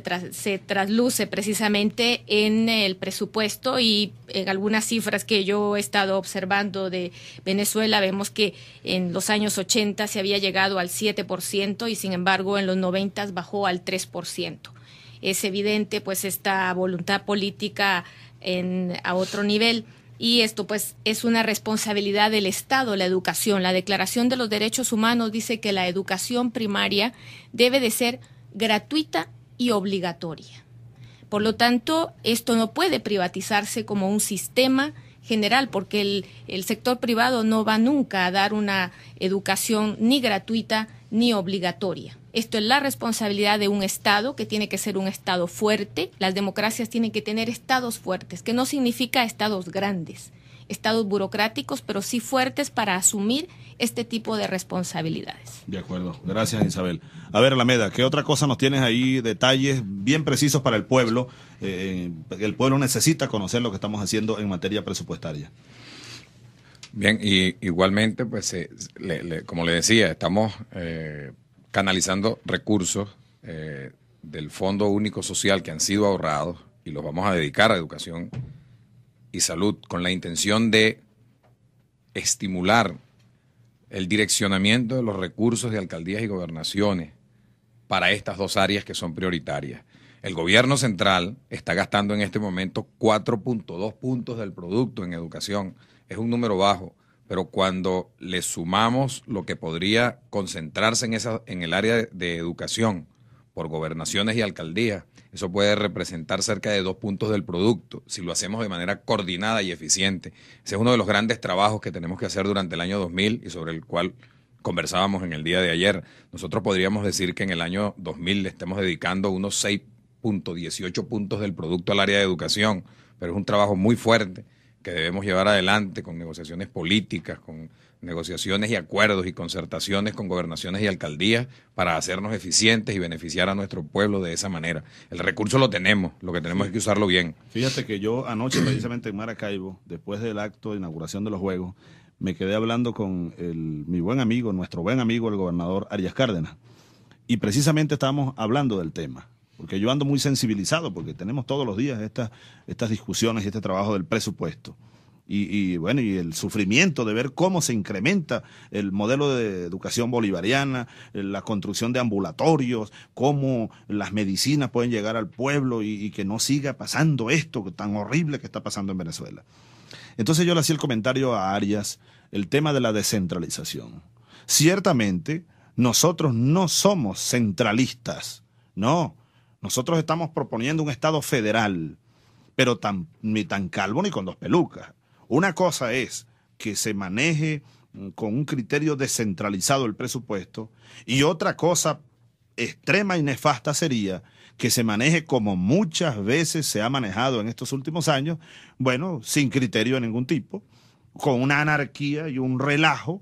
trasluce precisamente en el presupuesto y en algunas cifras que yo he estado observando de Venezuela vemos que en los años 80 se había llegado al 7% y sin embargo en los 90 bajó al 3%. Es evidente pues esta voluntad política a otro nivel. Y esto pues es una responsabilidad del Estado, la educación. La Declaración de los Derechos Humanos dice que la educación primaria debe de ser gratuita y obligatoria. Por lo tanto, esto no puede privatizarse como un sistema general, porque el, el sector privado no va nunca a dar una educación ni gratuita ni obligatoria. Esto es la responsabilidad de un Estado que tiene que ser un Estado fuerte. Las democracias tienen que tener Estados fuertes, que no significa Estados grandes, Estados burocráticos, pero sí fuertes para asumir este tipo de responsabilidades. De acuerdo, gracias Isabel. A ver, Alameda, ¿qué otra cosa nos tienes ahí? Detalles bien precisos para el pueblo. Eh, el pueblo necesita conocer lo que estamos haciendo en materia presupuestaria. Bien, y igualmente, pues, eh, como le decía, estamos... Eh, canalizando recursos eh, del Fondo Único Social que han sido ahorrados y los vamos a dedicar a educación y salud con la intención de estimular el direccionamiento de los recursos de alcaldías y gobernaciones para estas dos áreas que son prioritarias. El gobierno central está gastando en este momento 4.2 puntos del producto en educación. Es un número bajo pero cuando le sumamos lo que podría concentrarse en, esa, en el área de, educación por gobernaciones y alcaldías, eso puede representar cerca de dos puntos del producto si lo hacemos de manera coordinada y eficiente. Ese es uno de los grandes trabajos que tenemos que hacer durante el año 2000 y sobre el cual conversábamos en el día de ayer. Nosotros podríamos decir que en el año 2000 le estemos dedicando unos 6.18 puntos del producto al área de educación, pero es un trabajo muy fuerte que debemos llevar adelante con negociaciones políticas, con negociaciones y acuerdos y concertaciones con gobernaciones y alcaldías para hacernos eficientes y beneficiar a nuestro pueblo de esa manera. El recurso lo tenemos, lo que tenemos es que usarlo bien. Fíjate que yo anoche, precisamente en Maracaibo, después del acto de inauguración de los Juegos, me quedé hablando con el, mi buen amigo, nuestro buen amigo, el gobernador Arias Cárdenas. Y precisamente estábamos hablando del tema porque yo ando muy sensibilizado, porque tenemos todos los días estas, discusiones y este trabajo del presupuesto. Y, bueno, y el sufrimiento de ver cómo se incrementa el modelo de educación bolivariana, la construcción de ambulatorios, cómo las medicinas pueden llegar al pueblo y que no siga pasando esto tan horrible que está pasando en Venezuela. Entonces yo le hacía el comentario a Arias, el tema de la descentralización. Ciertamente, nosotros no somos centralistas, no, nosotros estamos proponiendo un Estado federal, pero ni tan calvo ni con dos pelucas. Una cosa es que se maneje mm, con un criterio descentralizado el presupuesto y otra cosa extrema y nefasta sería que se maneje como muchas veces se ha manejado en estos últimos años, bueno, sin criterio de ningún tipo, con una anarquía y un relajo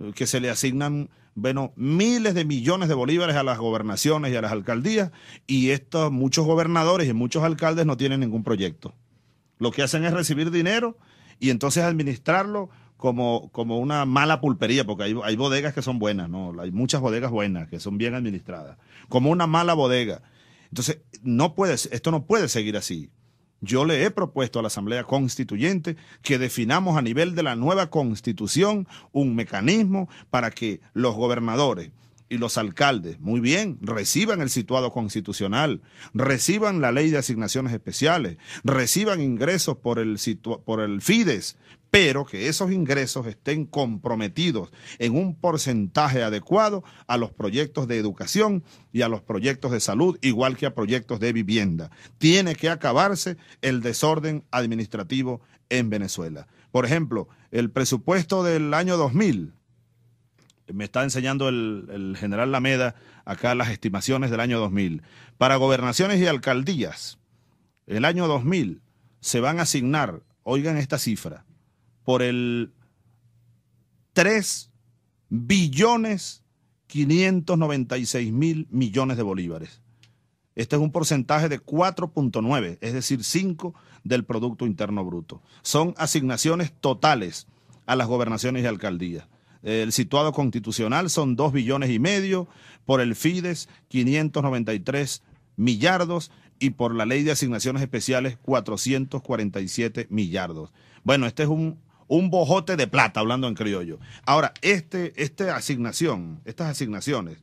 eh, que se le asignan bueno, miles de millones de bolívares a las gobernaciones y a las alcaldías y estos muchos gobernadores y muchos alcaldes no tienen ningún proyecto. Lo que hacen es recibir dinero y entonces administrarlo como, como una mala pulpería, porque hay, hay bodegas que son buenas, ¿no? Hay muchas bodegas buenas que son bien administradas, como una mala bodega. Entonces, no puede, esto no puede seguir así. Yo le he propuesto a la Asamblea Constituyente que definamos a nivel de la nueva constitución un mecanismo para que los gobernadores y los alcaldes, muy bien, reciban el situado constitucional, reciban la ley de asignaciones especiales, reciban ingresos por el, por el FIDES, pero que esos ingresos estén comprometidos en un porcentaje adecuado a los proyectos de educación y a los proyectos de salud, igual que a proyectos de vivienda. Tiene que acabarse el desorden administrativo en Venezuela. Por ejemplo, el presupuesto del año 2000, me está enseñando el, general Lameda acá las estimaciones del año 2000, para gobernaciones y alcaldías, el año 2000 se van a asignar, oigan esta cifra, por el 3 billones 596 mil millones de bolívares. Este es un porcentaje de 4.9, es decir, 5 del Producto Interno Bruto. Son asignaciones totales a las gobernaciones y alcaldías. El situado constitucional son 2 billones y medio, por el FIDES 593 millardos y por la ley de asignaciones especiales 447 millardos. Bueno, este es un un bojote de plata, hablando en criollo. Ahora, este, esta asignación, estas asignaciones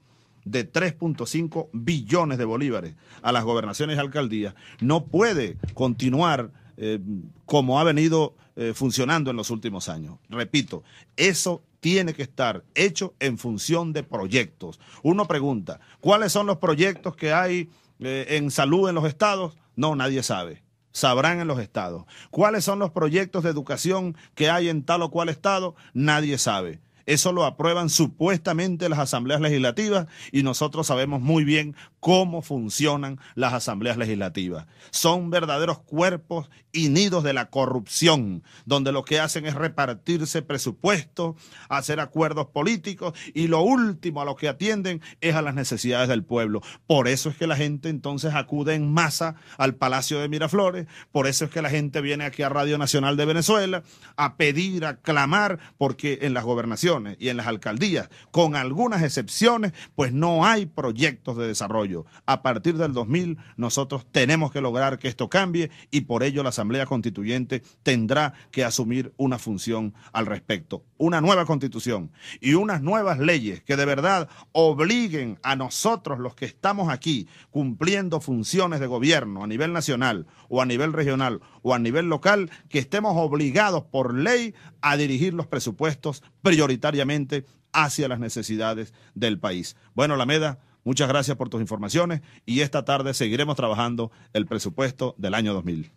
de 3.5 billones de bolívares a las gobernaciones y alcaldías no puede continuar eh, como ha venido eh, funcionando en los últimos años. Repito, eso tiene que estar hecho en función de proyectos. Uno pregunta, ¿cuáles son los proyectos que hay eh, en salud en los estados? No, nadie sabe sabrán en los estados. ¿Cuáles son los proyectos de educación que hay en tal o cual estado? Nadie sabe. Eso lo aprueban supuestamente las asambleas legislativas y nosotros sabemos muy bien cómo funcionan las asambleas legislativas. Son verdaderos cuerpos y nidos de la corrupción, donde lo que hacen es repartirse presupuestos, hacer acuerdos políticos y lo último a lo que atienden es a las necesidades del pueblo. Por eso es que la gente entonces acude en masa al Palacio de Miraflores, por eso es que la gente viene aquí a Radio Nacional de Venezuela a pedir, a clamar, porque en las gobernaciones y en las alcaldías, con algunas excepciones, pues no hay proyectos de desarrollo. A partir del 2000 nosotros tenemos que lograr que esto cambie y por ello la Asamblea Constituyente tendrá que asumir una función al respecto. Una nueva constitución y unas nuevas leyes que de verdad obliguen a nosotros los que estamos aquí cumpliendo funciones de gobierno a nivel nacional o a nivel regional o a nivel local, que estemos obligados por ley a dirigir los presupuestos prioritariamente hacia las necesidades del país. Bueno, Lameda, Muchas gracias por tus informaciones y esta tarde seguiremos trabajando el presupuesto del año 2000.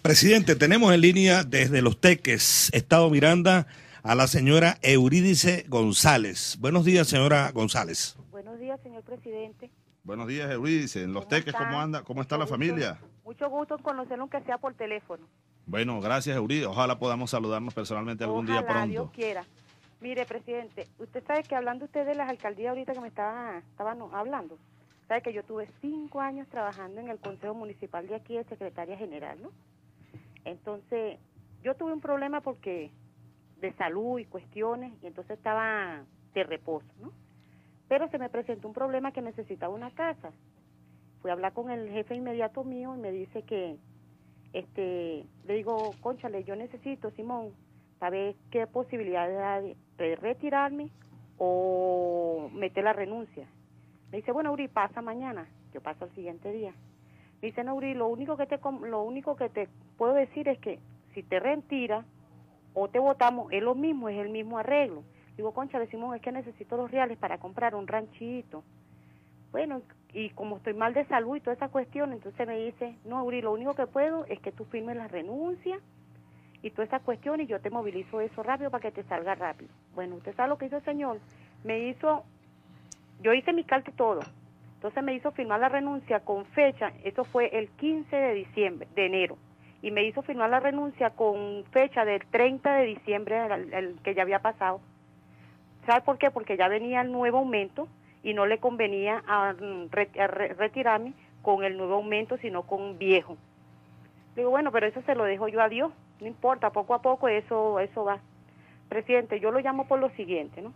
Presidente, tenemos en línea desde Los Teques, Estado Miranda, a la señora Eurídice González. Buenos días, señora González. Buenos días, señor presidente. Buenos días, Eurídice. En Los Teques, ¿cómo anda? ¿Cómo está la familia? mucho gusto conocerlo, aunque sea por teléfono. Bueno, gracias, Eurídice. Ojalá podamos saludarnos personalmente algún día pronto. Dios quiera. Mire, presidente, usted sabe que hablando usted de las alcaldías ahorita que me estaba, estaban hablando, sabe que yo tuve cinco años trabajando en el Consejo Municipal de aquí de secretaria general, ¿no? Entonces, yo tuve un problema porque de salud y cuestiones, y entonces estaba de reposo, ¿no? Pero se me presentó un problema que necesitaba una casa. Fui a hablar con el jefe inmediato mío y me dice que, este, le digo, conchale, yo necesito, Simón, ¿sabes qué posibilidades hay de retirarme o meter la renuncia. Me dice, bueno, Uri, pasa mañana. Yo paso el siguiente día. Me dice, no, Uri, lo único que te, lo único que te puedo decir es que si te retiras o te votamos, es lo mismo, es el mismo arreglo. Digo, concha, decimos, es que necesito los reales para comprar un ranchito. Bueno, y como estoy mal de salud y toda esa cuestión, entonces me dice, no, Uri, lo único que puedo es que tú firmes la renuncia y todas esas cuestiones, yo te movilizo eso rápido para que te salga rápido. Bueno, usted sabe lo que hizo el señor. Me hizo, yo hice mi carta y todo. Entonces me hizo firmar la renuncia con fecha, eso fue el 15 de diciembre, de enero. Y me hizo firmar la renuncia con fecha del 30 de diciembre, el, que ya había pasado. ¿Sabe por qué? Porque ya venía el nuevo aumento y no le convenía a, retirarme con el nuevo aumento, sino con viejo. Digo, bueno, pero eso se lo dejo yo a Dios no importa, poco a poco eso, eso va. Presidente, yo lo llamo por lo siguiente, ¿no?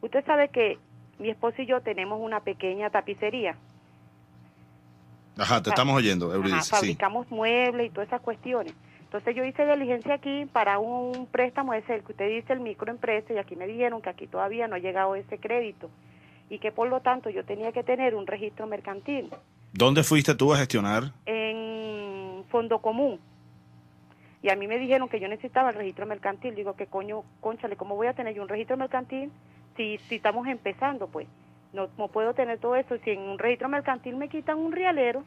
Usted sabe que mi esposo y yo tenemos una pequeña tapicería. Ajá, te estamos oyendo, Euridice. fabricamos muebles y todas esas cuestiones. Entonces yo hice diligencia aquí para un préstamo, es el que usted dice, el microempreso, y aquí me dijeron que aquí todavía no ha llegado ese crédito y que por lo tanto yo tenía que tener un registro mercantil. ¿Dónde fuiste tú a gestionar? En Fondo Común y a mí me dijeron que yo necesitaba el registro mercantil. Digo, que coño, conchale, ¿cómo voy a tener yo un registro mercantil si, si estamos empezando, pues? No, puedo tener todo eso. Si en un registro mercantil me quitan un rialero,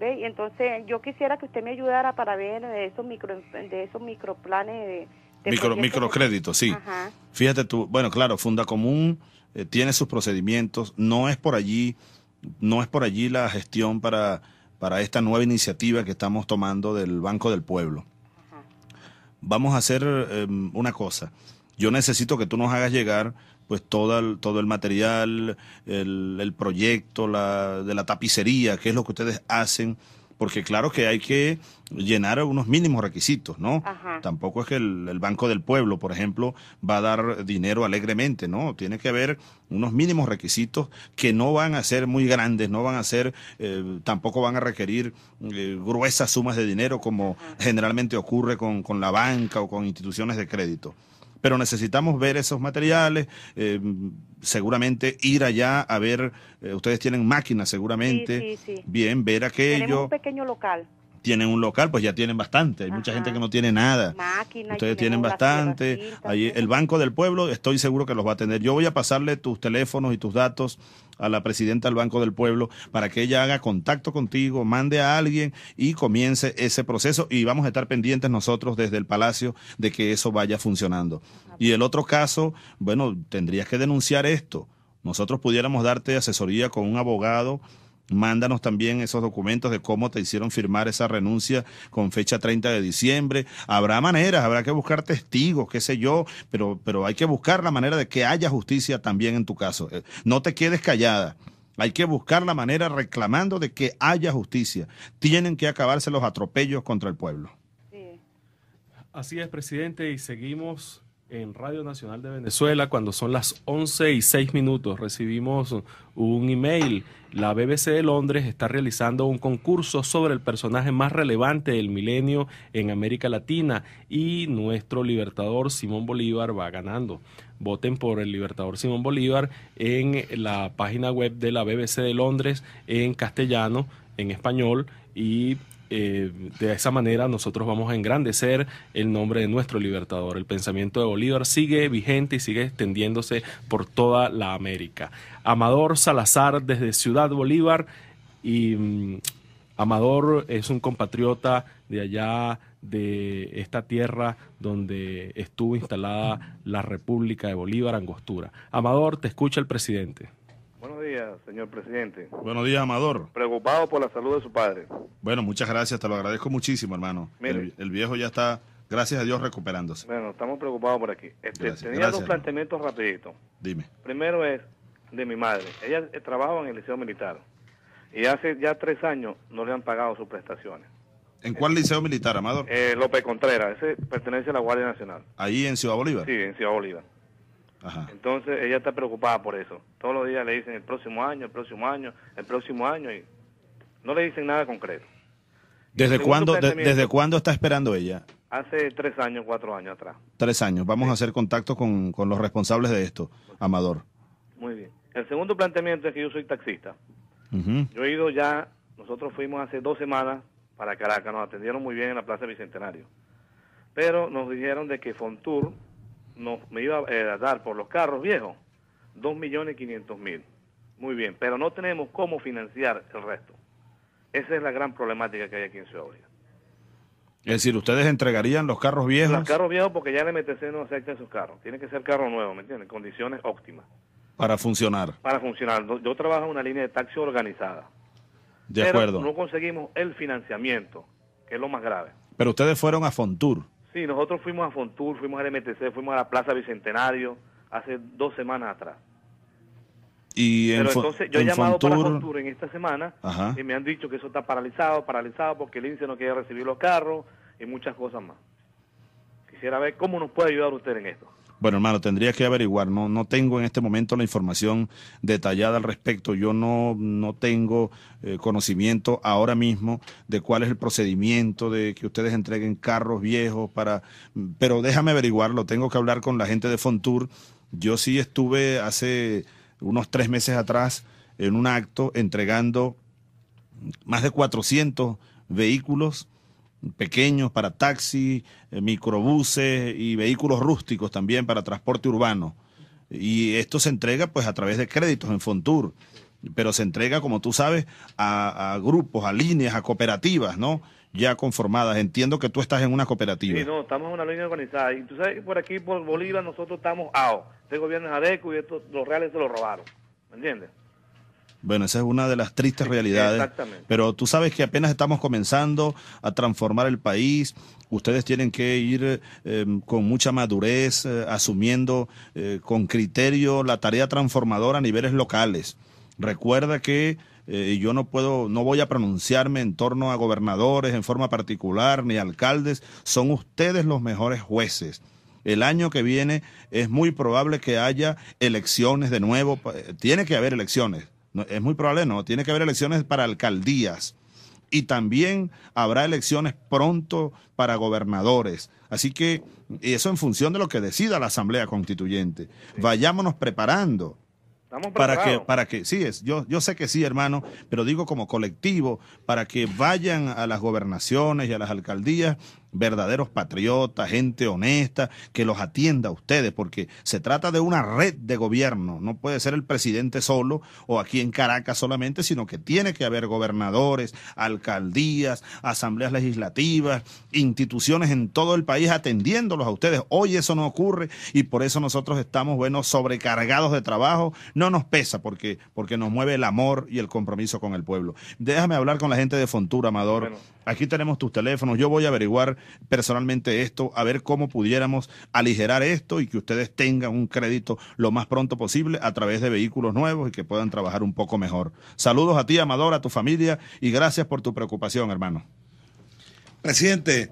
¿ve? Y entonces yo quisiera que usted me ayudara para ver de esos micro, de esos microplanes de... micro, microcréditos, sí. Fíjate tú, bueno, claro, Funda Común eh, tiene sus procedimientos, no es por allí, no es por allí la gestión para, para esta nueva iniciativa que estamos tomando del Banco del Pueblo vamos a hacer em, una cosa. Yo necesito que tú nos hagas llegar pues todo el, todo el material, el, proyecto de la tapicería, qué es lo que ustedes hacen porque claro que hay que llenar unos mínimos requisitos, ¿no? Tampoco es que el, Banco del Pueblo, por ejemplo, va a dar dinero alegremente, ¿no? Tiene que haber unos mínimos requisitos que no van a ser muy grandes, no van a ser, eh, tampoco van a requerir eh, gruesas sumas de dinero como generalmente ocurre con la banca o con instituciones de crédito pero necesitamos ver esos materiales, eh, seguramente ir allá a ver, eh, ustedes tienen máquinas seguramente, bien, ver aquello. Tenemos un pequeño local tienen un local, pues ya tienen bastante. Hay mucha gente que no tiene nada. Ustedes tienen bastante. Ahí, el Banco del Pueblo, estoy seguro que los va a tener. Yo voy a pasarle tus teléfonos y tus datos a la presidenta del Banco del Pueblo para que ella haga contacto contigo, mande a alguien y comience ese proceso y vamos a estar pendientes nosotros desde el Palacio de que eso vaya funcionando. Y el otro caso, bueno, tendrías que denunciar esto. Nosotros pudiéramos darte asesoría con un abogado Mándanos también esos documentos de cómo te hicieron firmar esa renuncia con fecha 30 de diciembre. Habrá maneras, habrá que buscar testigos, qué sé yo, pero, pero hay que buscar la manera de que haya justicia también en tu caso. Eh, no te quedes callada. Hay que buscar la manera reclamando de que haya justicia. Tienen que acabarse los atropellos contra el pueblo. Así es, presidente, y seguimos en Radio Nacional de Venezuela cuando son las 11 y 6 minutos. Recibimos un email la BBC de Londres está realizando un concurso sobre el personaje más relevante del milenio en América Latina y nuestro libertador Simón Bolívar va ganando. Voten por el libertador Simón Bolívar en la página web de la BBC de Londres en castellano, en español y eh, de esa manera nosotros vamos a engrandecer el nombre de nuestro libertador. El pensamiento de Bolívar sigue vigente y sigue extendiéndose por toda la América. Amador Salazar desde Ciudad Bolívar y mm, Amador es un compatriota de allá de esta tierra donde estuvo instalada la República de Bolívar Angostura. Amador, te escucha el presidente. Buenos días, señor presidente. Buenos días, Amador. Preocupado por la salud de su padre. Bueno, muchas gracias, te lo agradezco muchísimo, hermano. el, viejo ya está, gracias a Dios, recuperándose. Bueno, estamos preocupados por aquí. Este, tenía dos planteamientos rapiditos. Dime. Primero es, de mi madre. Ella eh, trabaja en el Liceo Militar y hace ya tres años no le han pagado sus prestaciones. ¿En cuál liceo militar, Amador? Eh, López Contreras, ese pertenece a la Guardia Nacional. ¿Ahí en Ciudad Bolívar? Sí, en Ciudad Bolívar. Ajá. Entonces ella está preocupada por eso. Todos los días le dicen el próximo año, el próximo año, el próximo año y no le dicen nada concreto. ¿Desde cuándo, ¿desde cuándo está esperando ella? Hace tres años, cuatro años atrás. Tres años. Vamos a hacer contacto con los responsables de esto, Amador. Muy bien. El segundo planteamiento es que yo soy taxista. Yo he ido ya, nosotros fuimos hace dos semanas para Caracas, nos atendieron muy bien en la Plaza Bicentenario. Pero nos dijeron de que Fontur nos, me iba eh, a dar por los carros viejos 2 millones 500 mil. Muy bien, pero no tenemos cómo financiar el resto. Esa es la gran problemática que hay aquí en Ciudad Es decir, ¿ustedes entregarían los carros viejos? Los carros viejos porque ya el MTC no acepta sus carros. Tiene que ser carro nuevo, ¿me entienden? Condiciones óptimas. Para funcionar. Para funcionar. Yo trabajo en una línea de taxi organizada. De acuerdo. No conseguimos el financiamiento, que es lo más grave. Pero ustedes fueron a Fontur. Sí, nosotros fuimos a Fontur, fuimos al MTC, fuimos a la Plaza Bicentenario hace dos semanas atrás. Y en entonces yo he llamado para Fontur en esta semana y me han dicho que eso está paralizado, paralizado porque el INSE no quiere recibir los carros y muchas cosas más. Quisiera ver cómo nos puede ayudar usted en esto. Bueno, hermano, tendría que averiguar. No, no tengo en este momento la información detallada al respecto. Yo no, no tengo eh, conocimiento ahora mismo de cuál es el procedimiento de que ustedes entreguen carros viejos para. Pero déjame averiguarlo. Tengo que hablar con la gente de Fontour. Yo sí estuve hace unos tres meses atrás en un acto entregando más de 400 vehículos pequeños para taxis, eh, microbuses y vehículos rústicos también para transporte urbano. Y esto se entrega pues a través de créditos en Fontur, pero se entrega, como tú sabes, a, grupos, a líneas, a cooperativas, ¿no? Ya conformadas. Entiendo que tú estás en una cooperativa. Sí, no, estamos en una línea organizada. Y tú sabes por aquí, por Bolívar, nosotros estamos AO. Este gobierno es ADECO y los reales se lo robaron. ¿Me entiendes? Bueno, esa es una de las tristes realidades. Pero tú sabes que apenas estamos comenzando a transformar el país. Ustedes tienen que ir eh, em, con mucha madurez, eh, asumiendo eh, con criterio la tarea transformadora a niveles locales. Recuerda que yo no puedo, no voy a pronunciarme en torno a gobernadores en forma particular ni alcaldes, son ustedes los mejores jueces. El año que viene es muy probable que haya elecciones de nuevo, tiene que haber elecciones es muy probable, no. Tiene que haber elecciones para alcaldías y también habrá elecciones pronto para gobernadores. Así que eso en función de lo que decida la Asamblea Constituyente. Vayámonos preparando. para que, para que, sí, es, yo, yo sé que sí, hermano, pero digo como colectivo, para que vayan a las gobernaciones y a las alcaldías verdaderos patriotas, gente honesta, que los atienda a ustedes, porque se trata de una red de gobierno, no puede ser el presidente solo o aquí en Caracas solamente, sino que tiene que haber gobernadores, alcaldías, asambleas legislativas, instituciones en todo el país atendiéndolos a ustedes. Hoy eso no ocurre y por eso nosotros estamos, bueno, sobrecargados de trabajo, no nos pesa porque, porque nos mueve el amor y el compromiso con el pueblo. Déjame hablar con la gente de Fontura, Amador. Aquí tenemos tus teléfonos, yo voy a averiguar personalmente esto, a ver cómo pudiéramos aligerar esto y que ustedes tengan un crédito lo más pronto posible a través de vehículos nuevos y que puedan trabajar un poco mejor. Saludos a ti, Amador, a tu familia y gracias por tu preocupación, hermano. Presidente,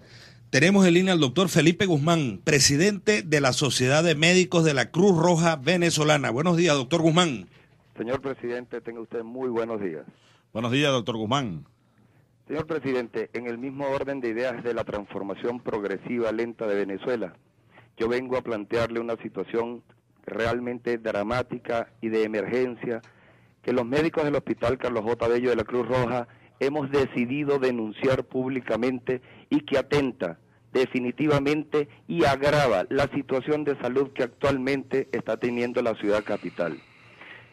tenemos en línea al doctor Felipe Guzmán, presidente de la Sociedad de Médicos de la Cruz Roja Venezolana. Buenos días, doctor Guzmán. Señor presidente, tenga usted muy buenos días. Buenos días, doctor Guzmán. Señor presidente, en el mismo orden de ideas de la transformación progresiva lenta de Venezuela, yo vengo a plantearle una situación realmente dramática y de emergencia que los médicos del Hospital Carlos J. Bello de la Cruz Roja hemos decidido denunciar públicamente y que atenta definitivamente y agrava la situación de salud que actualmente está teniendo la ciudad capital.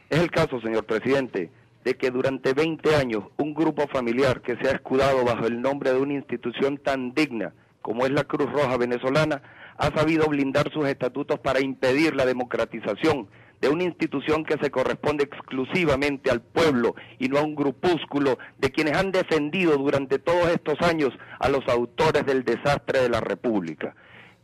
Es el caso, señor presidente, de que durante 20 años un grupo familiar que se ha escudado bajo el nombre de una institución tan digna como es la Cruz Roja venezolana ha sabido blindar sus estatutos para impedir la democratización de una institución que se corresponde exclusivamente al pueblo y no a un grupúsculo de quienes han defendido durante todos estos años a los autores del desastre de la República.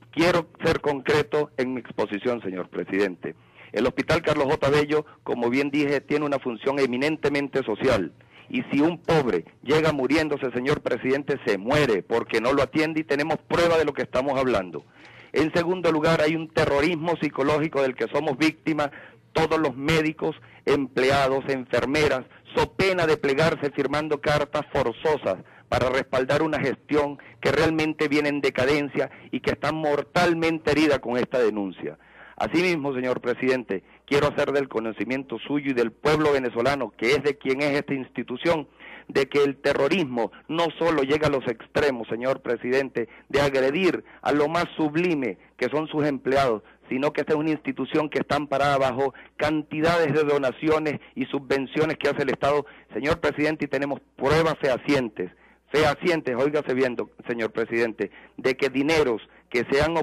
Quiero ser concreto en mi exposición, señor presidente. El Hospital Carlos J. Bello, como bien dije, tiene una función eminentemente social. Y si un pobre llega muriéndose, señor presidente, se muere porque no lo atiende y tenemos prueba de lo que estamos hablando. En segundo lugar, hay un terrorismo psicológico del que somos víctimas todos los médicos, empleados, enfermeras, so pena de plegarse firmando cartas forzosas para respaldar una gestión que realmente viene en decadencia y que está mortalmente herida con esta denuncia. Asimismo, señor presidente, quiero hacer del conocimiento suyo y del pueblo venezolano, que es de quien es esta institución, de que el terrorismo no solo llega a los extremos, señor presidente, de agredir a lo más sublime que son sus empleados, sino que esta es una institución que está amparada bajo cantidades de donaciones y subvenciones que hace el Estado, señor presidente, y tenemos pruebas fehacientes fehacientes, óigase viendo, señor presidente, de que dineros que se han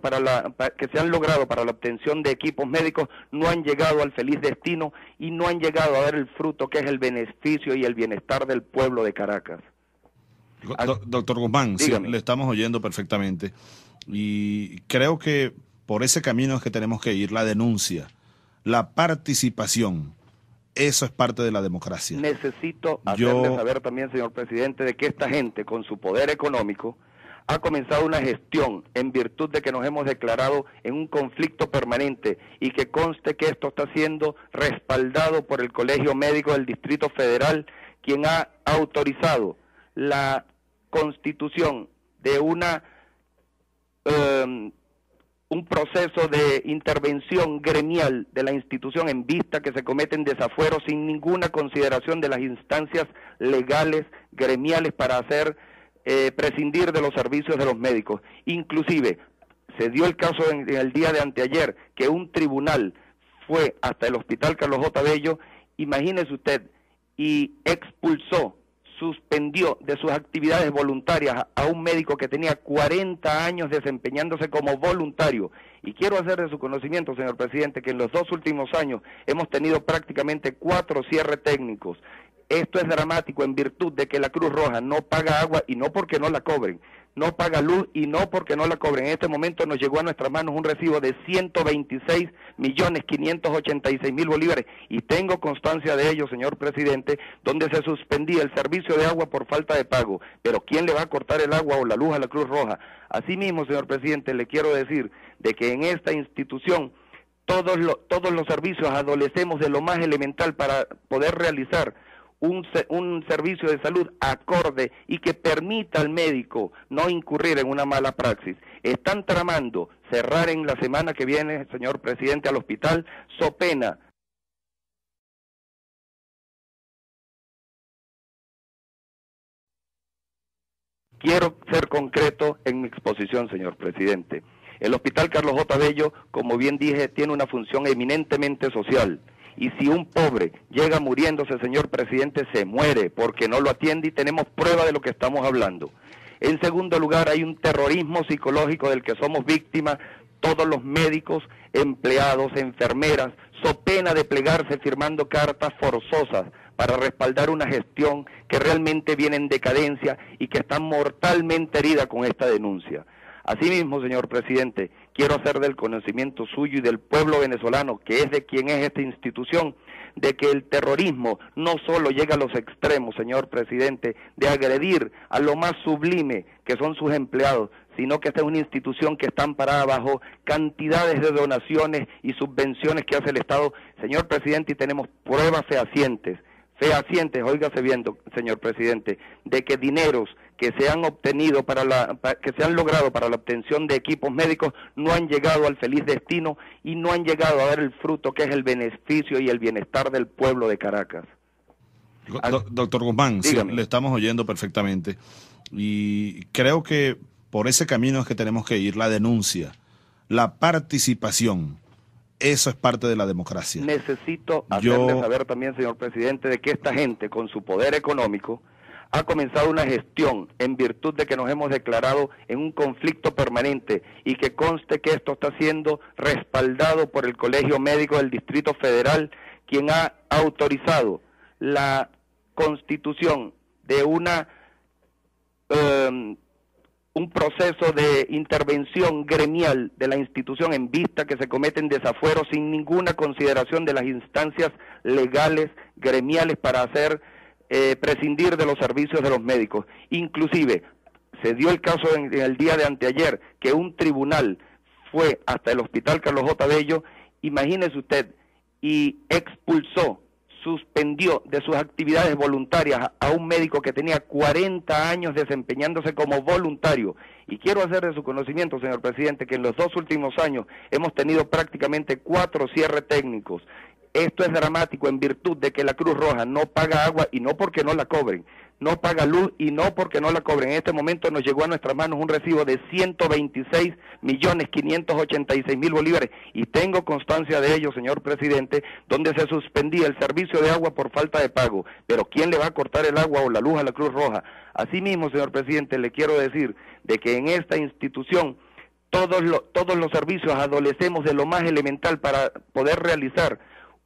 para la que se han logrado para la obtención de equipos médicos no han llegado al feliz destino y no han llegado a dar el fruto que es el beneficio y el bienestar del pueblo de Caracas. Doctor Guzmán, sí, le estamos oyendo perfectamente y creo que por ese camino es que tenemos que ir, la denuncia, la participación. Eso es parte de la democracia. Necesito hacerle saber también, señor presidente, de que esta gente, con su poder económico, ha comenzado una gestión en virtud de que nos hemos declarado en un conflicto permanente y que conste que esto está siendo respaldado por el Colegio Médico del Distrito Federal, quien ha autorizado la constitución de una em, un proceso de intervención gremial de la institución en vista que se cometen desafueros sin ninguna consideración de las instancias legales gremiales para hacer eh, prescindir de los servicios de los médicos. Inclusive, se dio el caso en, el día de anteayer que un tribunal fue hasta el hospital Carlos J. Bello, imagínese usted, y expulsó suspendió de sus actividades voluntarias a un médico que tenía 40 años desempeñándose como voluntario. Y quiero hacer de su conocimiento, señor presidente, que en los dos últimos años hemos tenido prácticamente cuatro cierres técnicos. Esto es dramático en virtud de que la Cruz Roja no paga agua y no porque no la cobren, no paga luz y no porque no la cobre. En este momento nos llegó a nuestras manos un recibo de 126 millones 586 mil bolívares y tengo constancia de ello, señor presidente, donde se suspendía el servicio de agua por falta de pago. Pero ¿quién le va a cortar el agua o la luz a la Cruz Roja? Asimismo, señor presidente, le quiero decir de que en esta institución todos los servicios adolecemos de lo más elemental para poder realizar un, un, servicio de salud acorde y que permita al médico no incurrir en una mala praxis. Están tramando cerrar en la semana que viene, señor presidente, al hospital, Sopena. Quiero ser concreto en mi exposición, señor presidente. El Hospital Carlos J. Bello, como bien dije, tiene una función eminentemente social. Y si un pobre llega muriéndose, señor presidente, se muere porque no lo atiende y tenemos prueba de lo que estamos hablando. En segundo lugar, hay un terrorismo psicológico del que somos víctimas todos los médicos, empleados, enfermeras, so pena de plegarse firmando cartas forzosas para respaldar una gestión que realmente viene en decadencia y que está mortalmente herida con esta denuncia. Asimismo, señor presidente, quiero hacer del conocimiento suyo y del pueblo venezolano, que es de quien es esta institución, de que el terrorismo no solo llega a los extremos, señor presidente, de agredir a lo más sublime que son sus empleados, sino que esta es una institución que está amparada bajo cantidades de donaciones y subvenciones que hace el Estado. Señor presidente, y tenemos pruebas fehacientes, fehacientes, óigase viendo, señor presidente, de que dineros que se han obtenido para la que se han logrado para la obtención de equipos médicos no han llegado al feliz destino y no han llegado a ver el fruto que es el beneficio y el bienestar del pueblo de Caracas. doctor Guzmán, le estamos oyendo perfectamente y creo que por ese camino es que tenemos que ir, la denuncia, la participación. Eso es parte de la democracia. Necesito saber también, señor presidente, de que esta gente, con su poder económico, ha comenzado una gestión en virtud de que nos hemos declarado en un conflicto permanente y que conste que esto está siendo respaldado por el Colegio Médico del Distrito Federal, quien ha autorizado la constitución de una em, un proceso de intervención gremial de la institución en vista que se cometen desafueros sin ninguna consideración de las instancias legales gremiales para hacer eh, prescindir de los servicios de los médicos. Inclusive, se dio el caso en, el día de anteayer que un tribunal fue hasta el hospital Carlos J. Bello, imagínese usted, y expulsó suspendió de sus actividades voluntarias a un médico que tenía 40 años desempeñándose como voluntario. Y quiero hacer de su conocimiento, señor presidente, que en los dos últimos años hemos tenido prácticamente cuatro cierres técnicos. Esto es dramático en virtud de que la Cruz Roja no paga agua y no porque no la cobren, no paga luz y no porque no la cobre. En este momento nos llegó a nuestras manos un recibo de 126.586.000 millones mil bolívares y tengo constancia de ello, señor presidente, donde se suspendía el servicio de agua por falta de pago. Pero ¿quién le va a cortar el agua o la luz a la Cruz Roja? Asimismo, señor presidente, le quiero decir de que en esta institución todos, todos los servicios adolecemos de lo más elemental para poder realizar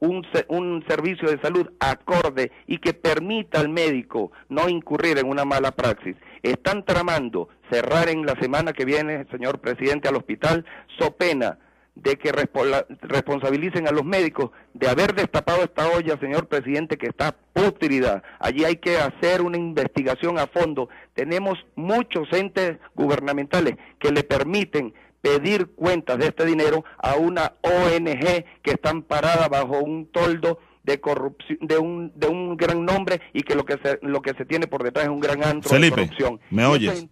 un, un, servicio de salud acorde y que permita al médico no incurrir en una mala praxis. Están tramando cerrar en la semana que viene, señor presidente, al hospital, so pena de que responsabilicen a los médicos de haber destapado esta olla, señor presidente, que está pútrida. Allí hay que hacer una investigación a fondo. Tenemos muchos entes gubernamentales que le permiten pedir cuentas de este dinero a una ONG que está amparada bajo un toldo de corrupción de un, de un gran nombre y que lo que se lo que se tiene por detrás es un gran antro de corrupción. ¿Me oyes?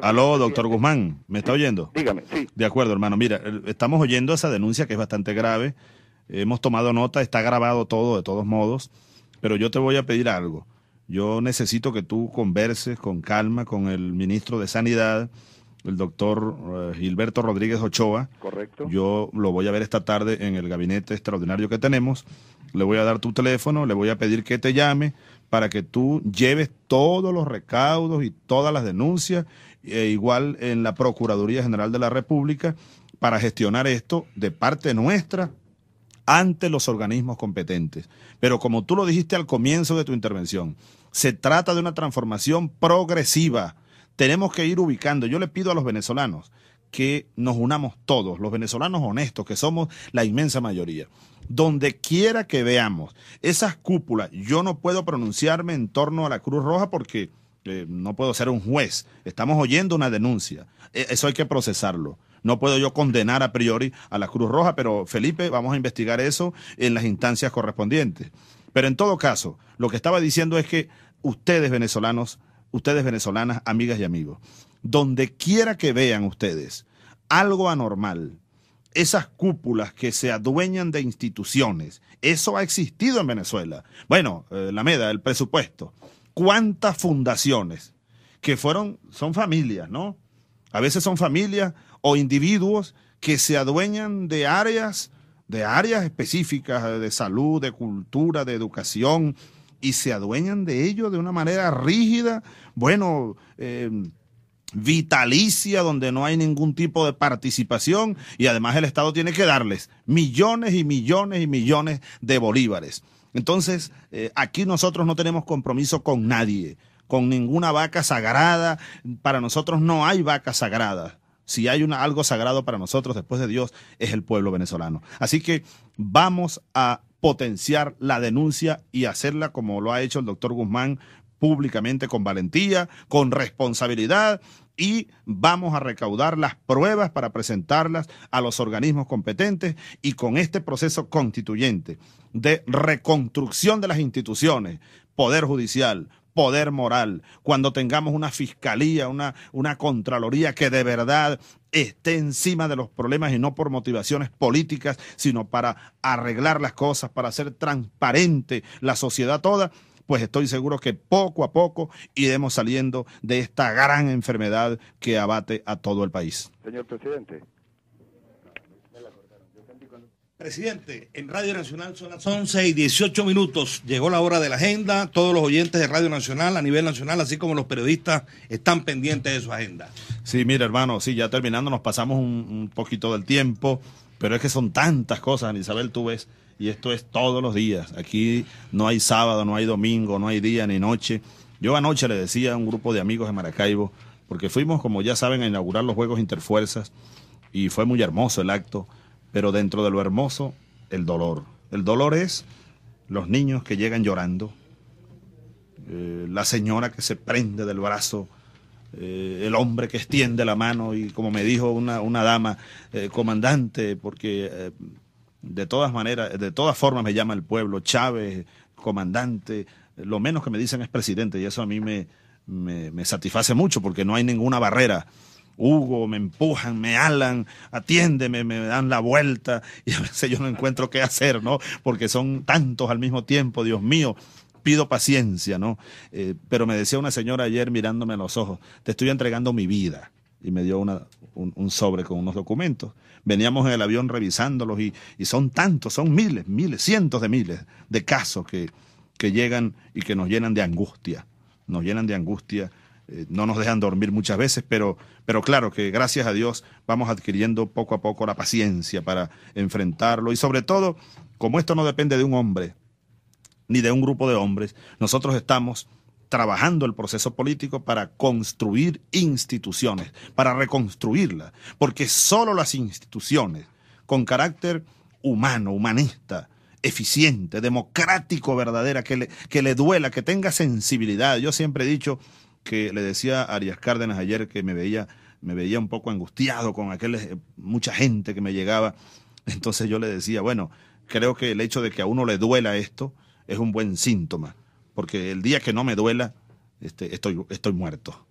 Aló, doctor Guzmán, ¿me está oyendo? Dígame, sí. De acuerdo, hermano. Mira, estamos oyendo esa denuncia que es bastante grave. Hemos tomado nota, está grabado todo de todos modos, pero yo te voy a pedir algo. Yo necesito que tú converses con calma con el ministro de Sanidad el doctor eh, Gilberto Rodríguez Ochoa. Correcto. Yo lo voy a ver esta tarde en el gabinete extraordinario que tenemos. Le voy a dar tu teléfono, le voy a pedir que te llame para que tú lleves todos los recaudos y todas las denuncias, e igual en la Procuraduría General de la República, para gestionar esto de parte nuestra ante los organismos competentes. Pero como tú lo dijiste al comienzo de tu intervención, se trata de una transformación progresiva tenemos que ir ubicando. Yo le pido a los venezolanos que nos unamos todos, los venezolanos honestos, que somos la inmensa mayoría. Donde quiera que veamos esas cúpulas, yo no puedo pronunciarme en torno a la Cruz Roja porque eh, no puedo ser un juez. Estamos oyendo una denuncia. E, eso hay que procesarlo. No puedo yo condenar a priori a la Cruz Roja, pero Felipe, vamos a investigar eso en las instancias correspondientes. Pero en todo caso, lo que estaba diciendo es que ustedes venezolanos ustedes venezolanas, amigas y amigos, donde quiera que vean ustedes algo anormal, esas cúpulas que se adueñan de instituciones, eso ha existido en Venezuela. Bueno, eh, la MEDA, el presupuesto, cuántas fundaciones que fueron, son familias, ¿no? A veces son familias o individuos que se adueñan de áreas, de áreas específicas de salud, de cultura, de educación, y se adueñan de ello de una manera rígida, bueno, eh, vitalicia, donde no hay ningún tipo de participación y además el Estado tiene que darles millones y millones y millones de bolívares. Entonces, eh, aquí nosotros no tenemos compromiso con nadie, con ninguna vaca sagrada. Para nosotros no hay vaca sagrada. Si hay algo sagrado para nosotros después de Dios, es el pueblo venezolano. Así que vamos a potenciar la denuncia y hacerla como lo ha hecho el doctor Guzmán públicamente con valentía, con responsabilidad y vamos a recaudar las pruebas para presentarlas a los organismos competentes y con este proceso constituyente de reconstrucción de las instituciones, Poder Judicial, poder moral, cuando tengamos una fiscalía, una, una contraloría que de verdad esté encima de los problemas y no por motivaciones políticas, sino para arreglar las cosas, para hacer transparente la sociedad toda, pues estoy seguro que poco a poco iremos saliendo de esta gran enfermedad que abate a todo el país. Señor presidente. Presidente, en Radio Nacional son las 11 y 18 minutos. Llegó la hora de la agenda. Todos los oyentes de Radio Nacional a nivel nacional, así como los periodistas, están pendientes de su agenda. Sí, mira, hermano, sí, ya terminando, nos pasamos un, un poquito del tiempo, pero es que son tantas cosas, Isabel, tú ves, y esto es todos los días. Aquí no hay sábado, no hay domingo, no hay día ni noche. Yo anoche le decía a un grupo de amigos de Maracaibo, porque fuimos, como ya saben, a inaugurar los Juegos Interfuerzas, y fue muy hermoso el acto pero dentro de lo hermoso, el dolor. El dolor es los niños que llegan llorando, eh, la señora que se prende del brazo, eh, el hombre que extiende la mano y como me dijo una, dama, eh, comandante, porque de todas maneras, de todas formas me llama el pueblo, Chávez, comandante, lo menos que me dicen es presidente y eso a mí me, me satisface mucho porque no hay ninguna barrera. Hugo, me empujan, me alan, atiéndeme, me dan la vuelta y a veces yo no encuentro qué hacer, ¿no? Porque son tantos al mismo tiempo, Dios mío pido paciencia, ¿no? Eh, pero me decía una señora ayer mirándome a los ojos, te estoy entregando mi vida. Y me dio un, sobre con unos documentos. Veníamos en el avión revisándolos y, y son tantos, son miles, miles, cientos de miles de casos que, que llegan y que nos llenan de angustia, nos llenan de angustia eh, no nos dejan dormir muchas veces, pero, pero claro que gracias a Dios vamos adquiriendo poco a poco la paciencia para enfrentarlo y sobre todo, como esto no depende de un hombre ni de un grupo de hombres, nosotros estamos trabajando el proceso político para construir instituciones, para reconstruirlas, porque solo las instituciones con carácter humano, humanista, eficiente, democrático, verdadera, que que le duela, que tenga sensibilidad. Yo siempre he dicho, que le decía a Arias Cárdenas ayer que me veía, me veía un poco angustiado con aquel eh, mucha gente que me llegaba. Entonces yo le decía, bueno, creo que el hecho de que a uno le duela esto es un buen síntoma, porque el día que no me duela, este, estoy, estoy muerto.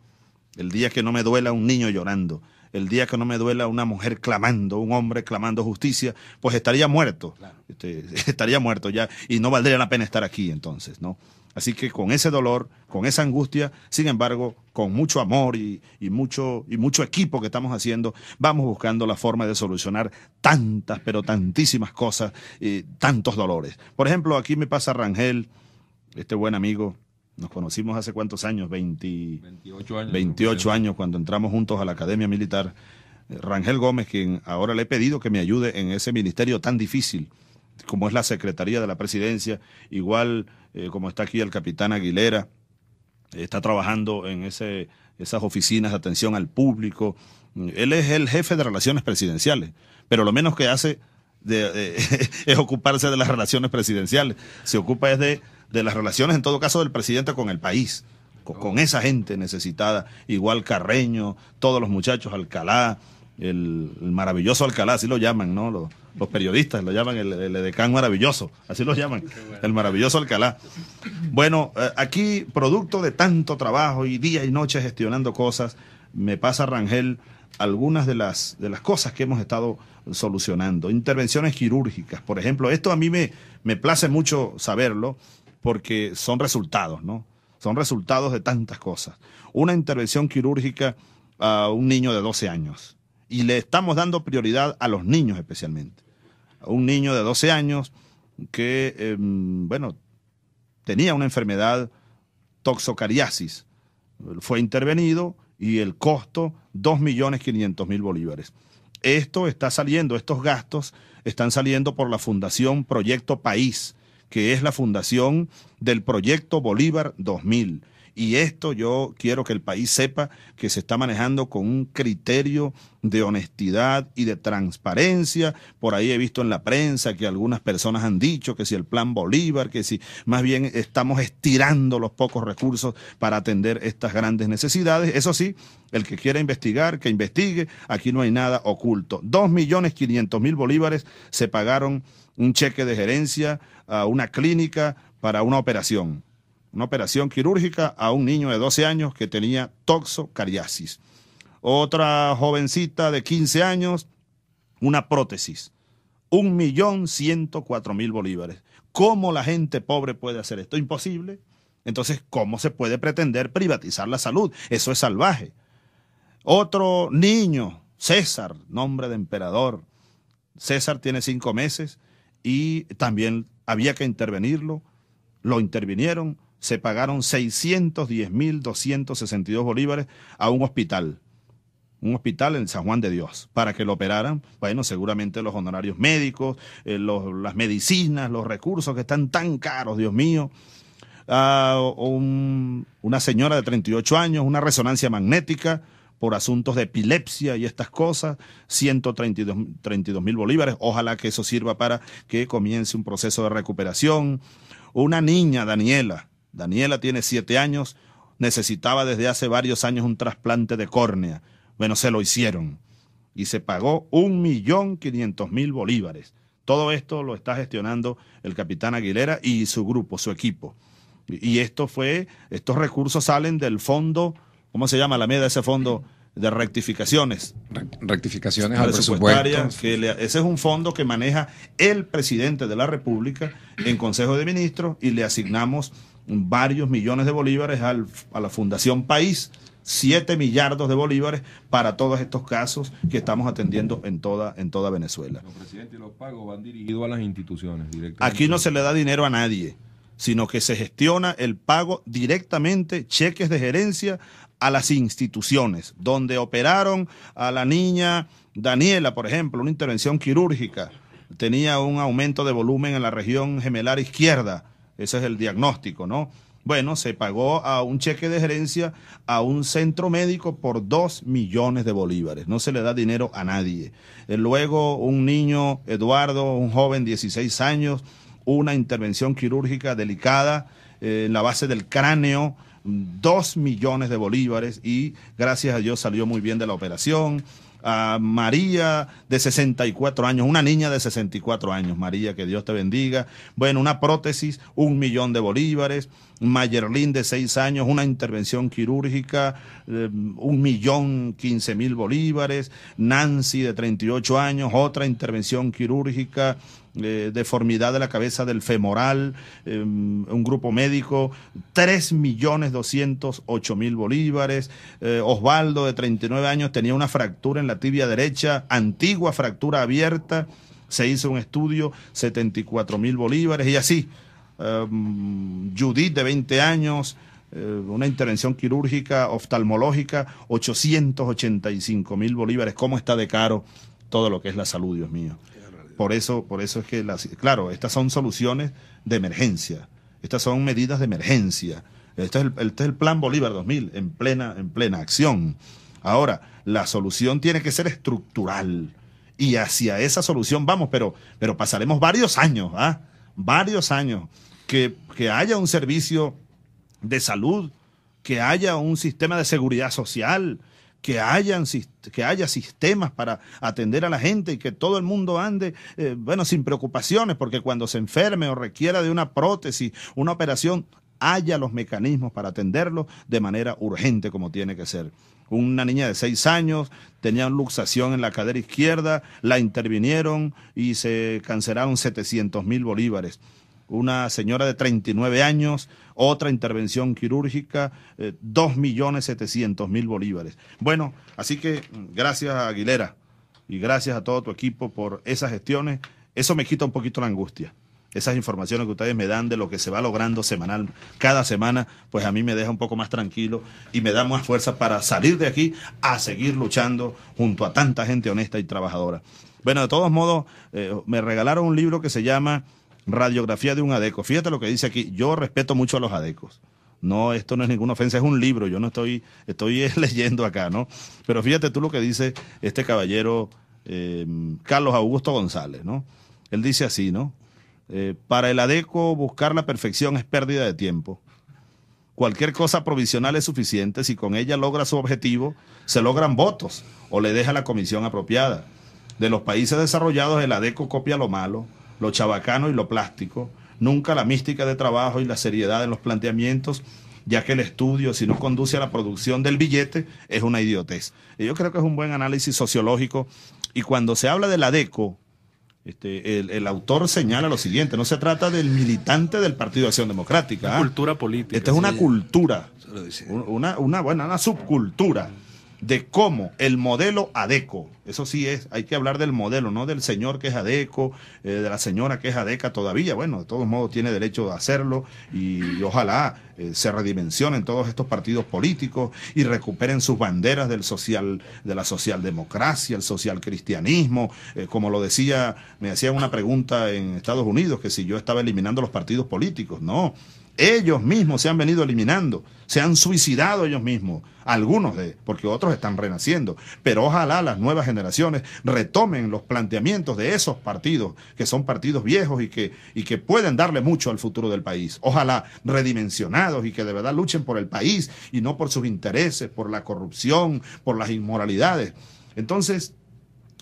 El día que no me duela un niño llorando, el día que no me duela una mujer clamando, un hombre clamando justicia, pues estaría muerto. Este, estaría muerto ya y no valdría la pena estar aquí entonces, ¿no? Así que con ese dolor, con esa angustia, sin embargo, con mucho amor y, mucho, y mucho equipo que estamos haciendo, vamos buscando la forma de solucionar tantas, pero tantísimas cosas, y tantos dolores. Por ejemplo, aquí me pasa Rangel, este buen amigo, nos conocimos hace cuántos años, 28 años. 28 años, cuando entramos juntos a la Academia Militar. Eh, Rangel Gómez, quien ahora le he pedido que me ayude en ese ministerio tan difícil como es la Secretaría de la Presidencia, igual eh, como está aquí el capitán Aguilera, está trabajando en esas oficinas de atención al público. Mm, él es el jefe de relaciones presidenciales, pero lo menos que hace eh, es ocuparse de las relaciones presidenciales. Se ocupa de, las relaciones, en todo caso, del presidente con el país, con oh. esa gente necesitada, igual Carreño, todos los muchachos, Alcalá, el, maravilloso Alcalá, así lo llaman, ¿no? Los, periodistas lo llaman el, el, maravilloso, así lo llaman, el maravilloso Alcalá. Bueno, eh, aquí, producto de tanto trabajo y día y noche gestionando cosas, me pasa Rangel algunas de las, de las cosas que hemos estado solucionando. Intervenciones quirúrgicas, por ejemplo. Esto a mí me, me place mucho saberlo porque son resultados, ¿no? Son resultados de tantas cosas. Una intervención quirúrgica a un niño de 12 años y le estamos dando prioridad a los niños especialmente. A un niño de 12 años que, em, bueno, tenía una enfermedad toxocariasis. Fue intervenido y el costo 2.500.000 bolívares. Esto está saliendo, estos gastos están saliendo por la Fundación Proyecto País, que es la fundación del Proyecto Bolívar 2000 y esto yo quiero que el país sepa que se está manejando con un criterio de honestidad y de transparencia. Por ahí he visto en la prensa que algunas personas han dicho que si el plan Bolívar, que si más bien estamos estirando los pocos recursos para atender estas grandes necesidades. Eso sí, el que quiera investigar, que investigue. Aquí no hay nada oculto. Dos millones quinientos mil bolívares se pagaron un cheque de gerencia a una clínica para una operación una operación quirúrgica a un niño de 12 años que tenía toxocariasis. Otra jovencita de 15 años, una prótesis. Un millón ciento cuatro mil bolívares. ¿Cómo la gente pobre puede hacer esto? Imposible. Entonces, ¿cómo se puede pretender privatizar la salud? Eso es salvaje. Otro niño, César, nombre de emperador. César tiene cinco meses y también había que intervenirlo. Lo intervinieron, se pagaron 610.262 bolívares a un hospital, un hospital en San Juan de Dios, para que lo operaran. Bueno, seguramente los honorarios médicos, eh, las medicinas, los recursos que están tan caros, Dios mío. Ah, una señora de 38 años, una resonancia magnética por asuntos de epilepsia y estas cosas, 132 mil bolívares. Ojalá que eso sirva para que comience un proceso de recuperación. Una niña, Daniela, Daniela tiene siete años, necesitaba desde hace varios años un trasplante de córnea. Bueno, se lo hicieron y se pagó un millón quinientos mil bolívares. Todo esto lo está gestionando el capitán Aguilera y su grupo, su equipo. Y esto fue, estos recursos salen del fondo, ¿cómo se llama la media? ese fondo? de rectificaciones. rectificaciones al presupuesto ese es un fondo que maneja el presidente de la República en Consejo de Ministros y le asignamos varios millones de bolívares a la Fundación País, 7 millardos de bolívares para todos estos casos que estamos atendiendo en toda, en toda Venezuela. los pagos van dirigidos a las instituciones directamente. Aquí no se le da dinero a nadie, sino que se gestiona el pago directamente, cheques de gerencia a las instituciones, donde operaron a la niña Daniela, por ejemplo, una intervención quirúrgica, tenía un aumento de volumen en la región gemelar izquierda ese es el diagnóstico, ¿no? Bueno, se pagó a un cheque de gerencia a un centro médico por 2 millones de bolívares. No se le da dinero a nadie. Eh, luego un niño, Eduardo, un joven, 16 años, una intervención quirúrgica delicada eh, en la base del cráneo, 2 millones de bolívares y gracias a Dios salió muy bien de la operación a María de 64 años, una niña de 64 años, María, que Dios te bendiga. Bueno, una prótesis, un millón de bolívares, Mayerlin de seis años, una intervención quirúrgica, eh, un millón quince mil bolívares, Nancy de 38 años, otra intervención quirúrgica, eh, deformidad de la cabeza del femoral, em, un grupo médico, 3 millones 208 mil bolívares. Eh, Osvaldo, de 39 años, tenía una fractura en la tibia derecha, antigua fractura abierta. Se hizo un estudio, 74 mil bolívares y así Em, Judith de 20 años, eh, una intervención quirúrgica oftalmológica, 885 mil bolívares. ¿Cómo está de caro todo lo que es la salud, Dios mío? Por eso, por eso es que, las, claro, estas son soluciones de emergencia, estas son medidas de emergencia. Este es el, este plan Bolívar 2000 en plena, en plena acción. Ahora, la solución tiene que ser estructural y hacia esa solución vamos, pero, pero pasaremos varios años, ¿ah? Varios años que, haya un servicio de salud, que haya un sistema de seguridad social, que, que haya sistemas para atender a la gente y que todo el mundo ande, eh, bueno, sin preocupaciones, porque cuando se enferme o requiera de una prótesis, una operación, haya los mecanismos para atenderlo de manera urgente como tiene que ser. Una niña de seis años tenía luxación en la cadera izquierda, la intervinieron y se cancelaron 700 mil bolívares una señora de 39 años, otra intervención quirúrgica, 2.700.000 eh, bolívares. Bueno, así que mm, gracias a Aguilera y gracias a todo tu equipo por esas gestiones. Eso me quita un poquito la angustia. Esas informaciones que ustedes me dan de lo que se va logrando semanal, cada semana, pues a mí me deja un poco más tranquilo y me da más fuerza para salir de aquí a seguir luchando junto a tanta gente honesta y trabajadora. Bueno, de todos modos, eh, me regalaron un libro que se llama Radiografía de un adeco. Fíjate lo que dice aquí. Yo respeto mucho a los adecos. No, esto no es ninguna ofensa, es un libro. Yo no estoy, estoy leyendo acá, ¿no? Pero fíjate tú lo que dice este caballero em, Carlos Augusto González, ¿no? Él dice así, ¿no? Eh, para el adeco buscar la perfección es pérdida de tiempo. Cualquier cosa provisional es suficiente si con ella logra su objetivo, se logran votos o le deja la comisión apropiada. De los países desarrollados el adeco copia lo malo, lo chabacano y lo plástico, nunca la mística de trabajo y la seriedad en los planteamientos, ya que el estudio, si no conduce a la producción del billete, es una idiotez. yo creo que es un buen análisis sociológico. Y cuando se habla de la DECO, este, el, autor señala lo siguiente, no se trata del militante del Partido de Acción Democrática. ¿ah? cultura política. Esta es una cultura, una, una, una, una subcultura de cómo el modelo ADECO, eso sí es, hay que hablar del modelo, no del señor que es ADECO, eh, de la señora que es ADECA todavía, bueno, de todos modos tiene derecho a hacerlo y, ojalá eh, se redimensionen todos estos partidos políticos y recuperen sus banderas del social, de la socialdemocracia, el social cristianismo, eh, como lo decía, me hacían una pregunta en Estados Unidos, que si yo estaba eliminando los partidos políticos, no, ellos mismos se han venido eliminando, se han suicidado ellos mismos, algunos de, porque otros están renaciendo. Pero ojalá las nuevas generaciones retomen los planteamientos de esos partidos, que son partidos viejos y que, y que pueden darle mucho al futuro del país. Ojalá redimensionados y que de verdad luchen por el país y no por sus intereses, por la corrupción, por las inmoralidades. Entonces,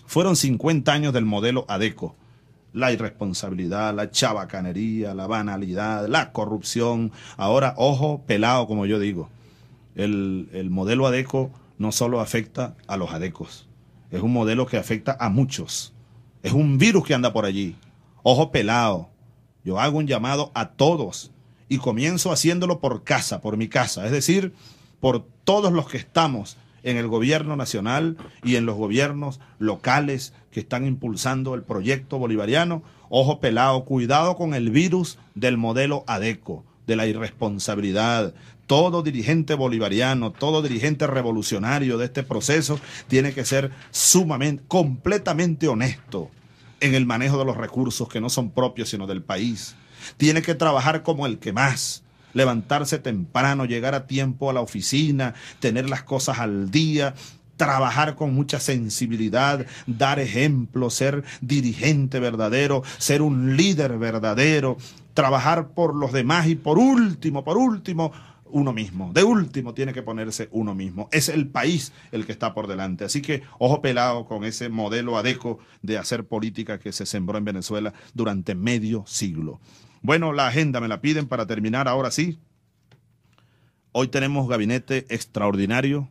fueron 50 años del modelo ADECO la irresponsabilidad, la chabacanería, la banalidad, la corrupción. Ahora, ojo pelado, como yo digo. El, modelo ADECO no solo afecta a los ADECOs, es un modelo que afecta a muchos. Es un virus que anda por allí. Ojo pelado. Yo hago un llamado a todos y comienzo haciéndolo por casa, por mi casa, es decir, por todos los que estamos en el gobierno nacional y en los gobiernos locales, que están impulsando el proyecto bolivariano. Ojo pelado, cuidado con el virus del modelo ADECO, de la irresponsabilidad. Todo dirigente bolivariano, todo dirigente revolucionario de este proceso tiene que ser sumamente, completamente honesto en el manejo de los recursos que no son propios sino del país. Tiene que trabajar como el que más, levantarse temprano, llegar a tiempo a la oficina, tener las cosas al día, trabajar con mucha sensibilidad, dar ejemplo, ser dirigente verdadero, ser un líder verdadero, trabajar por los demás y por último, por último, uno mismo. De último tiene que ponerse uno mismo. Es el país el que está por delante. Así que ojo pelado con ese modelo adeco de hacer política que se sembró en Venezuela durante medio siglo. Bueno, la agenda me la piden para terminar ahora sí. Hoy tenemos gabinete extraordinario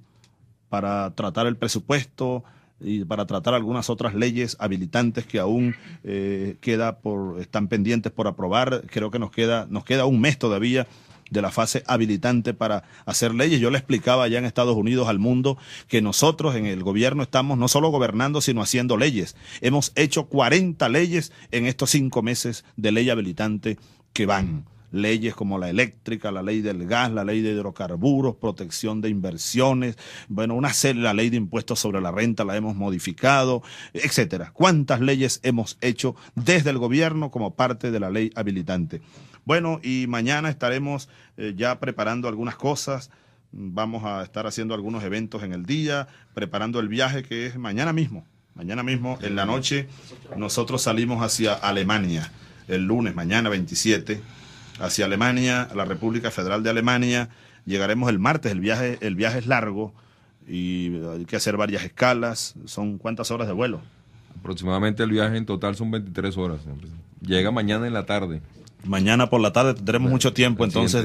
para tratar el presupuesto y para tratar algunas otras leyes habilitantes que aún eh, queda por, están pendientes por aprobar. Creo que nos queda, nos queda un mes todavía de la fase habilitante para hacer leyes. Yo le explicaba allá en Estados Unidos al mundo que nosotros en el gobierno estamos no solo gobernando, sino haciendo leyes. Hemos hecho 40 leyes en estos cinco meses de ley habilitante que van leyes como la eléctrica, la ley del gas, la ley de hidrocarburos, protección de inversiones, bueno, una serie, la ley de impuestos sobre la renta la hemos modificado, etcétera. ¿Cuántas leyes hemos hecho desde el gobierno como parte de la ley habilitante? Bueno, y mañana estaremos eh, ya preparando algunas cosas. Vamos a estar haciendo algunos eventos en el día, preparando el viaje que es mañana mismo. Mañana mismo, en la noche, nosotros salimos hacia Alemania, el lunes, mañana 27 hacia Alemania, a la República Federal de Alemania. Llegaremos el martes, el viaje, el viaje es largo y hay que hacer varias escalas. ¿Son cuántas horas de vuelo? Aproximadamente el viaje en total son 23 horas. Llega mañana en la tarde. Mañana por la tarde tendremos mucho tiempo entonces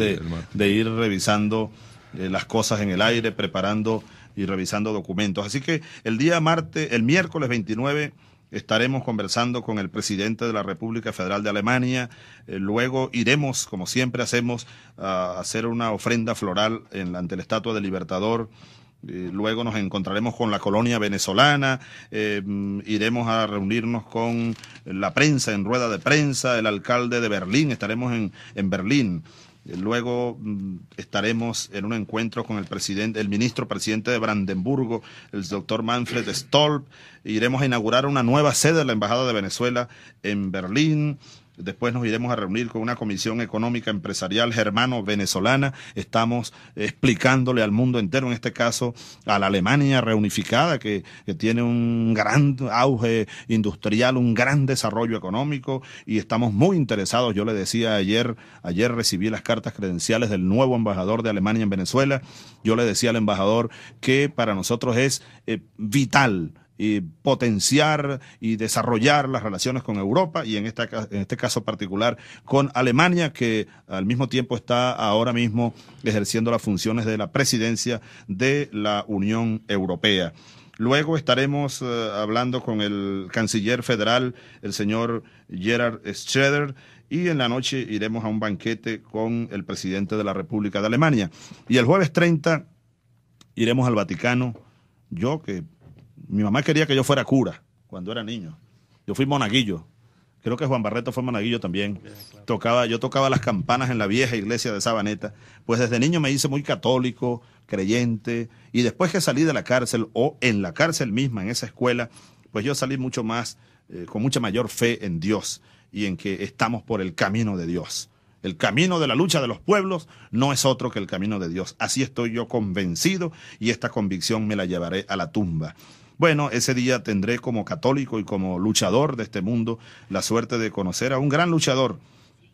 de, ir revisando eh, las cosas en el aire, preparando y revisando documentos. Así que el día martes, el miércoles 29 Estaremos conversando con el presidente de la República Federal de Alemania. Eh, luego iremos, como siempre hacemos, a hacer una ofrenda floral en ante la estatua del Libertador. Eh, luego nos encontraremos con la colonia venezolana, eh, mm, iremos a reunirnos con la prensa en rueda de prensa, el alcalde de Berlín, estaremos en Berlín. Luego mm, estaremos en un encuentro con el presidente, el ministro presidente de Brandenburgo, el doctor Manfred Stolp. Iremos a inaugurar una nueva sede de la Embajada de Venezuela en Berlín. Después nos iremos a reunir con una comisión económica empresarial germano-venezolana. Estamos explicándole al mundo entero, en este caso a la Alemania reunificada, que, tiene un gran auge industrial, un gran desarrollo económico y estamos muy interesados. Yo le decía ayer, ayer recibí las cartas credenciales del nuevo embajador de Alemania en Venezuela. Yo le decía al embajador que para nosotros es eh, vital y potenciar y desarrollar las relaciones con Europa y en, esta, en este caso particular con Alemania, que al mismo tiempo está ahora mismo ejerciendo las funciones de la presidencia de la Unión Europea. Luego estaremos eh, hablando con el canciller federal, el señor Gerard Schröder, y en la noche iremos a un banquete con el presidente de la República de Alemania. Y el jueves 30 iremos al Vaticano. Yo que mi mamá quería que yo fuera cura cuando era niño. Yo fui monaguillo. Creo que Juan Barreto fue monaguillo también. Tocaba, yo tocaba las campanas en la vieja iglesia de Sabaneta. Pues desde niño me hice muy católico, creyente. Y después que salí de la cárcel, o en la cárcel misma, en esa escuela, pues yo salí mucho más, eh, con mucha mayor fe en Dios y en que estamos por el camino de Dios. El camino de la lucha de los pueblos no es otro que el camino de Dios. Así estoy yo convencido y esta convicción me la llevaré a la tumba. Bueno, ese día tendré como católico y como luchador de este mundo la suerte de conocer a un gran luchador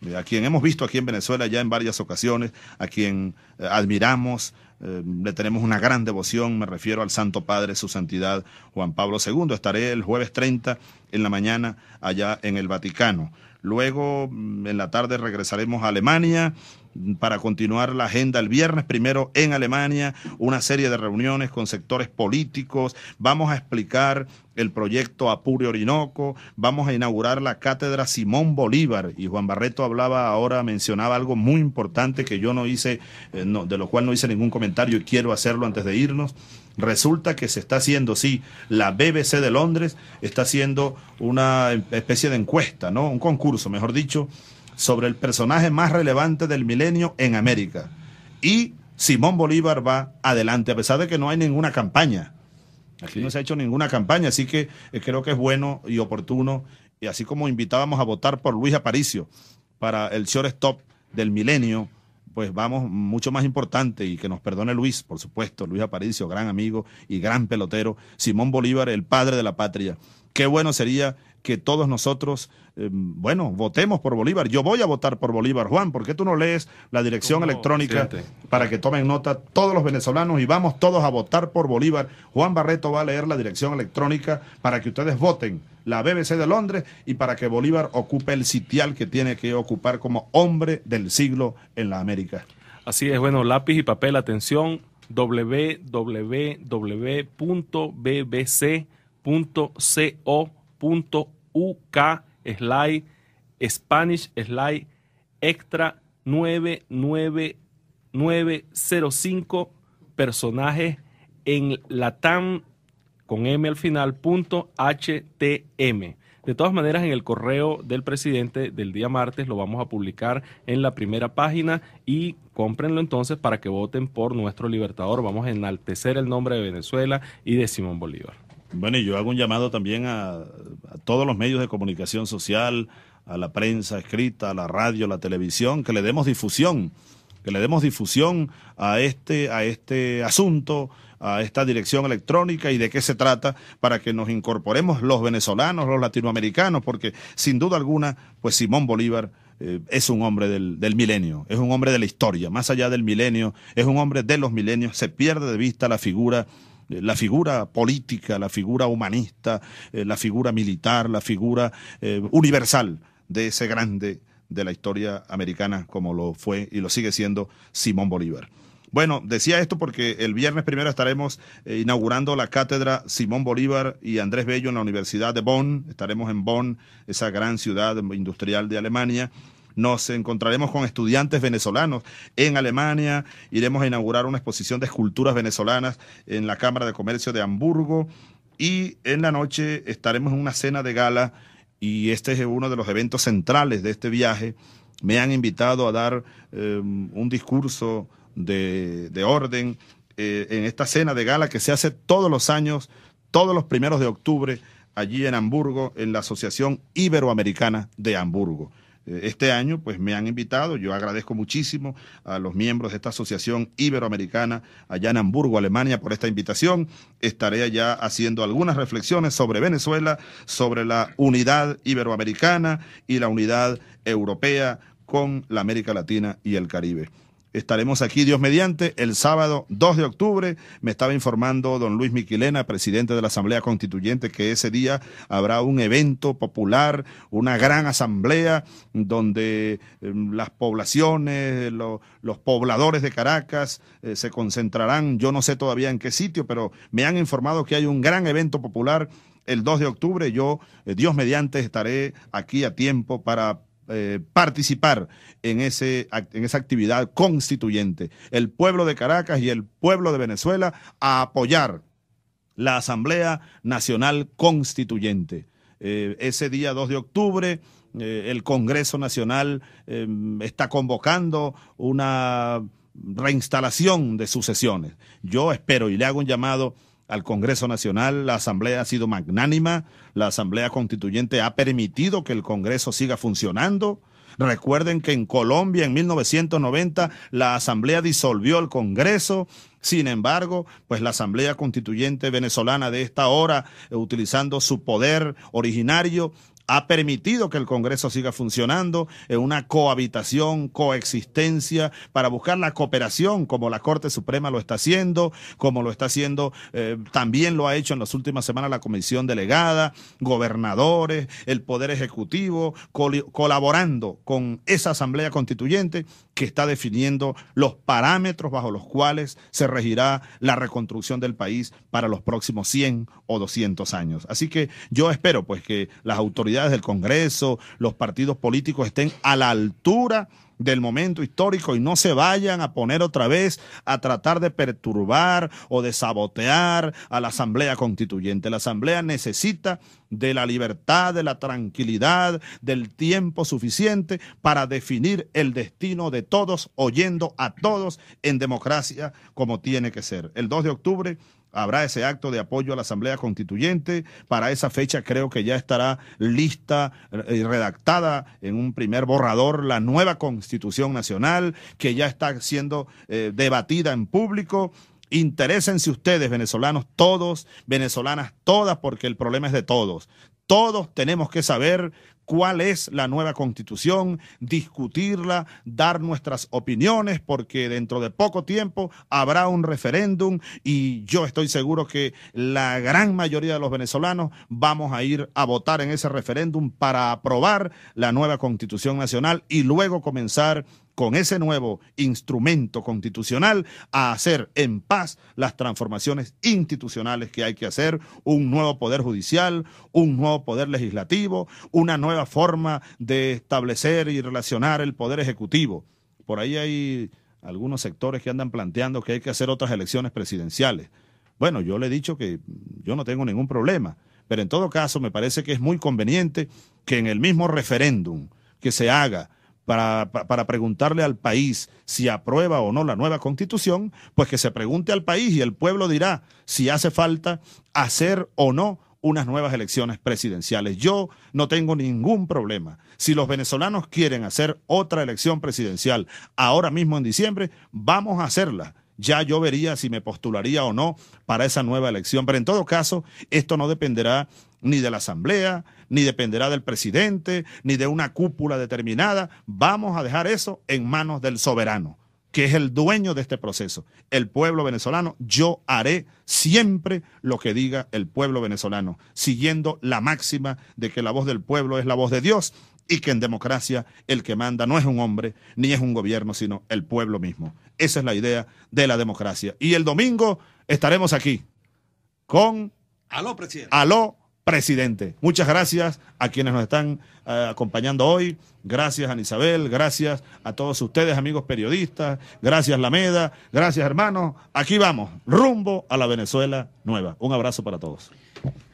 eh, a quien hemos visto aquí en Venezuela ya en varias ocasiones, a quien eh, admiramos, eh, le tenemos una gran devoción, me refiero al Santo Padre, su Santidad Juan Pablo II. Estaré el jueves 30 en la mañana allá en el Vaticano. Luego, mm, en la tarde, regresaremos a Alemania para continuar la agenda el viernes, primero en Alemania, una serie de reuniones con sectores políticos, vamos a explicar el proyecto Apure Orinoco, vamos a inaugurar la cátedra Simón Bolívar y Juan Barreto hablaba ahora, mencionaba algo muy importante que yo no hice, eh, no, de lo cual no hice ningún comentario y quiero hacerlo antes de irnos. Resulta que se está haciendo, sí, la BBC de Londres está haciendo una em, especie de encuesta, ¿no? Un concurso, mejor dicho, sobre el personaje más relevante del milenio en América. Y Simón Bolívar va adelante, a pesar de que no hay ninguna campaña. Aquí no se ha hecho ninguna campaña, así que eh, creo que es bueno y oportuno. Y así como invitábamos a votar por Luis Aparicio para el shortstop del milenio, pues vamos mucho más importante y que nos perdone Luis, por supuesto, Luis Aparicio, gran amigo y gran pelotero, Simón Bolívar, el padre de la patria. Qué bueno sería que todos nosotros, em, bueno, votemos por Bolívar. Yo voy a votar por Bolívar, Juan, ¿por qué tú no lees la dirección electrónica para que tomen nota todos los venezolanos y vamos todos a votar por Bolívar? Juan Barreto va a leer la dirección electrónica para que ustedes voten la BBC de Londres y para que Bolívar ocupe el sitial que tiene que ocupar como hombre del siglo en la América. Así es, bueno, lápiz y papel, atención, www.bbc.co UK Slide Spanish Slide Extra 99905 personajes en latam con m al final punto htm. De todas maneras, en el correo del presidente del día martes lo vamos a publicar en la primera página y cómprenlo entonces para que voten por nuestro libertador. Vamos a enaltecer el nombre de Venezuela y de Simón Bolívar. Bueno, y yo hago un llamado también a, todos los medios de comunicación social, a la prensa escrita, a la radio, a la televisión, que le demos difusión, que le demos difusión a este, a este asunto, a esta dirección electrónica y de qué se trata para que nos incorporemos los venezolanos, los latinoamericanos, porque sin duda alguna, pues Simón Bolívar eh, es un hombre del, milenio, es un hombre de la historia, más allá del milenio, es un hombre de los milenios, se pierde de vista la figura eh, la figura política, la figura humanista, eh, la figura militar, la figura eh, universal de ese grande de la historia americana como lo fue y lo sigue siendo Simón Bolívar. Bueno, decía esto porque el viernes primero estaremos inaugurando la cátedra Simón Bolívar y Andrés Bello en la Universidad de Bonn. Estaremos en Bonn, esa gran ciudad industrial de Alemania. Nos encontraremos con estudiantes venezolanos en Alemania. Iremos a inaugurar una exposición de esculturas venezolanas en la Cámara de Comercio de Hamburgo. Y en la noche estaremos en una cena de gala y este es uno de los eventos centrales de este viaje. Me han invitado a dar em, un discurso de, orden eh, en esta cena de gala que se hace todos los años, todos los primeros de octubre, allí en Hamburgo, en la Asociación Iberoamericana de Hamburgo. Eh, este año, pues me han invitado. Yo agradezco muchísimo a los miembros de esta asociación iberoamericana allá en Hamburgo, Alemania, por esta invitación. Estaré allá haciendo algunas reflexiones sobre Venezuela, sobre la unidad iberoamericana y la unidad europea con la América Latina y el Caribe. Estaremos aquí, Dios mediante, el sábado 2 de octubre. Me estaba informando don Luis Miquilena, presidente de la Asamblea Constituyente, que ese día habrá un evento popular, una gran asamblea donde em, las poblaciones, los pobladores de Caracas eh, se concentrarán. Yo no sé todavía en qué sitio, pero me han informado que hay un gran evento popular el 2 de octubre. Yo, eh, Dios mediante, estaré aquí a tiempo para eh, participar en, ese, en esa actividad constituyente. El pueblo de Caracas y el pueblo de Venezuela a apoyar la Asamblea Nacional Constituyente. Eh, ese día 2 de octubre, eh, el Congreso Nacional em, está convocando una reinstalación de sucesiones. Yo espero y le hago un llamado al Congreso Nacional. La Asamblea ha sido magnánima, la Asamblea Constituyente ha permitido que el Congreso siga funcionando. Recuerden que en Colombia en 1990 la Asamblea disolvió el Congreso, sin embargo, pues la Asamblea Constituyente venezolana de esta hora, eh, utilizando su poder originario, ha permitido que el Congreso siga funcionando en una cohabitación, coexistencia, para buscar la cooperación, como la Corte Suprema lo está haciendo, como lo está haciendo, eh, también lo ha hecho en las últimas semanas la Comisión Delegada, gobernadores, el Poder Ejecutivo, colaborando con esa Asamblea Constituyente que está definiendo los parámetros bajo los cuales se regirá la reconstrucción del país para los próximos 100 o 200 años. Así que yo espero pues que las autoridades del Congreso, los partidos políticos estén a la altura del momento histórico y no se vayan a poner otra vez a tratar de perturbar o de sabotear a la Asamblea Constituyente. La Asamblea necesita de la libertad, de la tranquilidad, del tiempo suficiente para definir el destino de todos, oyendo a todos en democracia como tiene que ser. El 2 de octubre habrá ese acto de apoyo a la Asamblea Constituyente. Para esa fecha creo que ya estará lista y eh, redactada en un primer borrador la nueva Constitución Nacional que ya está siendo eh, debatida en público. Interésense ustedes, venezolanos todos, venezolanas todas, porque el problema es de todos. Todos tenemos que saber cuál es la nueva constitución, discutirla, dar nuestras opiniones, porque dentro de poco tiempo habrá un referéndum y yo estoy seguro que la gran mayoría de los venezolanos vamos a ir a votar en ese referéndum para aprobar la nueva constitución nacional y luego comenzar con ese nuevo instrumento constitucional a hacer en paz las transformaciones institucionales que hay que hacer, un nuevo poder judicial, un nuevo poder legislativo, una nueva forma de establecer y relacionar el poder ejecutivo. Por ahí hay algunos sectores que andan planteando que hay que hacer otras elecciones presidenciales. Bueno, yo le he dicho que yo no tengo ningún problema, pero en todo caso me parece que es muy conveniente que en el mismo referéndum que se haga para, preguntarle al país si aprueba o no la nueva constitución, pues que se pregunte al país y el pueblo dirá si hace falta hacer o no unas nuevas elecciones presidenciales. Yo no tengo ningún problema. Si los venezolanos quieren hacer otra elección presidencial ahora mismo en diciembre, vamos a hacerla ya yo vería si me postularía o no para esa nueva elección. Pero en todo caso, esto no dependerá ni de la Asamblea, ni dependerá del presidente, ni de una cúpula determinada. Vamos a dejar eso en manos del soberano, que es el dueño de este proceso, el pueblo venezolano. Yo haré siempre lo que diga el pueblo venezolano, siguiendo la máxima de que la voz del pueblo es la voz de Dios y que en democracia el que manda no es un hombre ni es un gobierno, sino el pueblo mismo. Esa es la idea de la democracia. Y el domingo estaremos aquí con... Aló, presidente. Aló presidente. Muchas gracias a quienes nos están eh, acompañando hoy. Gracias a Isabel, gracias a todos ustedes, amigos periodistas. Gracias, Lameda. Gracias, hermanos. Aquí vamos, rumbo a la Venezuela nueva. Un abrazo para todos.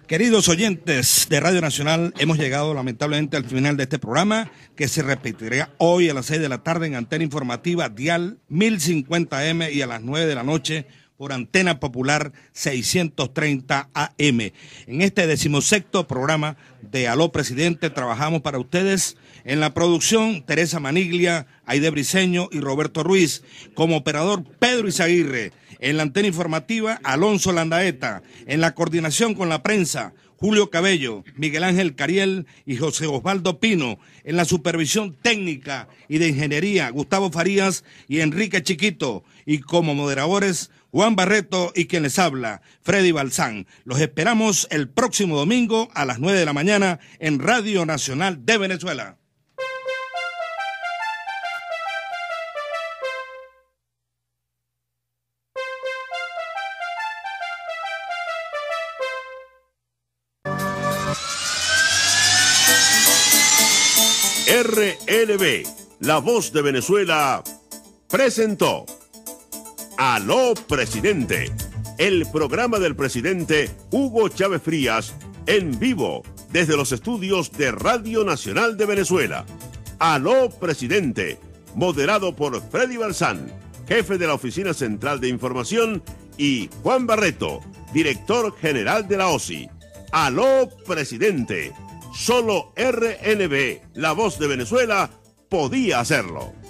Queridos oyentes de Radio Nacional, hemos llegado lamentablemente al final de este programa que se repetirá hoy a las 6 de la tarde en antena informativa Dial 1050M y a las 9 de la noche por Antena Popular 630 AM. En este decimosexto programa de Aló Presidente trabajamos para ustedes en la producción Teresa Maniglia, Aide Briseño y Roberto Ruiz, como operador Pedro Izaguirre, en la antena informativa Alonso Landaeta, en la coordinación con la prensa Julio Cabello, Miguel Ángel Cariel y José Osvaldo Pino, en la supervisión técnica y de ingeniería Gustavo Farías y Enrique Chiquito, y como moderadores Juan Barreto y quien les habla, Freddy Balsán. Los esperamos el próximo domingo a las 9 de la mañana en Radio Nacional de Venezuela. RLB, La Voz de Venezuela, presentó. Aló Presidente, el programa del presidente Hugo Chávez Frías en vivo desde los estudios de Radio Nacional de Venezuela. Aló Presidente, moderado por Freddy Barzán, jefe de la Oficina Central de Información, y Juan Barreto, director general de la OSI. Aló Presidente, solo RNB, la voz de Venezuela, podía hacerlo.